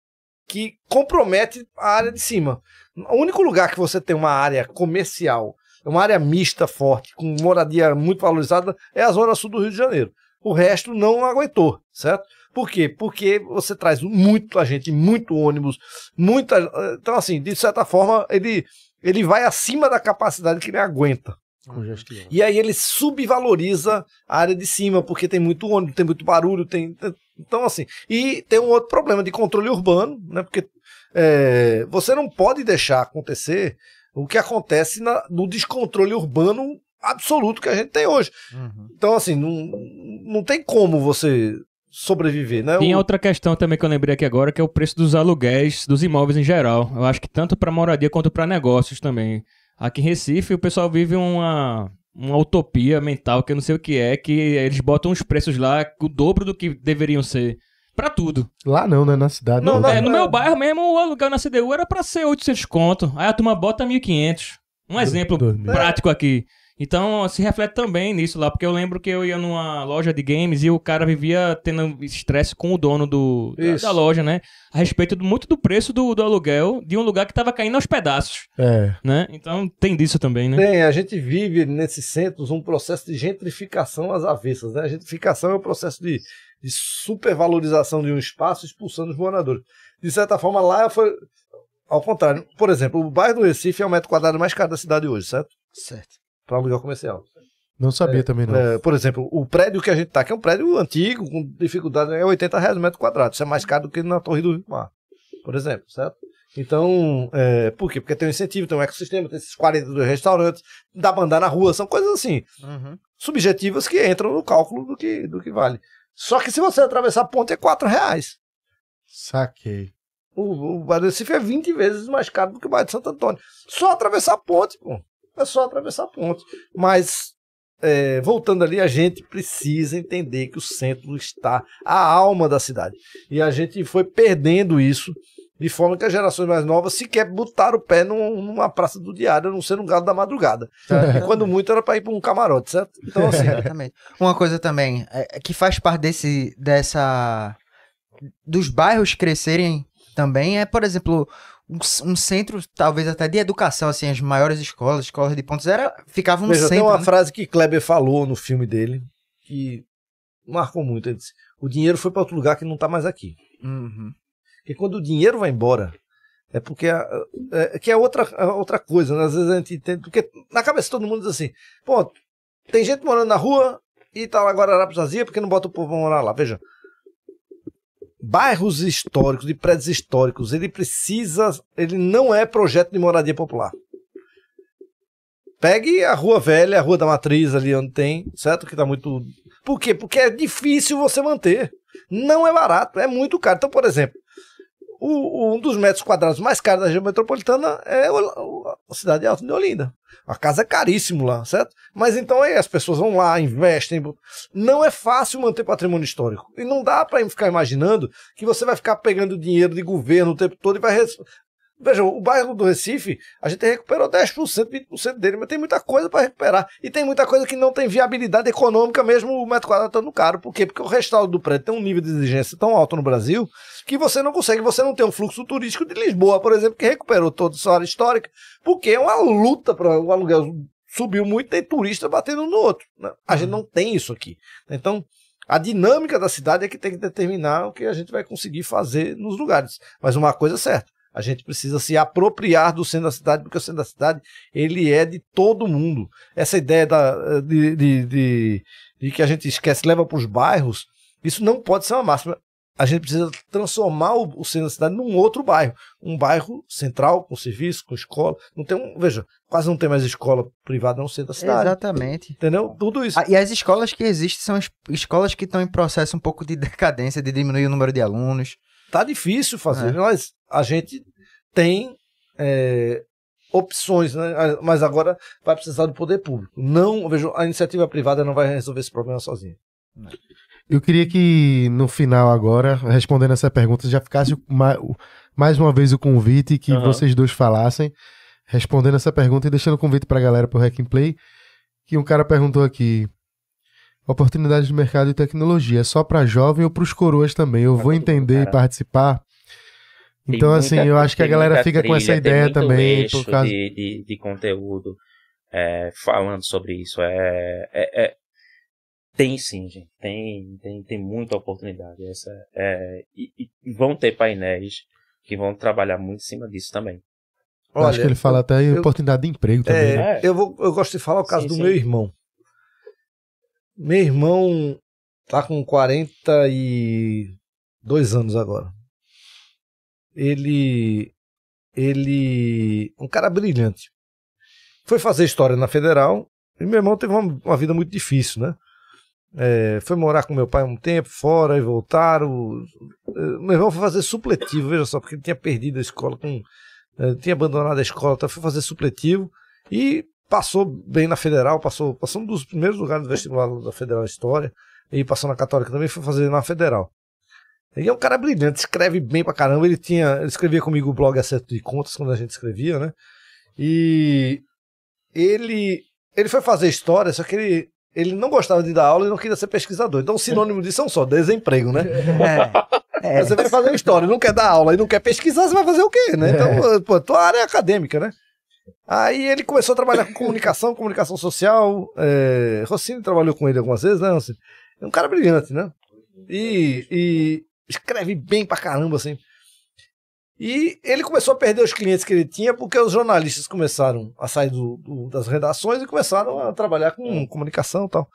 que compromete a área de cima. O único lugar que você tem uma área comercial, uma área mista forte, com moradia muito valorizada, é a zona sul do Rio de Janeiro. O resto não aguentou, certo? Por quê? Porque você traz muita gente, muito ônibus, muita. Eh, então, assim, de certa forma, ele, ele vai acima da capacidade que ele aguenta. E aí ele subvaloriza a área de cima, porque tem muito ônibus, tem muito barulho, tem. Então, assim. E tem um outro problema de controle urbano, né? Porque é, você não pode deixar acontecer o que acontece na, no descontrole urbano absoluto que a gente tem hoje. Uhum. Então, assim, não, não tem como você sobreviver, né? Tem o... outra questão também que eu lembrei aqui agora, que é o preço dos aluguéis dos imóveis em geral. Eu acho que tanto para moradia quanto para negócios também. Aqui em Recife, o pessoal vive uma, uma utopia mental, que eu não sei o que é, que eles botam os preços lá o dobro do que deveriam ser. Pra tudo. Lá não, né? Na cidade. Não, não, é, no meu bairro mesmo, o aluguel na CDU era pra ser 800 conto. Aí a turma bota 1.500. Um exemplo prático aqui. Então se reflete também nisso lá, porque eu lembro que eu ia numa loja de games e o cara vivia tendo estresse com o dono do, da, da, loja, né? A respeito do, muito do preço do, do, aluguel de um lugar que estava caindo aos pedaços. É. Né? Então tem disso também, né? Tem, a gente vive nesses centros um processo de gentrificação às avessas, né? A gentrificação é o um processo de, de supervalorização de um espaço expulsando os moradores. De certa forma, lá foi. Ao contrário, por exemplo, o bairro do Recife é o metro quadrado mais caro da cidade hoje, certo? Certo para aluguel comercial. Não sabia é, também, não. É, por exemplo, o prédio que a gente está, que é um prédio antigo, com dificuldade, né, é 80 reais metro quadrado. Isso é mais caro do que na Torre do Rio Mar, por exemplo, certo? Então, é, por quê? Porque tem um incentivo, tem um ecossistema, tem esses 42 restaurantes, dá pra andar na rua, são coisas assim, uhum. subjetivas que entram no cálculo do que, do que vale. Só que se você atravessar a ponte é 4 reais. Saquei. O, o Bairro do Recife é 20 vezes mais caro do que o Bairro de Santo Antônio. Só atravessar a ponte, pô é só atravessar ponte. Mas, é, voltando ali, a gente precisa entender que o centro está a alma da cidade. E a gente foi perdendo isso de forma que as gerações mais novas sequer botaram o pé numa praça do diário, a não ser um gado da madrugada. E quando muito era para ir para um camarote, certo? Então, assim. Exatamente. Uma coisa também é, é, que faz parte desse, dessa. dos bairros crescerem também é, por exemplo, um, um, centro, talvez até de educação, assim, as maiores escolas, escolas de pontos, era, ficavam no Veja, centro. Tem uma né? frase que Kleber falou no filme dele, que marcou muito. Ele disse, o dinheiro foi para outro lugar que não está mais aqui. Uhum. Porque quando o dinheiro vai embora, é porque a, é, é que é outra, é outra coisa, né? Às vezes a gente entende, porque na cabeça de todo mundo diz assim, pô, tem gente morando na rua e tá lá Guararapes vazia porque não bota o povo morar lá. Veja, bairros históricos, de prédios históricos, ele precisa, ele não é projeto de moradia popular. Pegue a Rua Velha, a Rua da Matriz ali onde tem, certo? Que tá muito. Por quê? Porque é difícil você manter. Não é barato, é muito caro. Então, por exemplo, o, um dos metros quadrados mais caros da região metropolitana é a cidade alta de Olinda. A casa é caríssimo lá, certo? Mas então aí é, as pessoas vão lá, investem. Não é fácil manter patrimônio histórico. E não dá para ficar imaginando que você vai ficar pegando dinheiro de governo o tempo todo e vai Veja, o bairro do Recife, a gente recuperou 10%, 20% dele, mas tem muita coisa para recuperar. E tem muita coisa que não tem viabilidade econômica, mesmo o metro quadrado estando caro. Por quê? Porque o restauro do prédio tem um nível de exigência tão alto no Brasil que você não consegue, você não tem um fluxo turístico de Lisboa, por exemplo, que recuperou toda a sua área histórica, porque é uma luta para o aluguel. Subiu muito, tem turista batendo no outro. Né? A gente não tem isso aqui. Então, a dinâmica da cidade é que tem que determinar o que a gente vai conseguir fazer nos lugares. Mas uma coisa é certa: a gente precisa se apropriar do centro da cidade, porque o centro da cidade ele é de todo mundo. Essa ideia da, de, de, de, de que a gente esquece, leva para os bairros, isso não pode ser uma máxima. A gente precisa transformar o, o centro da cidade num outro bairro. Um bairro central, com serviço, com escola. Não tem um, veja, quase não tem mais escola privada no centro da cidade. Exatamente. Entendeu? Tudo isso. Ah, e as escolas que existem são escolas que estão em processo um pouco de decadência, de diminuir o número de alunos, tá difícil fazer, é. mas a gente tem é, opções, né? Ah, mas agora vai precisar do poder público. Não, vejo, a iniciativa privada não vai resolver esse problema sozinha. É. Eu queria que no final agora, respondendo essa pergunta, já ficasse mais uma vez o convite que uhum. vocês dois falassem, respondendo essa pergunta e deixando o convite para a galera para o Hack and Play, que um cara perguntou aqui, Oportunidades de mercado e tecnologia. É só para jovem ou para os coroas também? Eu vou entender e participar? Então, muita, assim, eu acho que a galera fica trilha, com essa ideia também. por causa... de, de, de conteúdo é, falando sobre isso. É, é, é, tem sim, gente. Tem, tem, tem muita oportunidade. Essa, é, e, e vão ter painéis que vão trabalhar muito em cima disso também. Olha, acho que ele fala até eu, oportunidade de emprego é, também. Né? É, né? eu, vou, eu gosto de falar o caso sim, do sim. meu irmão. Meu irmão tá com 42 anos agora. Ele. Ele. Um cara brilhante. Foi fazer história na federal. E meu irmão teve uma, uma vida muito difícil, né? É, foi morar com meu pai um tempo fora e voltaram. É, meu irmão foi fazer supletivo, veja só, porque ele tinha perdido a escola, com, é, tinha abandonado a escola, então foi fazer supletivo e passou bem na federal, passou, passou um dos primeiros lugares do vestibular da federal história, e passou na católica também, foi fazer na federal. Ele é um cara brilhante, escreve bem pra caramba. Ele tinha, ele escrevia comigo o blog Acerto de Contas quando a gente escrevia, né? E ele ele foi fazer história, só que ele ele não gostava de dar aula e não queria ser pesquisador. Então, o sinônimo disso é um só: desemprego, né? É, é. Você vai fazer história, não quer dar aula e não quer pesquisar, você vai fazer o quê, né? É. Então, pô, tua área é acadêmica, né? Aí ele começou a trabalhar com comunicação, comunicação social. É, Rossini trabalhou com ele algumas vezes, né, Rossini? É um cara brilhante, né? E, e, escreve bem pra caramba, assim. E ele começou a perder os clientes que ele tinha porque os jornalistas começaram a sair do, do, das redações e começaram a trabalhar com comunicação e tal.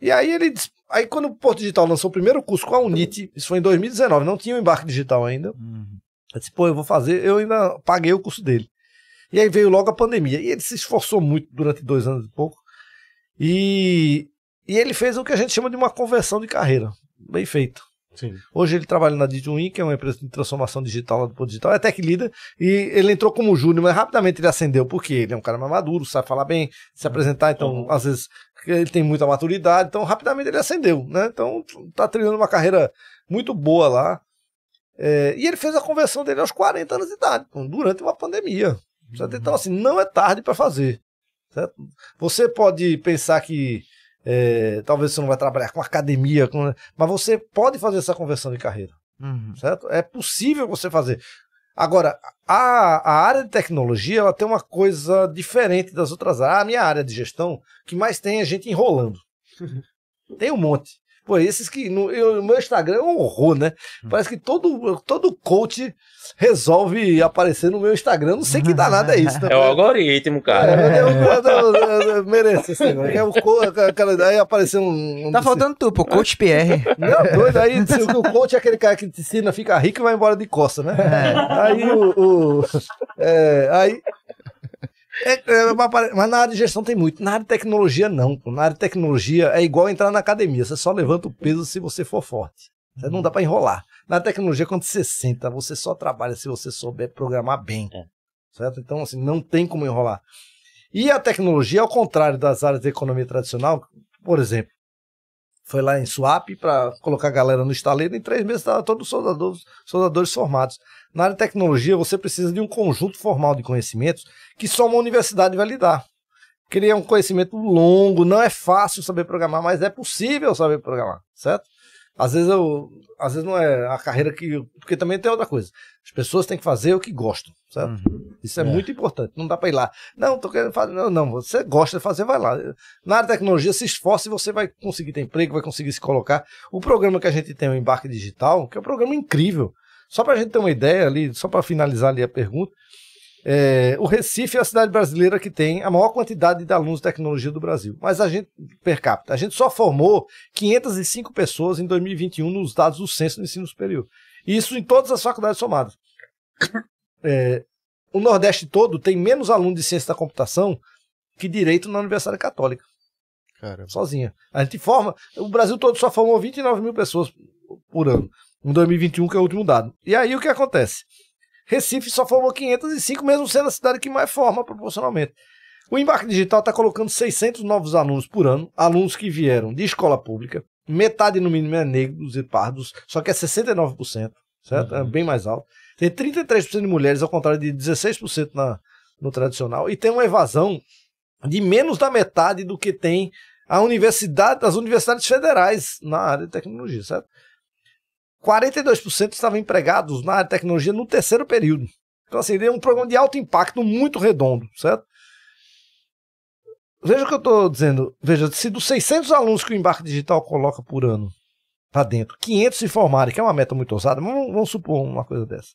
E aí ele. Aí quando o Porto Digital lançou o primeiro curso com a Unite, isso foi em 2019, não tinha o embarque digital ainda. Uhum. Eu disse, pô, eu vou fazer, eu ainda paguei o curso dele. E aí veio logo a pandemia. E ele se esforçou muito durante dois anos e pouco. E, e ele fez o que a gente chama de uma conversão de carreira. Bem feito. Sim. Hoje ele trabalha na Digiwin que é uma empresa de transformação digital lá do Pô Digital, é tech leader, e ele entrou como júnior, mas rapidamente ele ascendeu, porque ele é um cara mais maduro, sabe falar bem, se uhum. apresentar, então uhum. às vezes ele tem muita maturidade, então rapidamente ele ascendeu, né? Então está trilhando uma carreira muito boa lá. É, e ele fez a conversão dele aos 40 anos de idade, durante uma pandemia. Certo? Então, assim, não é tarde para fazer. Certo? Você pode pensar que é, talvez você não vai trabalhar com academia, com... mas você pode fazer essa conversão de carreira. Uhum. Certo? É possível você fazer. Agora, a, a, área de tecnologia ela tem uma coisa diferente das outras áreas. A minha área de gestão, que mais tem é gente enrolando. Tem um monte. Pô, esses que. No, eu, meu Instagram é um horror, né? Hum. Parece que todo, todo coach resolve aparecer no meu Instagram. Não sei que danada é isso. Né? É o algoritmo, cara. É, eu, eu, eu, eu mereço assim, É o aí apareceu um. um tá faltando tu, pô, coach pr Não, é doido. Aí o coach é aquele cara que te ensina, fica rico e vai embora de costa, né? É. Aí o. o é, aí. É, é, mas na área de gestão tem muito. Na área de tecnologia, não. Na área de tecnologia é igual entrar na academia. Você só levanta o peso se você for forte. Você não dá para enrolar. Na tecnologia, quando você senta, você só trabalha se você souber programar bem. É. Certo? Então, assim, não tem como enrolar. E a tecnologia, ao contrário das áreas de economia tradicional, por exemplo, foi lá em Swap para colocar a galera no estaleiro, em três meses estava todos os soldadores, soldadores formados. Na área de tecnologia, você precisa de um conjunto formal de conhecimentos que só uma universidade vai lhe dar. Porque um conhecimento longo, não é fácil saber programar, mas é possível saber programar, certo? Às vezes eu, às vezes não é a carreira que, porque também tem outra coisa. As pessoas têm que fazer o que gostam, certo? Uhum. Isso é, é, muito importante. Não dá para ir lá. Não, tô querendo fazer, não, não, você gosta de fazer, vai lá. Na área de tecnologia, se esforce, e você vai conseguir ter emprego, vai conseguir se colocar. O programa que a gente tem, o Embarque Digital, que é um programa incrível, só para a gente ter uma ideia ali, só para finalizar ali a pergunta, é, o Recife é a cidade brasileira que tem a maior quantidade de alunos de tecnologia do Brasil, mas a gente, per capita, a gente só formou 505 pessoas em 2021 nos dados do censo do ensino superior. Isso em todas as faculdades somadas. É, o Nordeste todo tem menos alunos de ciência da computação que direito na Universidade Católica. Caramba. Sozinha. A gente forma, o Brasil todo só formou 29 mil pessoas por ano. Um 2021 que é o último dado. E aí o que acontece? Recife só formou 505, mesmo sendo a cidade que mais forma proporcionalmente. O embarque digital está colocando 600 novos alunos por ano, alunos que vieram de escola pública, metade no mínimo é negros e pardos, só que é 69%, certo? É uhum. É bem mais alto. Tem 33% de mulheres, ao contrário de 16% na, no tradicional, e tem uma evasão de menos da metade do que tem a universidade, as universidades federais na área de tecnologia, certo? 42% estavam empregados na área de tecnologia no terceiro período. Então, assim, é um programa de alto impacto muito redondo, certo? Veja o que eu estou dizendo. Veja, se dos 600 alunos que o Embarque Digital coloca por ano para dentro, 500 se formarem, que é uma meta muito ousada, vamos, vamos supor uma coisa dessa.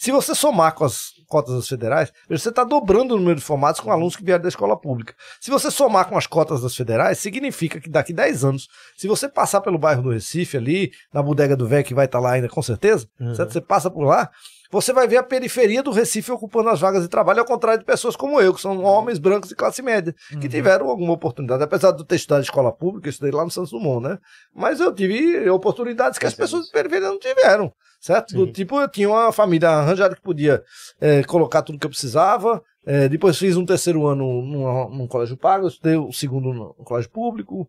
Se você somar com as cotas das federais, você está dobrando o número de formados com uhum. alunos que vieram da escola pública. Se você somar com as cotas das federais, significa que daqui 10 anos, se você passar pelo bairro do Recife ali, na bodega do Véio, que vai estar tá lá ainda com certeza, uhum. certo? Você passa por lá, você vai ver a periferia do Recife ocupando as vagas de trabalho, ao contrário de pessoas como eu, que são uhum. homens brancos de classe média, que uhum. tiveram alguma oportunidade. Apesar de eu ter estudado escola pública, eu estudei lá no Santos Dumont, né? Mas eu tive oportunidades que as pessoas de periferia não tiveram, certo? Do, tipo, eu tinha uma família arranjada que podia é, colocar tudo que eu precisava, é, depois fiz um terceiro ano numa, num colégio pago, estudei o segundo no colégio público,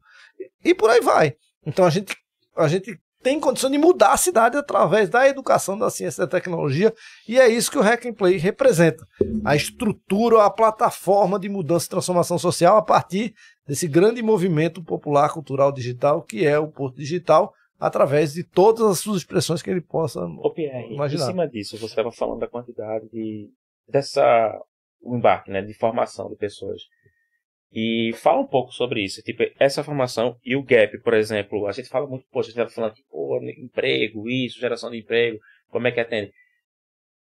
e, e, por aí vai. Então a gente, a gente tem condição de mudar a cidade através da educação, da ciência, da tecnologia, e é isso que o Hack and Play representa. A estrutura, a plataforma de mudança e transformação social a partir desse grande movimento popular cultural digital que é o Porto Digital, através de todas as suas expressões que ele possa Ô, Pierre, imaginar. Em cima disso, você estava falando da quantidade de, dessa o embarque, né, de formação de pessoas. E fala um pouco sobre isso, tipo, essa formação e o gap, por exemplo, a gente fala muito, poxa, a gente tá falando aqui, pô, emprego, isso, geração de emprego, como é que atende?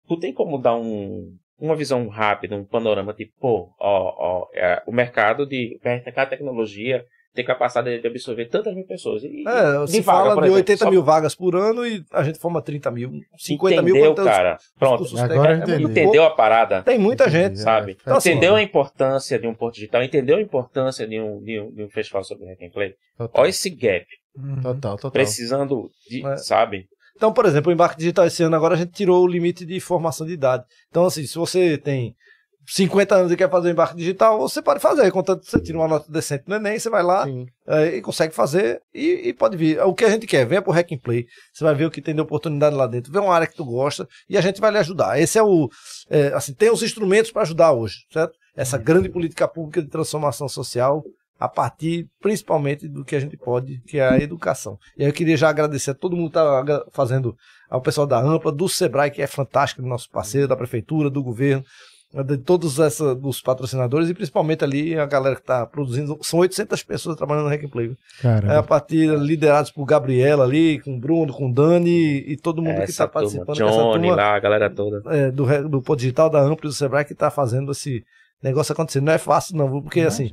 Tu tem como dar um, uma visão rápida, um panorama, tipo, pô, ó, ó, é, o mercado de mercado de tecnologia ter capacidade de absorver tantas mil pessoas. E, é, se vaga, fala de exemplo, 80 só... mil vagas por ano e a gente forma 30 mil, 50 entendeu, mil. Entendeu, cara? Pronto. Agora é entendeu a parada. Tem muita gente, é. sabe? É, então, assim, entendeu assim, a importância de um porto digital, entendeu a importância de um, de um, de um festival sobre hack and play? Total. Olha esse gap. Uhum. Total, total. Precisando, de, é. sabe? Então, por exemplo, o embarque digital esse ano agora a gente tirou o limite de formação de idade. Então, assim, se você tem 50 anos e quer fazer o embarque digital, você pode fazer, contanto você tira uma nota decente no Enem, você vai lá é, e consegue fazer e, e, pode vir. É o que a gente quer, venha pro Hack and Play, você vai ver o que tem de oportunidade lá dentro, vê uma área que tu gosta e a gente vai lhe ajudar. Esse é o, é, assim, tem os instrumentos para ajudar hoje, certo? Essa uhum. grande política pública de transformação social a partir principalmente do que a gente pode, que é a educação. E eu queria já agradecer a todo mundo que está fazendo, ao pessoal da AMPA, do SEBRAE, que é fantástico, nosso parceiro, da prefeitura, do governo, né, de todos essa, dos patrocinadores e principalmente ali a galera que está produzindo. São 800 pessoas trabalhando no Hack Play. É a partir liderados por Gabriela ali, com o Bruno, com o Dani e todo mundo essa que está participando. Johnny, essa turma, lá, a galera toda. É, do, do Pô Digital, da Ampli, do Sebrae, que está fazendo esse negócio acontecer. Não é fácil não, porque assim...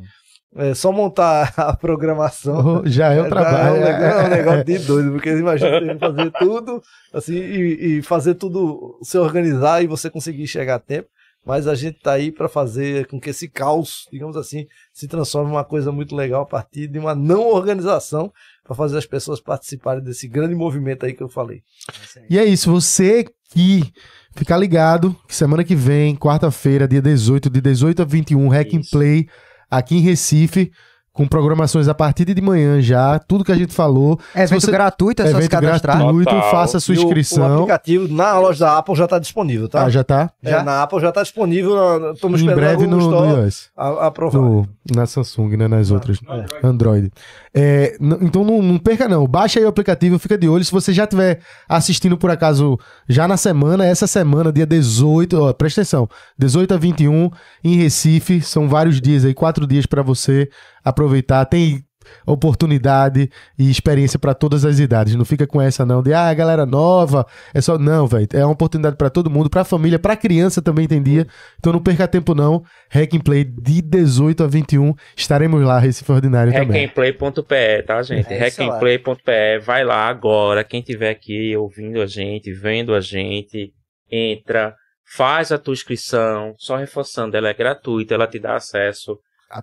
É, só montar a programação. Já é um é, trabalho. É um, negócio, é um negócio de doido, porque imagina você fazer tudo assim, e, e, fazer tudo se organizar e você conseguir chegar a tempo mas a gente está aí para fazer com que esse caos, digamos assim, se transforme em uma coisa muito legal a partir de uma não organização para fazer as pessoas participarem desse grande movimento aí que eu falei. e é isso, você que ficar ligado, que semana que vem, quarta-feira, dia 18, de 18 a 21, Hack and Play, aqui em Recife com programações a partir de manhã já, tudo que a gente falou. É evento você... gratuito, é só se cadastrar. gratuito, Total. faça a sua inscrição. O, o, aplicativo na loja da Apple já está disponível, tá? Ah, já está? É, já? na Apple já está disponível. Estamos em breve no, no iOS. A, a no, na Samsung, né? Nas tá. outras. É. Android. É, então não, não, perca não, baixa aí o aplicativo, fica de olho. Se você já estiver assistindo por acaso já na semana, essa semana, dia 18, ó, presta atenção, 18 a 21 em Recife, são vários dias aí, quatro dias para você aproveitar. Tem oportunidade e experiência para todas as idades. Não fica com essa não de ah, galera é nova, é só não, velho. É uma oportunidade para todo mundo, para família, para criança também tem dia. Então não perca tempo não. Hack and Play de 18 a 21 estaremos lá Recife Ordinário Hack também. Hackandplay.pe, tá, gente? É, Hackandplay.pe, vai lá agora, quem tiver aqui ouvindo a gente, vendo a gente, entra, faz a tua inscrição, só reforçando, ela é gratuita, ela te dá acesso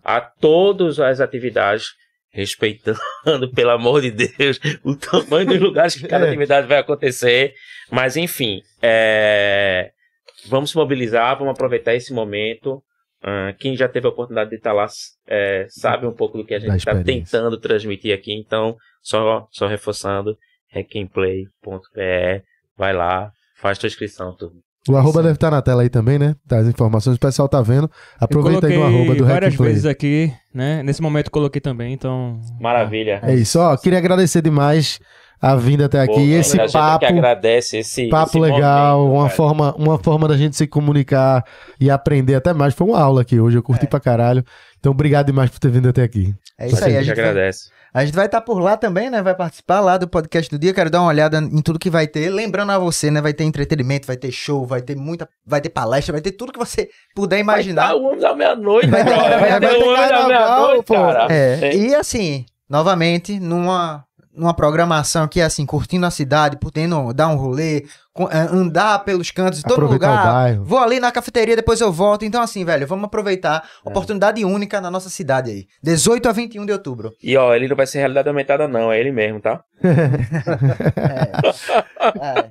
a todas as atividades respeitando, pelo amor de Deus, o tamanho dos lugares que cada é. atividade vai acontecer. Mas, enfim, é... vamos se mobilizar, vamos aproveitar esse momento. Uh, quem já teve a oportunidade de estar lá é, sabe um pouco do que a gente está tentando transmitir aqui. Então, só, só reforçando, requemplay.pe, vai lá, faz tua inscrição, turma. O arroba deve estar tá na tela aí também, né? Tá as informações, o pessoal tá vendo. Aproveita aí o arroba do várias vezes aqui, né? Nesse momento coloquei também, então... Maravilha. É isso, ó. Queria agradecer demais a vinda até aqui. Pô, esse é papo. Que agradece esse papo esse legal, momento, uma forma, uma forma da gente se comunicar e aprender até mais. Foi uma aula aqui hoje, eu curti é. pra caralho. Então, obrigado demais por ter vindo até aqui. É isso aí, a gente agradece. A gente vai estar tá por lá também, né? Vai participar lá do podcast do dia. Quero dar uma olhada em tudo que vai ter. Lembrando a você, né? Vai ter entretenimento, vai ter show, vai ter muita. Vai ter palestra, vai ter tudo que você puder imaginar. Vai tá ter o homem da meia-noite, vai, vai, vai, vai ter carnaval, meia pô. É. E assim, novamente, numa numa programação que é assim, curtindo a cidade, podendo dar um rolê, é, andar pelos cantos, de todo lugar. O bairro. Vou ali na cafeteria, depois eu volto. Então, assim, velho, vamos aproveitar. É. Oportunidade única na nossa cidade aí. 18 a 21 de outubro. E ó, ele não vai ser realidade aumentada, não, é ele mesmo, tá? é. é.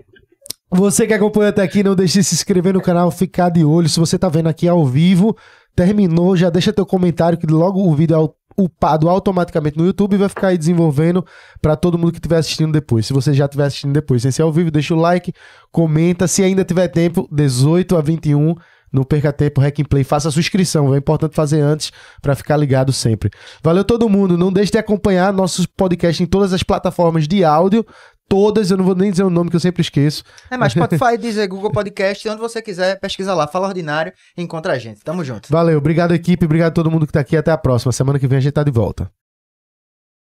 Você que acompanha até aqui, não deixe de se inscrever no canal, ficar de olho. Se você tá vendo aqui ao vivo, terminou, já deixa teu comentário que logo o vídeo é upado automaticamente no YouTube e vai ficar aí desenvolvendo para todo mundo que estiver assistindo depois. Se você já estiver assistindo depois, se é ao vivo, deixa o like, comenta. Se ainda tiver tempo, 18 a 21, não perca tempo, Hack and Play, faça a sua inscrição, é importante fazer antes para ficar ligado sempre. Valeu todo mundo, não deixe de acompanhar nossos podcasts em todas as plataformas de áudio, todas, eu não vou nem dizer o nome que eu sempre esqueço. É, mas Spotify, dizer Google Podcast, onde você quiser, pesquisa lá, fala ordinário e encontra a gente. Tamo junto. Valeu, obrigado equipe, obrigado a todo mundo que tá aqui, até a próxima. Semana que vem a gente tá de volta.